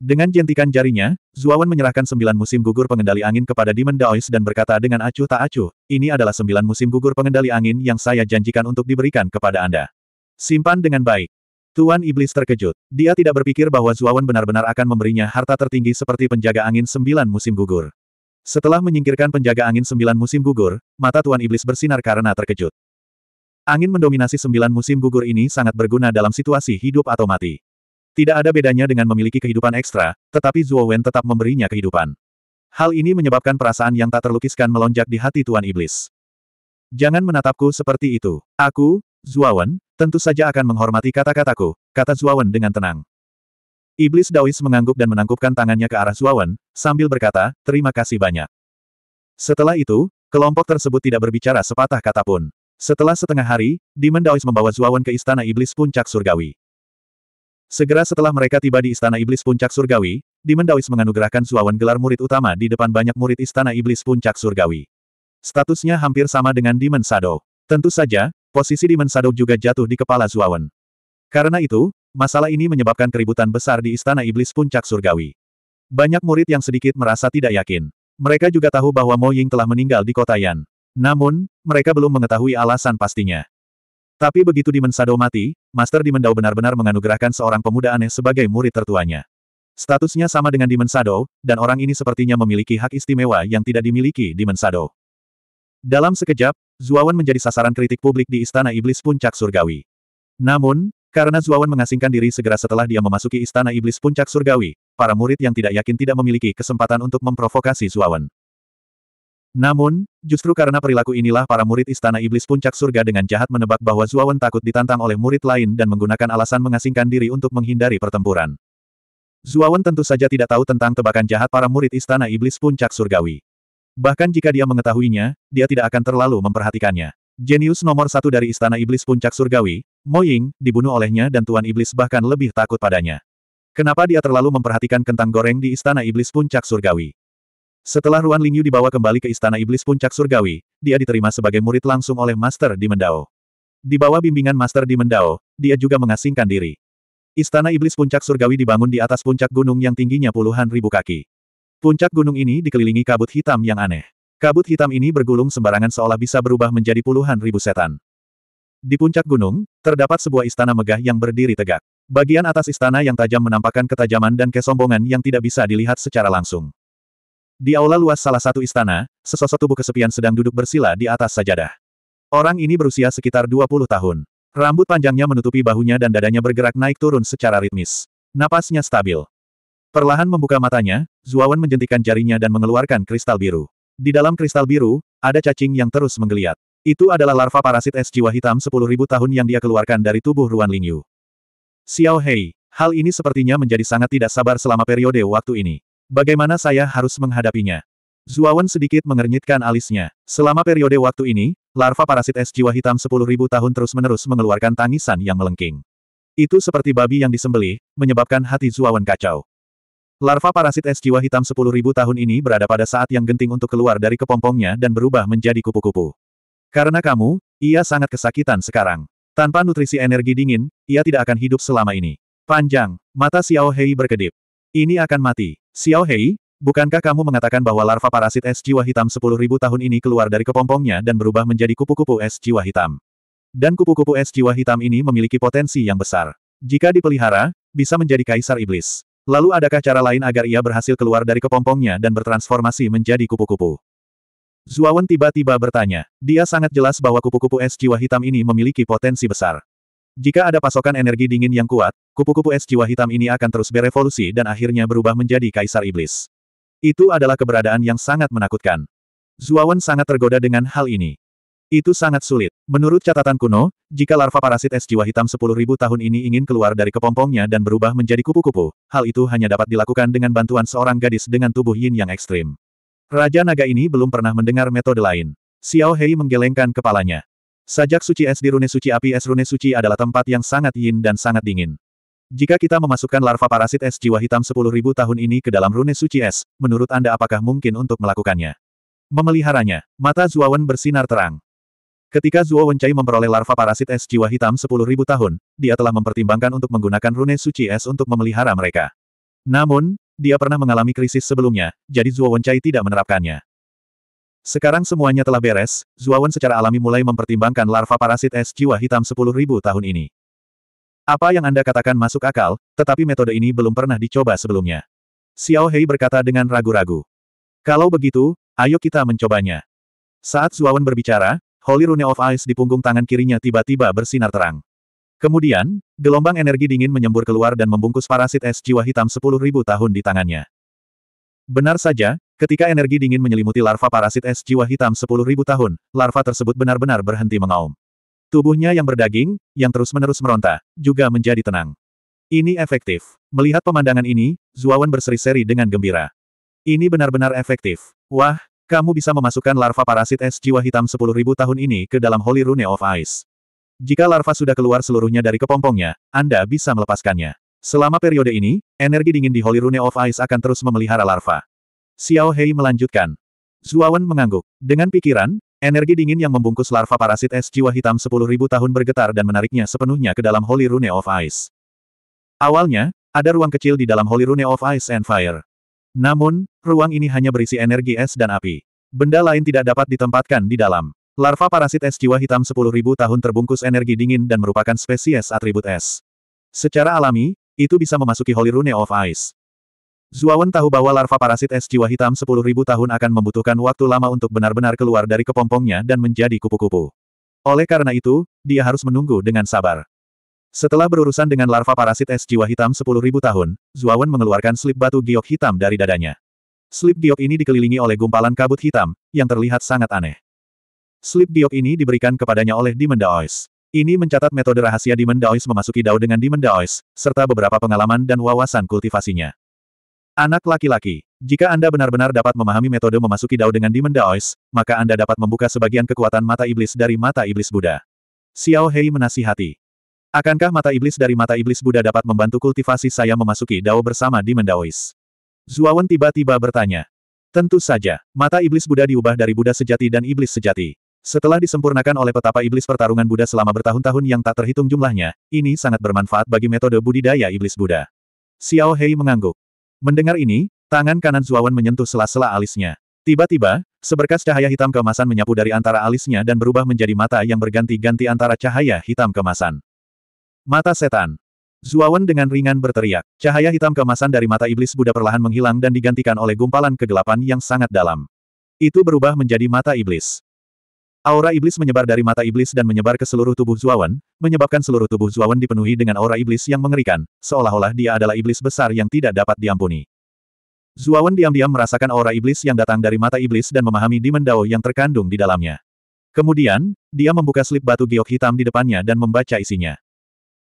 Dengan jentikan jarinya, Zuawan menyerahkan sembilan musim gugur pengendali angin kepada Demon Daois dan berkata dengan acuh tak acuh, ini adalah sembilan musim gugur pengendali angin yang saya janjikan untuk diberikan kepada Anda. Simpan dengan baik. Tuan Iblis terkejut. Dia tidak berpikir bahwa Zuawan benar-benar akan memberinya harta tertinggi seperti penjaga angin sembilan musim gugur. Setelah menyingkirkan penjaga angin sembilan musim gugur, mata Tuan Iblis bersinar karena terkejut. Angin mendominasi sembilan musim gugur ini sangat berguna dalam situasi hidup atau mati. Tidak ada bedanya dengan memiliki kehidupan ekstra, tetapi Zuo Wen tetap memberinya kehidupan. Hal ini menyebabkan perasaan yang tak terlukiskan melonjak di hati Tuan Iblis. Jangan menatapku seperti itu. Aku, Zuo Wen, tentu saja akan menghormati kata-kataku, kata Zuo Wen dengan tenang. Iblis Daois mengangguk dan menangkupkan tangannya ke arah Zuo Wen, sambil berkata, terima kasih banyak. Setelah itu, kelompok tersebut tidak berbicara sepatah kata pun. Setelah setengah hari, Demon Daois membawa Zuawan ke Istana Iblis Puncak Surgawi. Segera setelah mereka tiba di Istana Iblis Puncak Surgawi, Demon Daois menganugerahkan Zuawan gelar murid utama di depan banyak murid Istana Iblis Puncak Surgawi. Statusnya hampir sama dengan Demon Shadow. Tentu saja, posisi Demon Shadow juga jatuh di kepala Zuawan. Karena itu, masalah ini menyebabkan keributan besar di Istana Iblis Puncak Surgawi. Banyak murid yang sedikit merasa tidak yakin. Mereka juga tahu bahwa Mo Ying telah meninggal di kota Yan. Namun, mereka belum mengetahui alasan pastinya. Tapi begitu Demon Sado mati, Master Demon Dao benar-benar menganugerahkan seorang pemuda aneh sebagai murid tertuanya. Statusnya sama dengan Demon Sado, dan orang ini sepertinya memiliki hak istimewa yang tidak dimiliki Demon Sado. Dalam sekejap, Zuawan menjadi sasaran kritik publik di Istana Iblis Puncak Surgawi. Namun, karena Zuawan mengasingkan diri segera setelah dia memasuki Istana Iblis Puncak Surgawi, para murid yang tidak yakin tidak memiliki kesempatan untuk memprovokasi Zuawan. Namun, justru karena perilaku inilah para murid Istana Iblis Puncak Surga dengan jahat menebak bahwa Zuawan takut ditantang oleh murid lain dan menggunakan alasan mengasingkan diri untuk menghindari pertempuran. Zuawan tentu saja tidak tahu tentang tebakan jahat para murid Istana Iblis Puncak Surgawi. Bahkan jika dia mengetahuinya, dia tidak akan terlalu memperhatikannya. Jenius nomor satu dari Istana Iblis Puncak Surgawi, Mo Ying, dibunuh olehnya dan Tuan Iblis bahkan lebih takut padanya. Kenapa dia terlalu memperhatikan kentang goreng di Istana Iblis Puncak Surgawi? Setelah Ruan Lingyu dibawa kembali ke Istana Iblis Puncak Surgawi, dia diterima sebagai murid langsung oleh Master di Mendao. Di bawah bimbingan Master di Mendao, dia juga mengasingkan diri. Istana Iblis Puncak Surgawi dibangun di atas puncak gunung yang tingginya puluhan ribu kaki. Puncak gunung ini dikelilingi kabut hitam yang aneh. Kabut hitam ini bergulung sembarangan seolah bisa berubah menjadi puluhan ribu setan. Di puncak gunung, terdapat sebuah istana megah yang berdiri tegak. Bagian atas istana yang tajam menampakkan ketajaman dan kesombongan yang tidak bisa dilihat secara langsung. Di aula luas salah satu istana, sesosok tubuh kesepian sedang duduk bersila di atas sajadah. Orang ini berusia sekitar 20 tahun. Rambut panjangnya menutupi bahunya dan dadanya bergerak naik turun secara ritmis. Napasnya stabil. Perlahan membuka matanya, Zuawan menjentikan jarinya dan mengeluarkan kristal biru. Di dalam kristal biru, ada cacing yang terus menggeliat. Itu adalah larva parasit es jiwa hitam 10.000 tahun yang dia keluarkan dari tubuh Ruan Lingyu. Xiao Hei, hal ini sepertinya menjadi sangat tidak sabar selama periode waktu ini. Bagaimana saya harus menghadapinya? Zuawan sedikit mengernyitkan alisnya. Selama periode waktu ini, larva parasit es jiwa hitam 10.000 tahun terus-menerus mengeluarkan tangisan yang melengking. Itu seperti babi yang disembeli, menyebabkan hati Zuawan kacau. Larva parasit es jiwa hitam 10.000 tahun ini berada pada saat yang genting untuk keluar dari kepompongnya dan berubah menjadi kupu-kupu. Karena kamu, ia sangat kesakitan sekarang. Tanpa nutrisi energi dingin, ia tidak akan hidup selama ini. Panjang, mata Xiao Hei berkedip. Ini akan mati. Xiao Hei, bukankah kamu mengatakan bahwa larva parasit es jiwa hitam 10.000 tahun ini keluar dari kepompongnya dan berubah menjadi kupu-kupu es jiwa hitam? Dan kupu-kupu es jiwa hitam ini memiliki potensi yang besar. Jika dipelihara, bisa menjadi kaisar iblis. Lalu adakah cara lain agar ia berhasil keluar dari kepompongnya dan bertransformasi menjadi kupu-kupu? Zuawan tiba-tiba bertanya. Dia sangat jelas bahwa kupu-kupu es jiwa hitam ini memiliki potensi besar. Jika ada pasokan energi dingin yang kuat, kupu-kupu es jiwa hitam ini akan terus berevolusi dan akhirnya berubah menjadi kaisar iblis. Itu adalah keberadaan yang sangat menakutkan. Zuawan sangat tergoda dengan hal ini. Itu sangat sulit. Menurut catatan kuno, jika larva parasit es jiwa hitam 10.000 tahun ini ingin keluar dari kepompongnya dan berubah menjadi kupu-kupu, hal itu hanya dapat dilakukan dengan bantuan seorang gadis dengan tubuh yin yang ekstrim. Raja naga ini belum pernah mendengar metode lain. Xiao Hei menggelengkan kepalanya. Sajak suci es di rune suci api es rune suci adalah tempat yang sangat yin dan sangat dingin. Jika kita memasukkan larva parasit es jiwa hitam 10.000 tahun ini ke dalam rune suci es, menurut Anda apakah mungkin untuk melakukannya? Memeliharanya, mata Zuowen bersinar terang. Ketika Zuo Wencai memperoleh larva parasit es jiwa hitam 10.000 tahun, dia telah mempertimbangkan untuk menggunakan rune suci es untuk memelihara mereka. Namun, dia pernah mengalami krisis sebelumnya, jadi Zuo Wencai tidak menerapkannya. Sekarang semuanya telah beres, Zuawan secara alami mulai mempertimbangkan larva parasit es jiwa hitam 10.000 tahun ini. Apa yang Anda katakan masuk akal, tetapi metode ini belum pernah dicoba sebelumnya. Xiao Hei berkata dengan ragu-ragu. Kalau begitu, ayo kita mencobanya. Saat Zuawan berbicara, Holy Rune of Ice di punggung tangan kirinya tiba-tiba bersinar terang. Kemudian, gelombang energi dingin menyembur keluar dan membungkus parasit es jiwa hitam 10.000 tahun di tangannya. Benar saja, ketika energi dingin menyelimuti larva parasit es jiwa hitam 10.000 tahun, larva tersebut benar-benar berhenti mengaum. Tubuhnya yang berdaging, yang terus-menerus meronta, juga menjadi tenang. Ini efektif. Melihat pemandangan ini, Zuawan berseri-seri dengan gembira. Ini benar-benar efektif. Wah, kamu bisa memasukkan larva parasit es jiwa hitam 10.000 tahun ini ke dalam Holy Rune of Ice. Jika larva sudah keluar seluruhnya dari kepompongnya, Anda bisa melepaskannya. Selama periode ini, energi dingin di Holy Rune of Ice akan terus memelihara larva. Xiao Hei melanjutkan. Zuawan mengangguk. Dengan pikiran, Energi dingin yang membungkus larva parasit es jiwa hitam 10.000 tahun bergetar dan menariknya sepenuhnya ke dalam Holy Rune of Ice. Awalnya, ada ruang kecil di dalam Holy Rune of Ice and Fire. Namun, ruang ini hanya berisi energi es dan api. Benda lain tidak dapat ditempatkan di dalam. Larva parasit es jiwa hitam 10.000 tahun terbungkus energi dingin dan merupakan spesies atribut es. Secara alami, itu bisa memasuki Holy Rune of Ice. Zuawan tahu bahwa larva parasit es jiwa hitam 10.000 tahun akan membutuhkan waktu lama untuk benar-benar keluar dari kepompongnya dan menjadi kupu-kupu. Oleh karena itu, dia harus menunggu dengan sabar. Setelah berurusan dengan larva parasit es jiwa hitam 10.000 tahun, Zuawan mengeluarkan slip batu giok hitam dari dadanya. Slip giok ini dikelilingi oleh gumpalan kabut hitam, yang terlihat sangat aneh. Slip giok ini diberikan kepadanya oleh Demon Daois. Ini mencatat metode rahasia Demon Daois memasuki Dao dengan Demon Daois, serta beberapa pengalaman dan wawasan kultivasinya. Anak laki-laki, jika Anda benar-benar dapat memahami metode memasuki Dao dengan Demon Daois, maka Anda dapat membuka sebagian kekuatan mata iblis dari mata iblis Buddha. Xiao Hei menasihati. Akankah mata iblis dari mata iblis Buddha dapat membantu kultivasi saya memasuki Dao bersama Demon Daois? Zuawan tiba-tiba bertanya. Tentu saja, mata iblis Buddha diubah dari Buddha sejati dan iblis sejati. Setelah disempurnakan oleh petapa iblis pertarungan Buddha selama bertahun-tahun yang tak terhitung jumlahnya, ini sangat bermanfaat bagi metode budidaya iblis Buddha. Xiao Hei mengangguk. Mendengar ini, tangan kanan Zuawan menyentuh sela-sela alisnya. Tiba-tiba, seberkas cahaya hitam kemasan menyapu dari antara alisnya dan berubah menjadi mata yang berganti-ganti antara cahaya hitam kemasan. Mata setan. Zuawan dengan ringan berteriak. Cahaya hitam kemasan dari mata iblis Buddha perlahan menghilang dan digantikan oleh gumpalan kegelapan yang sangat dalam. Itu berubah menjadi mata iblis. Aura iblis menyebar dari mata iblis dan menyebar ke seluruh tubuh Zuawan, menyebabkan seluruh tubuh Zuawan dipenuhi dengan aura iblis yang mengerikan, seolah-olah dia adalah iblis besar yang tidak dapat diampuni. Zuawan diam-diam merasakan aura iblis yang datang dari mata iblis dan memahami Demon Dao yang terkandung di dalamnya. Kemudian, dia membuka slip batu giok hitam di depannya dan membaca isinya.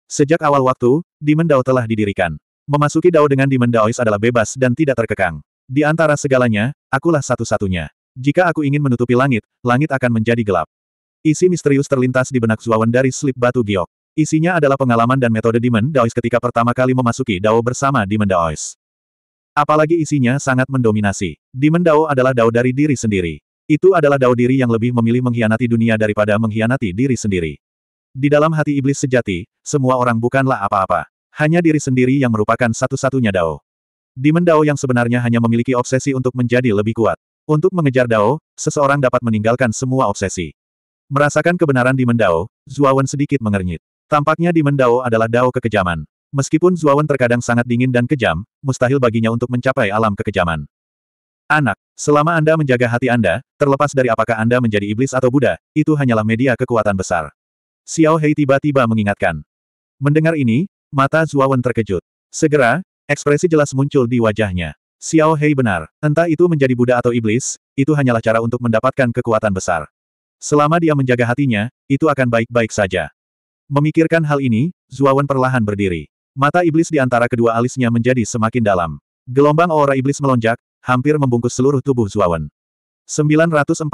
Sejak awal waktu, Demon Dao telah didirikan. Memasuki Dao dengan Demon Daois adalah bebas dan tidak terkekang. Di antara segalanya, akulah satu-satunya. Jika aku ingin menutupi langit, langit akan menjadi gelap. Isi misterius terlintas di benak Zuawan dari slip batu giok. Isinya adalah pengalaman dan metode Demon Daois ketika pertama kali memasuki Dao bersama Demon Daois. Apalagi isinya sangat mendominasi. Demon Dao adalah Dao dari diri sendiri. Itu adalah Dao diri yang lebih memilih mengkhianati dunia daripada mengkhianati diri sendiri. Di dalam hati iblis sejati, semua orang bukanlah apa-apa. Hanya diri sendiri yang merupakan satu-satunya Dao. Demon Dao yang sebenarnya hanya memiliki obsesi untuk menjadi lebih kuat. Untuk mengejar Dao, seseorang dapat meninggalkan semua obsesi. Merasakan kebenaran di Mendao, Zuawan sedikit mengernyit. Tampaknya di Mendao adalah Dao kekejaman. Meskipun Zuawan terkadang sangat dingin dan kejam, mustahil baginya untuk mencapai alam kekejaman. Anak, selama Anda menjaga hati Anda, terlepas dari apakah Anda menjadi iblis atau Buddha, itu hanyalah media kekuatan besar. Xiao Hei tiba-tiba mengingatkan. Mendengar ini, mata Zuawan terkejut. Segera, ekspresi jelas muncul di wajahnya. Xiao Hei benar, entah itu menjadi Buddha atau iblis, itu hanyalah cara untuk mendapatkan kekuatan besar. Selama dia menjaga hatinya, itu akan baik-baik saja. Memikirkan hal ini, Zuawan perlahan berdiri. Mata iblis di antara kedua alisnya menjadi semakin dalam. Gelombang aura iblis melonjak, hampir membungkus seluruh tubuh Zuawan. 940.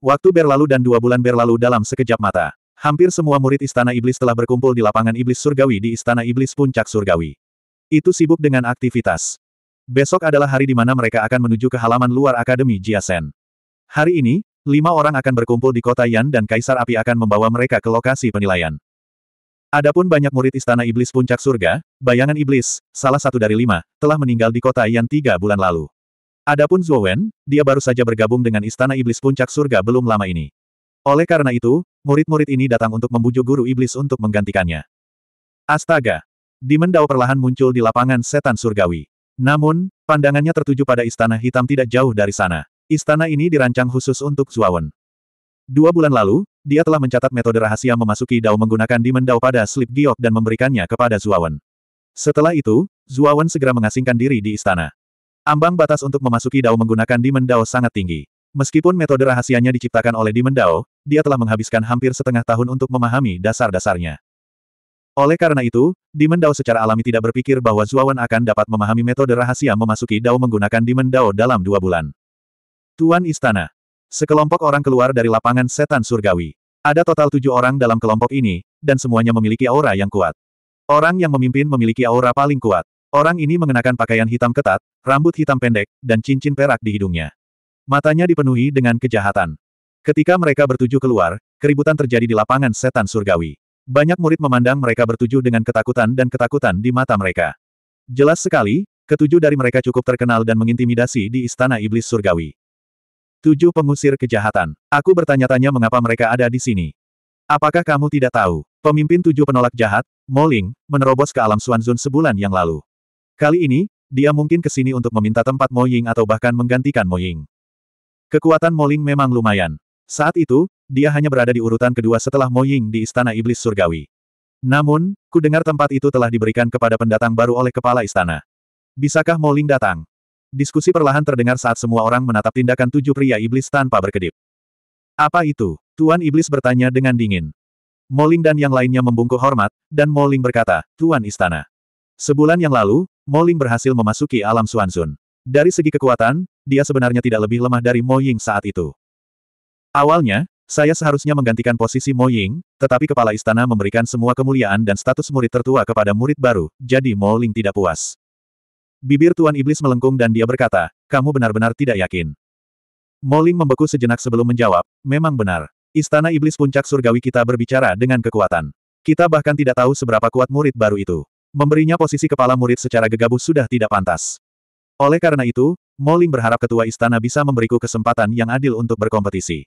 Waktu berlalu dan dua bulan berlalu dalam sekejap mata. Hampir semua murid Istana Iblis telah berkumpul di lapangan Iblis Surgawi di Istana Iblis Puncak Surgawi. Itu sibuk dengan aktivitas. Besok adalah hari di mana mereka akan menuju ke halaman luar Akademi Jiasen. Hari ini, lima orang akan berkumpul di kota Yan dan Kaisar Api akan membawa mereka ke lokasi penilaian. Adapun banyak murid Istana Iblis Puncak Surga, Bayangan Iblis, salah satu dari lima, telah meninggal di kota Yan tiga bulan lalu. Adapun Zhou Wen, dia baru saja bergabung dengan Istana Iblis Puncak Surga belum lama ini. Oleh karena itu, murid-murid ini datang untuk membujuk guru iblis untuk menggantikannya. Astaga! Dimendau perlahan muncul di lapangan setan surgawi. Namun, pandangannya tertuju pada Istana Hitam tidak jauh dari sana. Istana ini dirancang khusus untuk Zuawan. Dua bulan lalu, dia telah mencatat metode rahasia memasuki Dao menggunakan Demon Dao pada Slip Giok dan memberikannya kepada Zuawan. Setelah itu, Zuawan segera mengasingkan diri di istana. Ambang batas untuk memasuki Dao menggunakan Demon Dao sangat tinggi. Meskipun metode rahasianya diciptakan oleh Demon Dao, dia telah menghabiskan hampir setengah tahun untuk memahami dasar-dasarnya. Oleh karena itu, Demon Dao secara alami tidak berpikir bahwa Zuawan akan dapat memahami metode rahasia memasuki Dao menggunakan Demon Dao dalam dua bulan. Tuan Istana. Sekelompok orang keluar dari lapangan setan surgawi. Ada total tujuh orang dalam kelompok ini, dan semuanya memiliki aura yang kuat. Orang yang memimpin memiliki aura paling kuat. Orang ini mengenakan pakaian hitam ketat, rambut hitam pendek, dan cincin perak di hidungnya. Matanya dipenuhi dengan kejahatan. Ketika mereka bertujuh keluar, keributan terjadi di lapangan setan surgawi. Banyak murid memandang mereka bertujuh dengan ketakutan dan ketakutan di mata mereka. Jelas sekali, ketujuh dari mereka cukup terkenal dan mengintimidasi di Istana Iblis Surgawi. Tujuh pengusir kejahatan. Aku bertanya-tanya mengapa mereka ada di sini. Apakah kamu tidak tahu? Pemimpin tujuh penolak jahat, Moling, menerobos ke alam Suanzun sebulan yang lalu. Kali ini, dia mungkin ke sini untuk meminta tempat Moying atau bahkan menggantikan Moying. Kekuatan Moling memang lumayan. Saat itu, dia hanya berada di urutan kedua setelah Mo Ying di Istana Iblis Surgawi. Namun, ku dengar tempat itu telah diberikan kepada pendatang baru oleh kepala istana. Bisakah Mo Ling datang? Diskusi perlahan terdengar saat semua orang menatap tindakan tujuh pria iblis tanpa berkedip. Apa itu? Tuan Iblis bertanya dengan dingin. Mo Ling dan yang lainnya membungkuk hormat, dan Mo Ling berkata, Tuan Istana. Sebulan yang lalu, Mo Ling berhasil memasuki alam Suansun. Dari segi kekuatan, dia sebenarnya tidak lebih lemah dari Mo Ying saat itu. Awalnya, saya seharusnya menggantikan posisi Mo Ying, tetapi kepala istana memberikan semua kemuliaan dan status murid tertua kepada murid baru, jadi Mo Ling tidak puas. Bibir Tuan Iblis melengkung dan dia berkata, kamu benar-benar tidak yakin. Mo Ling membeku sejenak sebelum menjawab, memang benar. Istana Iblis Puncak Surgawi kita berbicara dengan kekuatan. Kita bahkan tidak tahu seberapa kuat murid baru itu. Memberinya posisi kepala murid secara gegabah sudah tidak pantas. Oleh karena itu, Mo Ling berharap ketua istana bisa memberiku kesempatan yang adil untuk berkompetisi.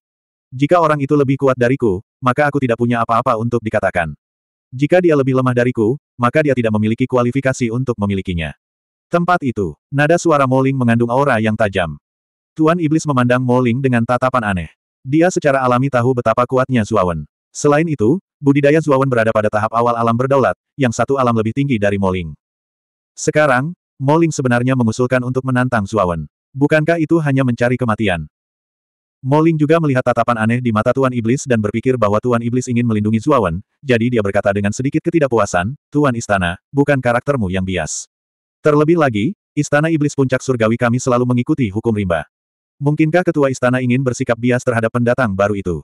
Jika orang itu lebih kuat dariku, maka aku tidak punya apa-apa untuk dikatakan. Jika dia lebih lemah dariku, maka dia tidak memiliki kualifikasi untuk memilikinya. Tempat itu, nada suara Moling mengandung aura yang tajam. Tuan Iblis memandang Moling dengan tatapan aneh. Dia secara alami tahu betapa kuatnya Zuawan. Selain itu, budidaya Zuawan berada pada tahap awal alam berdaulat, yang satu alam lebih tinggi dari Moling. Sekarang, Moling sebenarnya mengusulkan untuk menantang Zuawan. Bukankah itu hanya mencari kematian? Moling juga melihat tatapan aneh di mata Tuan Iblis dan berpikir bahwa Tuan Iblis ingin melindungi Zuawan, jadi dia berkata dengan sedikit ketidakpuasan, Tuan Istana, bukan karaktermu yang bias. Terlebih lagi, Istana Iblis Puncak Surgawi kami selalu mengikuti hukum rimba. Mungkinkah ketua istana ingin bersikap bias terhadap pendatang baru itu?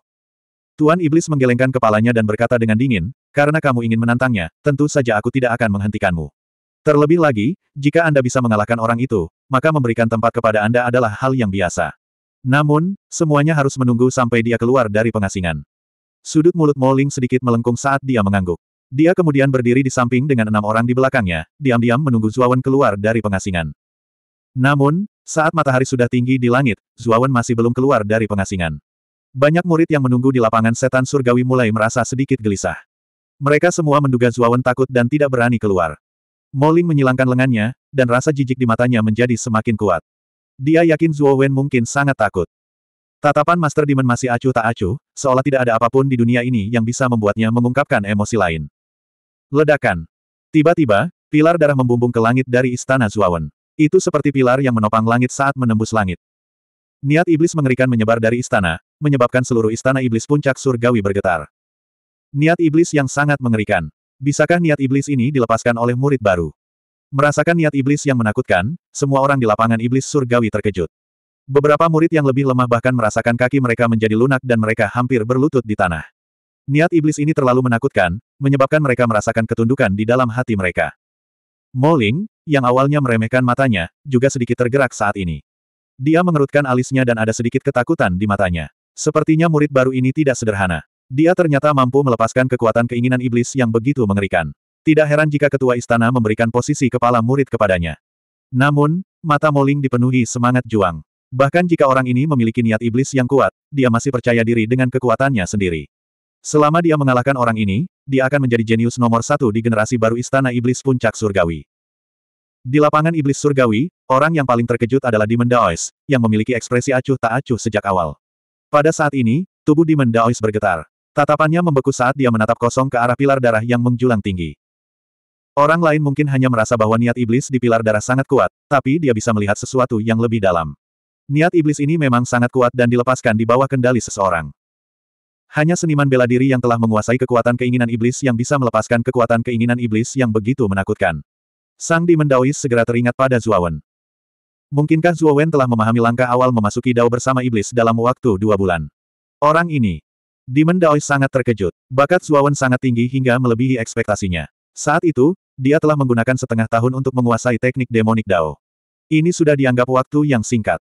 Tuan Iblis menggelengkan kepalanya dan berkata dengan dingin, karena kamu ingin menantangnya, tentu saja aku tidak akan menghentikanmu. Terlebih lagi, jika Anda bisa mengalahkan orang itu, maka memberikan tempat kepada Anda adalah hal yang biasa. Namun, semuanya harus menunggu sampai dia keluar dari pengasingan. Sudut mulut Moling sedikit melengkung saat dia mengangguk. Dia kemudian berdiri di samping dengan enam orang di belakangnya, diam-diam menunggu Zuawan keluar dari pengasingan. Namun, saat matahari sudah tinggi di langit, Zuawan masih belum keluar dari pengasingan. Banyak murid yang menunggu di lapangan setan surgawi mulai merasa sedikit gelisah. Mereka semua menduga Zuawan takut dan tidak berani keluar. Moling menyilangkan lengannya, dan rasa jijik di matanya menjadi semakin kuat. Dia yakin Zuo Wen mungkin sangat takut. Tatapan Master Demon masih acuh tak acuh, seolah tidak ada apapun di dunia ini yang bisa membuatnya mengungkapkan emosi lain. Ledakan. Tiba-tiba, pilar darah membumbung ke langit dari istana Zuo Wen. Itu seperti pilar yang menopang langit saat menembus langit. Niat iblis mengerikan menyebar dari istana, menyebabkan seluruh istana iblis puncak surgawi bergetar. Niat iblis yang sangat mengerikan. Bisakah niat iblis ini dilepaskan oleh murid baru? Merasakan niat iblis yang menakutkan, semua orang di lapangan iblis surgawi terkejut. Beberapa murid yang lebih lemah bahkan merasakan kaki mereka menjadi lunak dan mereka hampir berlutut di tanah. Niat iblis ini terlalu menakutkan, menyebabkan mereka merasakan ketundukan di dalam hati mereka. Moling, yang awalnya meremehkan matanya, juga sedikit tergerak saat ini. Dia mengerutkan alisnya dan ada sedikit ketakutan di matanya. Sepertinya murid baru ini tidak sederhana. Dia ternyata mampu melepaskan kekuatan keinginan iblis yang begitu mengerikan. Tidak heran jika ketua istana memberikan posisi kepala murid kepadanya. Namun, mata Moling dipenuhi semangat juang. Bahkan jika orang ini memiliki niat iblis yang kuat, dia masih percaya diri dengan kekuatannya sendiri. Selama dia mengalahkan orang ini, dia akan menjadi jenius nomor satu di generasi baru Istana Iblis Puncak Surgawi. Di lapangan Iblis Surgawi, orang yang paling terkejut adalah Demon Daois, yang memiliki ekspresi acuh tak acuh sejak awal. Pada saat ini, tubuh Demon Daois bergetar. Tatapannya membeku saat dia menatap kosong ke arah pilar darah yang menjulang tinggi. Orang lain mungkin hanya merasa bahwa niat iblis di pilar darah sangat kuat, tapi dia bisa melihat sesuatu yang lebih dalam. Niat iblis ini memang sangat kuat dan dilepaskan di bawah kendali seseorang. Hanya seniman bela diri yang telah menguasai kekuatan keinginan iblis yang bisa melepaskan kekuatan keinginan iblis yang begitu menakutkan. Sang Demon Daois segera teringat pada Zuawan. Mungkinkah Zuawan telah memahami langkah awal memasuki Dao bersama iblis dalam waktu dua bulan? Orang ini. Demon Daois sangat terkejut. Bakat Zuawan sangat tinggi hingga melebihi ekspektasinya. Saat itu, dia telah menggunakan setengah tahun untuk menguasai teknik demonik Dao. Ini sudah dianggap waktu yang singkat.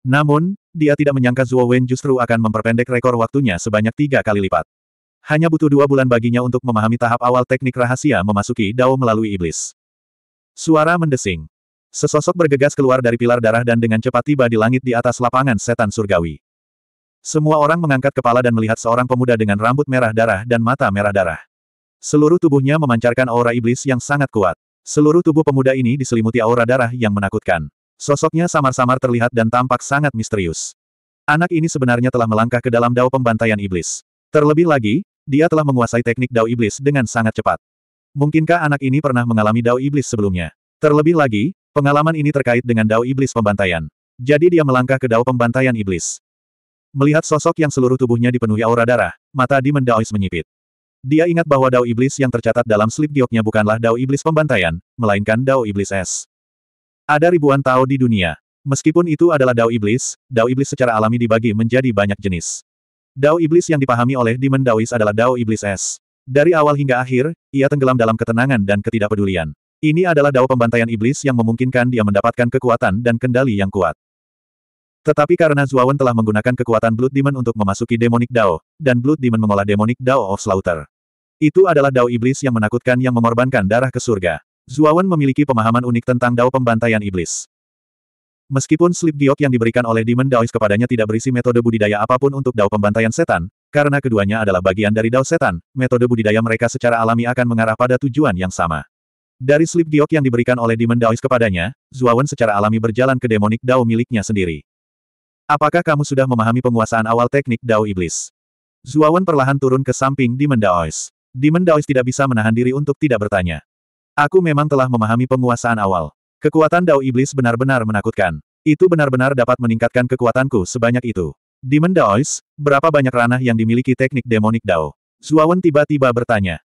Namun, dia tidak menyangka Zuo Wen justru akan memperpendek rekor waktunya sebanyak tiga kali lipat. Hanya butuh dua bulan baginya untuk memahami tahap awal teknik rahasia memasuki Dao melalui iblis. Suara mendesing. Sesosok bergegas keluar dari pilar darah dan dengan cepat tiba di langit di atas lapangan setan surgawi. Semua orang mengangkat kepala dan melihat seorang pemuda dengan rambut merah darah dan mata merah darah. Seluruh tubuhnya memancarkan aura iblis yang sangat kuat. Seluruh tubuh pemuda ini diselimuti aura darah yang menakutkan. Sosoknya samar-samar terlihat dan tampak sangat misterius. Anak ini sebenarnya telah melangkah ke dalam dao pembantaian iblis. Terlebih lagi, dia telah menguasai teknik dao iblis dengan sangat cepat. Mungkinkah anak ini pernah mengalami dao iblis sebelumnya? Terlebih lagi, pengalaman ini terkait dengan dao iblis pembantaian. Jadi dia melangkah ke dao pembantaian iblis. Melihat sosok yang seluruh tubuhnya dipenuhi aura darah, mata Demon Daois menyipit. Dia ingat bahwa dao iblis yang tercatat dalam slip gioknya bukanlah dao iblis pembantaian, melainkan dao iblis es. Ada ribuan tao di dunia. Meskipun itu adalah dao iblis, dao iblis secara alami dibagi menjadi banyak jenis. Dao iblis yang dipahami oleh Demon Daois adalah dao iblis es. Dari awal hingga akhir, ia tenggelam dalam ketenangan dan ketidakpedulian. Ini adalah dao pembantaian iblis yang memungkinkan dia mendapatkan kekuatan dan kendali yang kuat. Tetapi karena Zuawan telah menggunakan kekuatan Blood Demon untuk memasuki Demonic Dao, dan Blood Demon mengolah Demonic Dao of Slaughter. Itu adalah dao iblis yang menakutkan yang mengorbankan darah ke surga. Zuawan memiliki pemahaman unik tentang dao pembantaian iblis. Meskipun slip giok yang diberikan oleh Demon Daoist kepadanya tidak berisi metode budidaya apapun untuk dao pembantaian setan, karena keduanya adalah bagian dari dao setan, metode budidaya mereka secara alami akan mengarah pada tujuan yang sama. Dari slip giok yang diberikan oleh Demon Daoist kepadanya, Zuawan secara alami berjalan ke demonik dao miliknya sendiri. Apakah kamu sudah memahami penguasaan awal teknik dao iblis? Zuawan perlahan turun ke samping Demon Daoist. Demon Daois tidak bisa menahan diri untuk tidak bertanya. Aku memang telah memahami penguasaan awal. Kekuatan Dao Iblis benar-benar menakutkan. Itu benar-benar dapat meningkatkan kekuatanku sebanyak itu. Demon Daois, berapa banyak ranah yang dimiliki teknik demonik Dao? Zuawan tiba-tiba bertanya.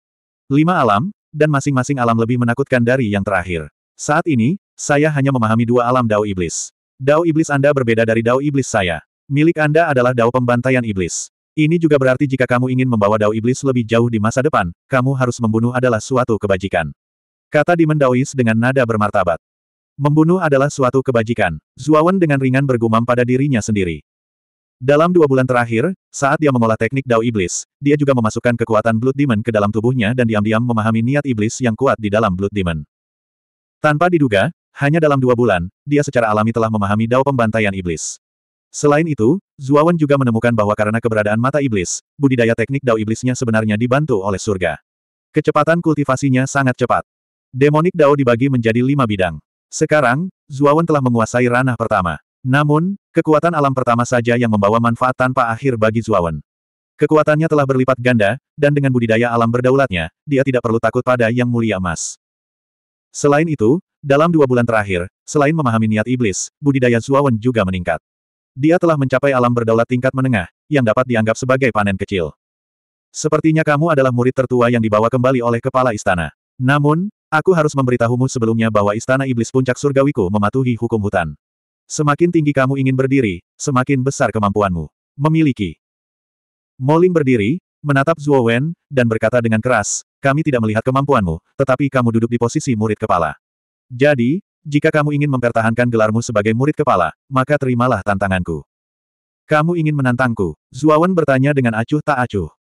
Lima alam, dan masing-masing alam lebih menakutkan dari yang terakhir. Saat ini, saya hanya memahami dua alam Dao Iblis. Dao Iblis Anda berbeda dari Dao Iblis saya. Milik Anda adalah Dao Pembantaian Iblis. Ini juga berarti jika kamu ingin membawa Dao Iblis lebih jauh di masa depan, kamu harus membunuh adalah suatu kebajikan. Kata Demon Daois dengan nada bermartabat. Membunuh adalah suatu kebajikan. Zuawan dengan ringan bergumam pada dirinya sendiri. Dalam dua bulan terakhir, saat dia mengolah teknik Dao Iblis, dia juga memasukkan kekuatan Blood Demon ke dalam tubuhnya dan diam-diam memahami niat Iblis yang kuat di dalam Blood Demon. Tanpa diduga, hanya dalam dua bulan, dia secara alami telah memahami Dao Pembantaian Iblis. Selain itu, Zuawan juga menemukan bahwa karena keberadaan mata iblis, budidaya teknik dao iblisnya sebenarnya dibantu oleh surga. Kecepatan kultivasinya sangat cepat. Demonik dao dibagi menjadi lima bidang. Sekarang, Zuawan telah menguasai ranah pertama. Namun, kekuatan alam pertama saja yang membawa manfaat tanpa akhir bagi Zuawan. Kekuatannya telah berlipat ganda, dan dengan budidaya alam berdaulatnya, dia tidak perlu takut pada yang mulia emas. Selain itu, dalam dua bulan terakhir, selain memahami niat iblis, budidaya Zuawan juga meningkat. Dia telah mencapai alam berdaulat tingkat menengah, yang dapat dianggap sebagai panen kecil. Sepertinya kamu adalah murid tertua yang dibawa kembali oleh kepala istana. Namun, aku harus memberitahumu sebelumnya bahwa istana iblis puncak surgawiku mematuhi hukum hutan. Semakin tinggi kamu ingin berdiri, semakin besar kemampuanmu. Memiliki. Moling berdiri, menatap Zhuo Wen, dan berkata dengan keras, kami tidak melihat kemampuanmu, tetapi kamu duduk di posisi murid kepala. Jadi, jika kamu ingin mempertahankan gelarmu sebagai murid kepala, maka terimalah tantanganku. Kamu ingin menantangku? Zuawan bertanya dengan acuh tak acuh.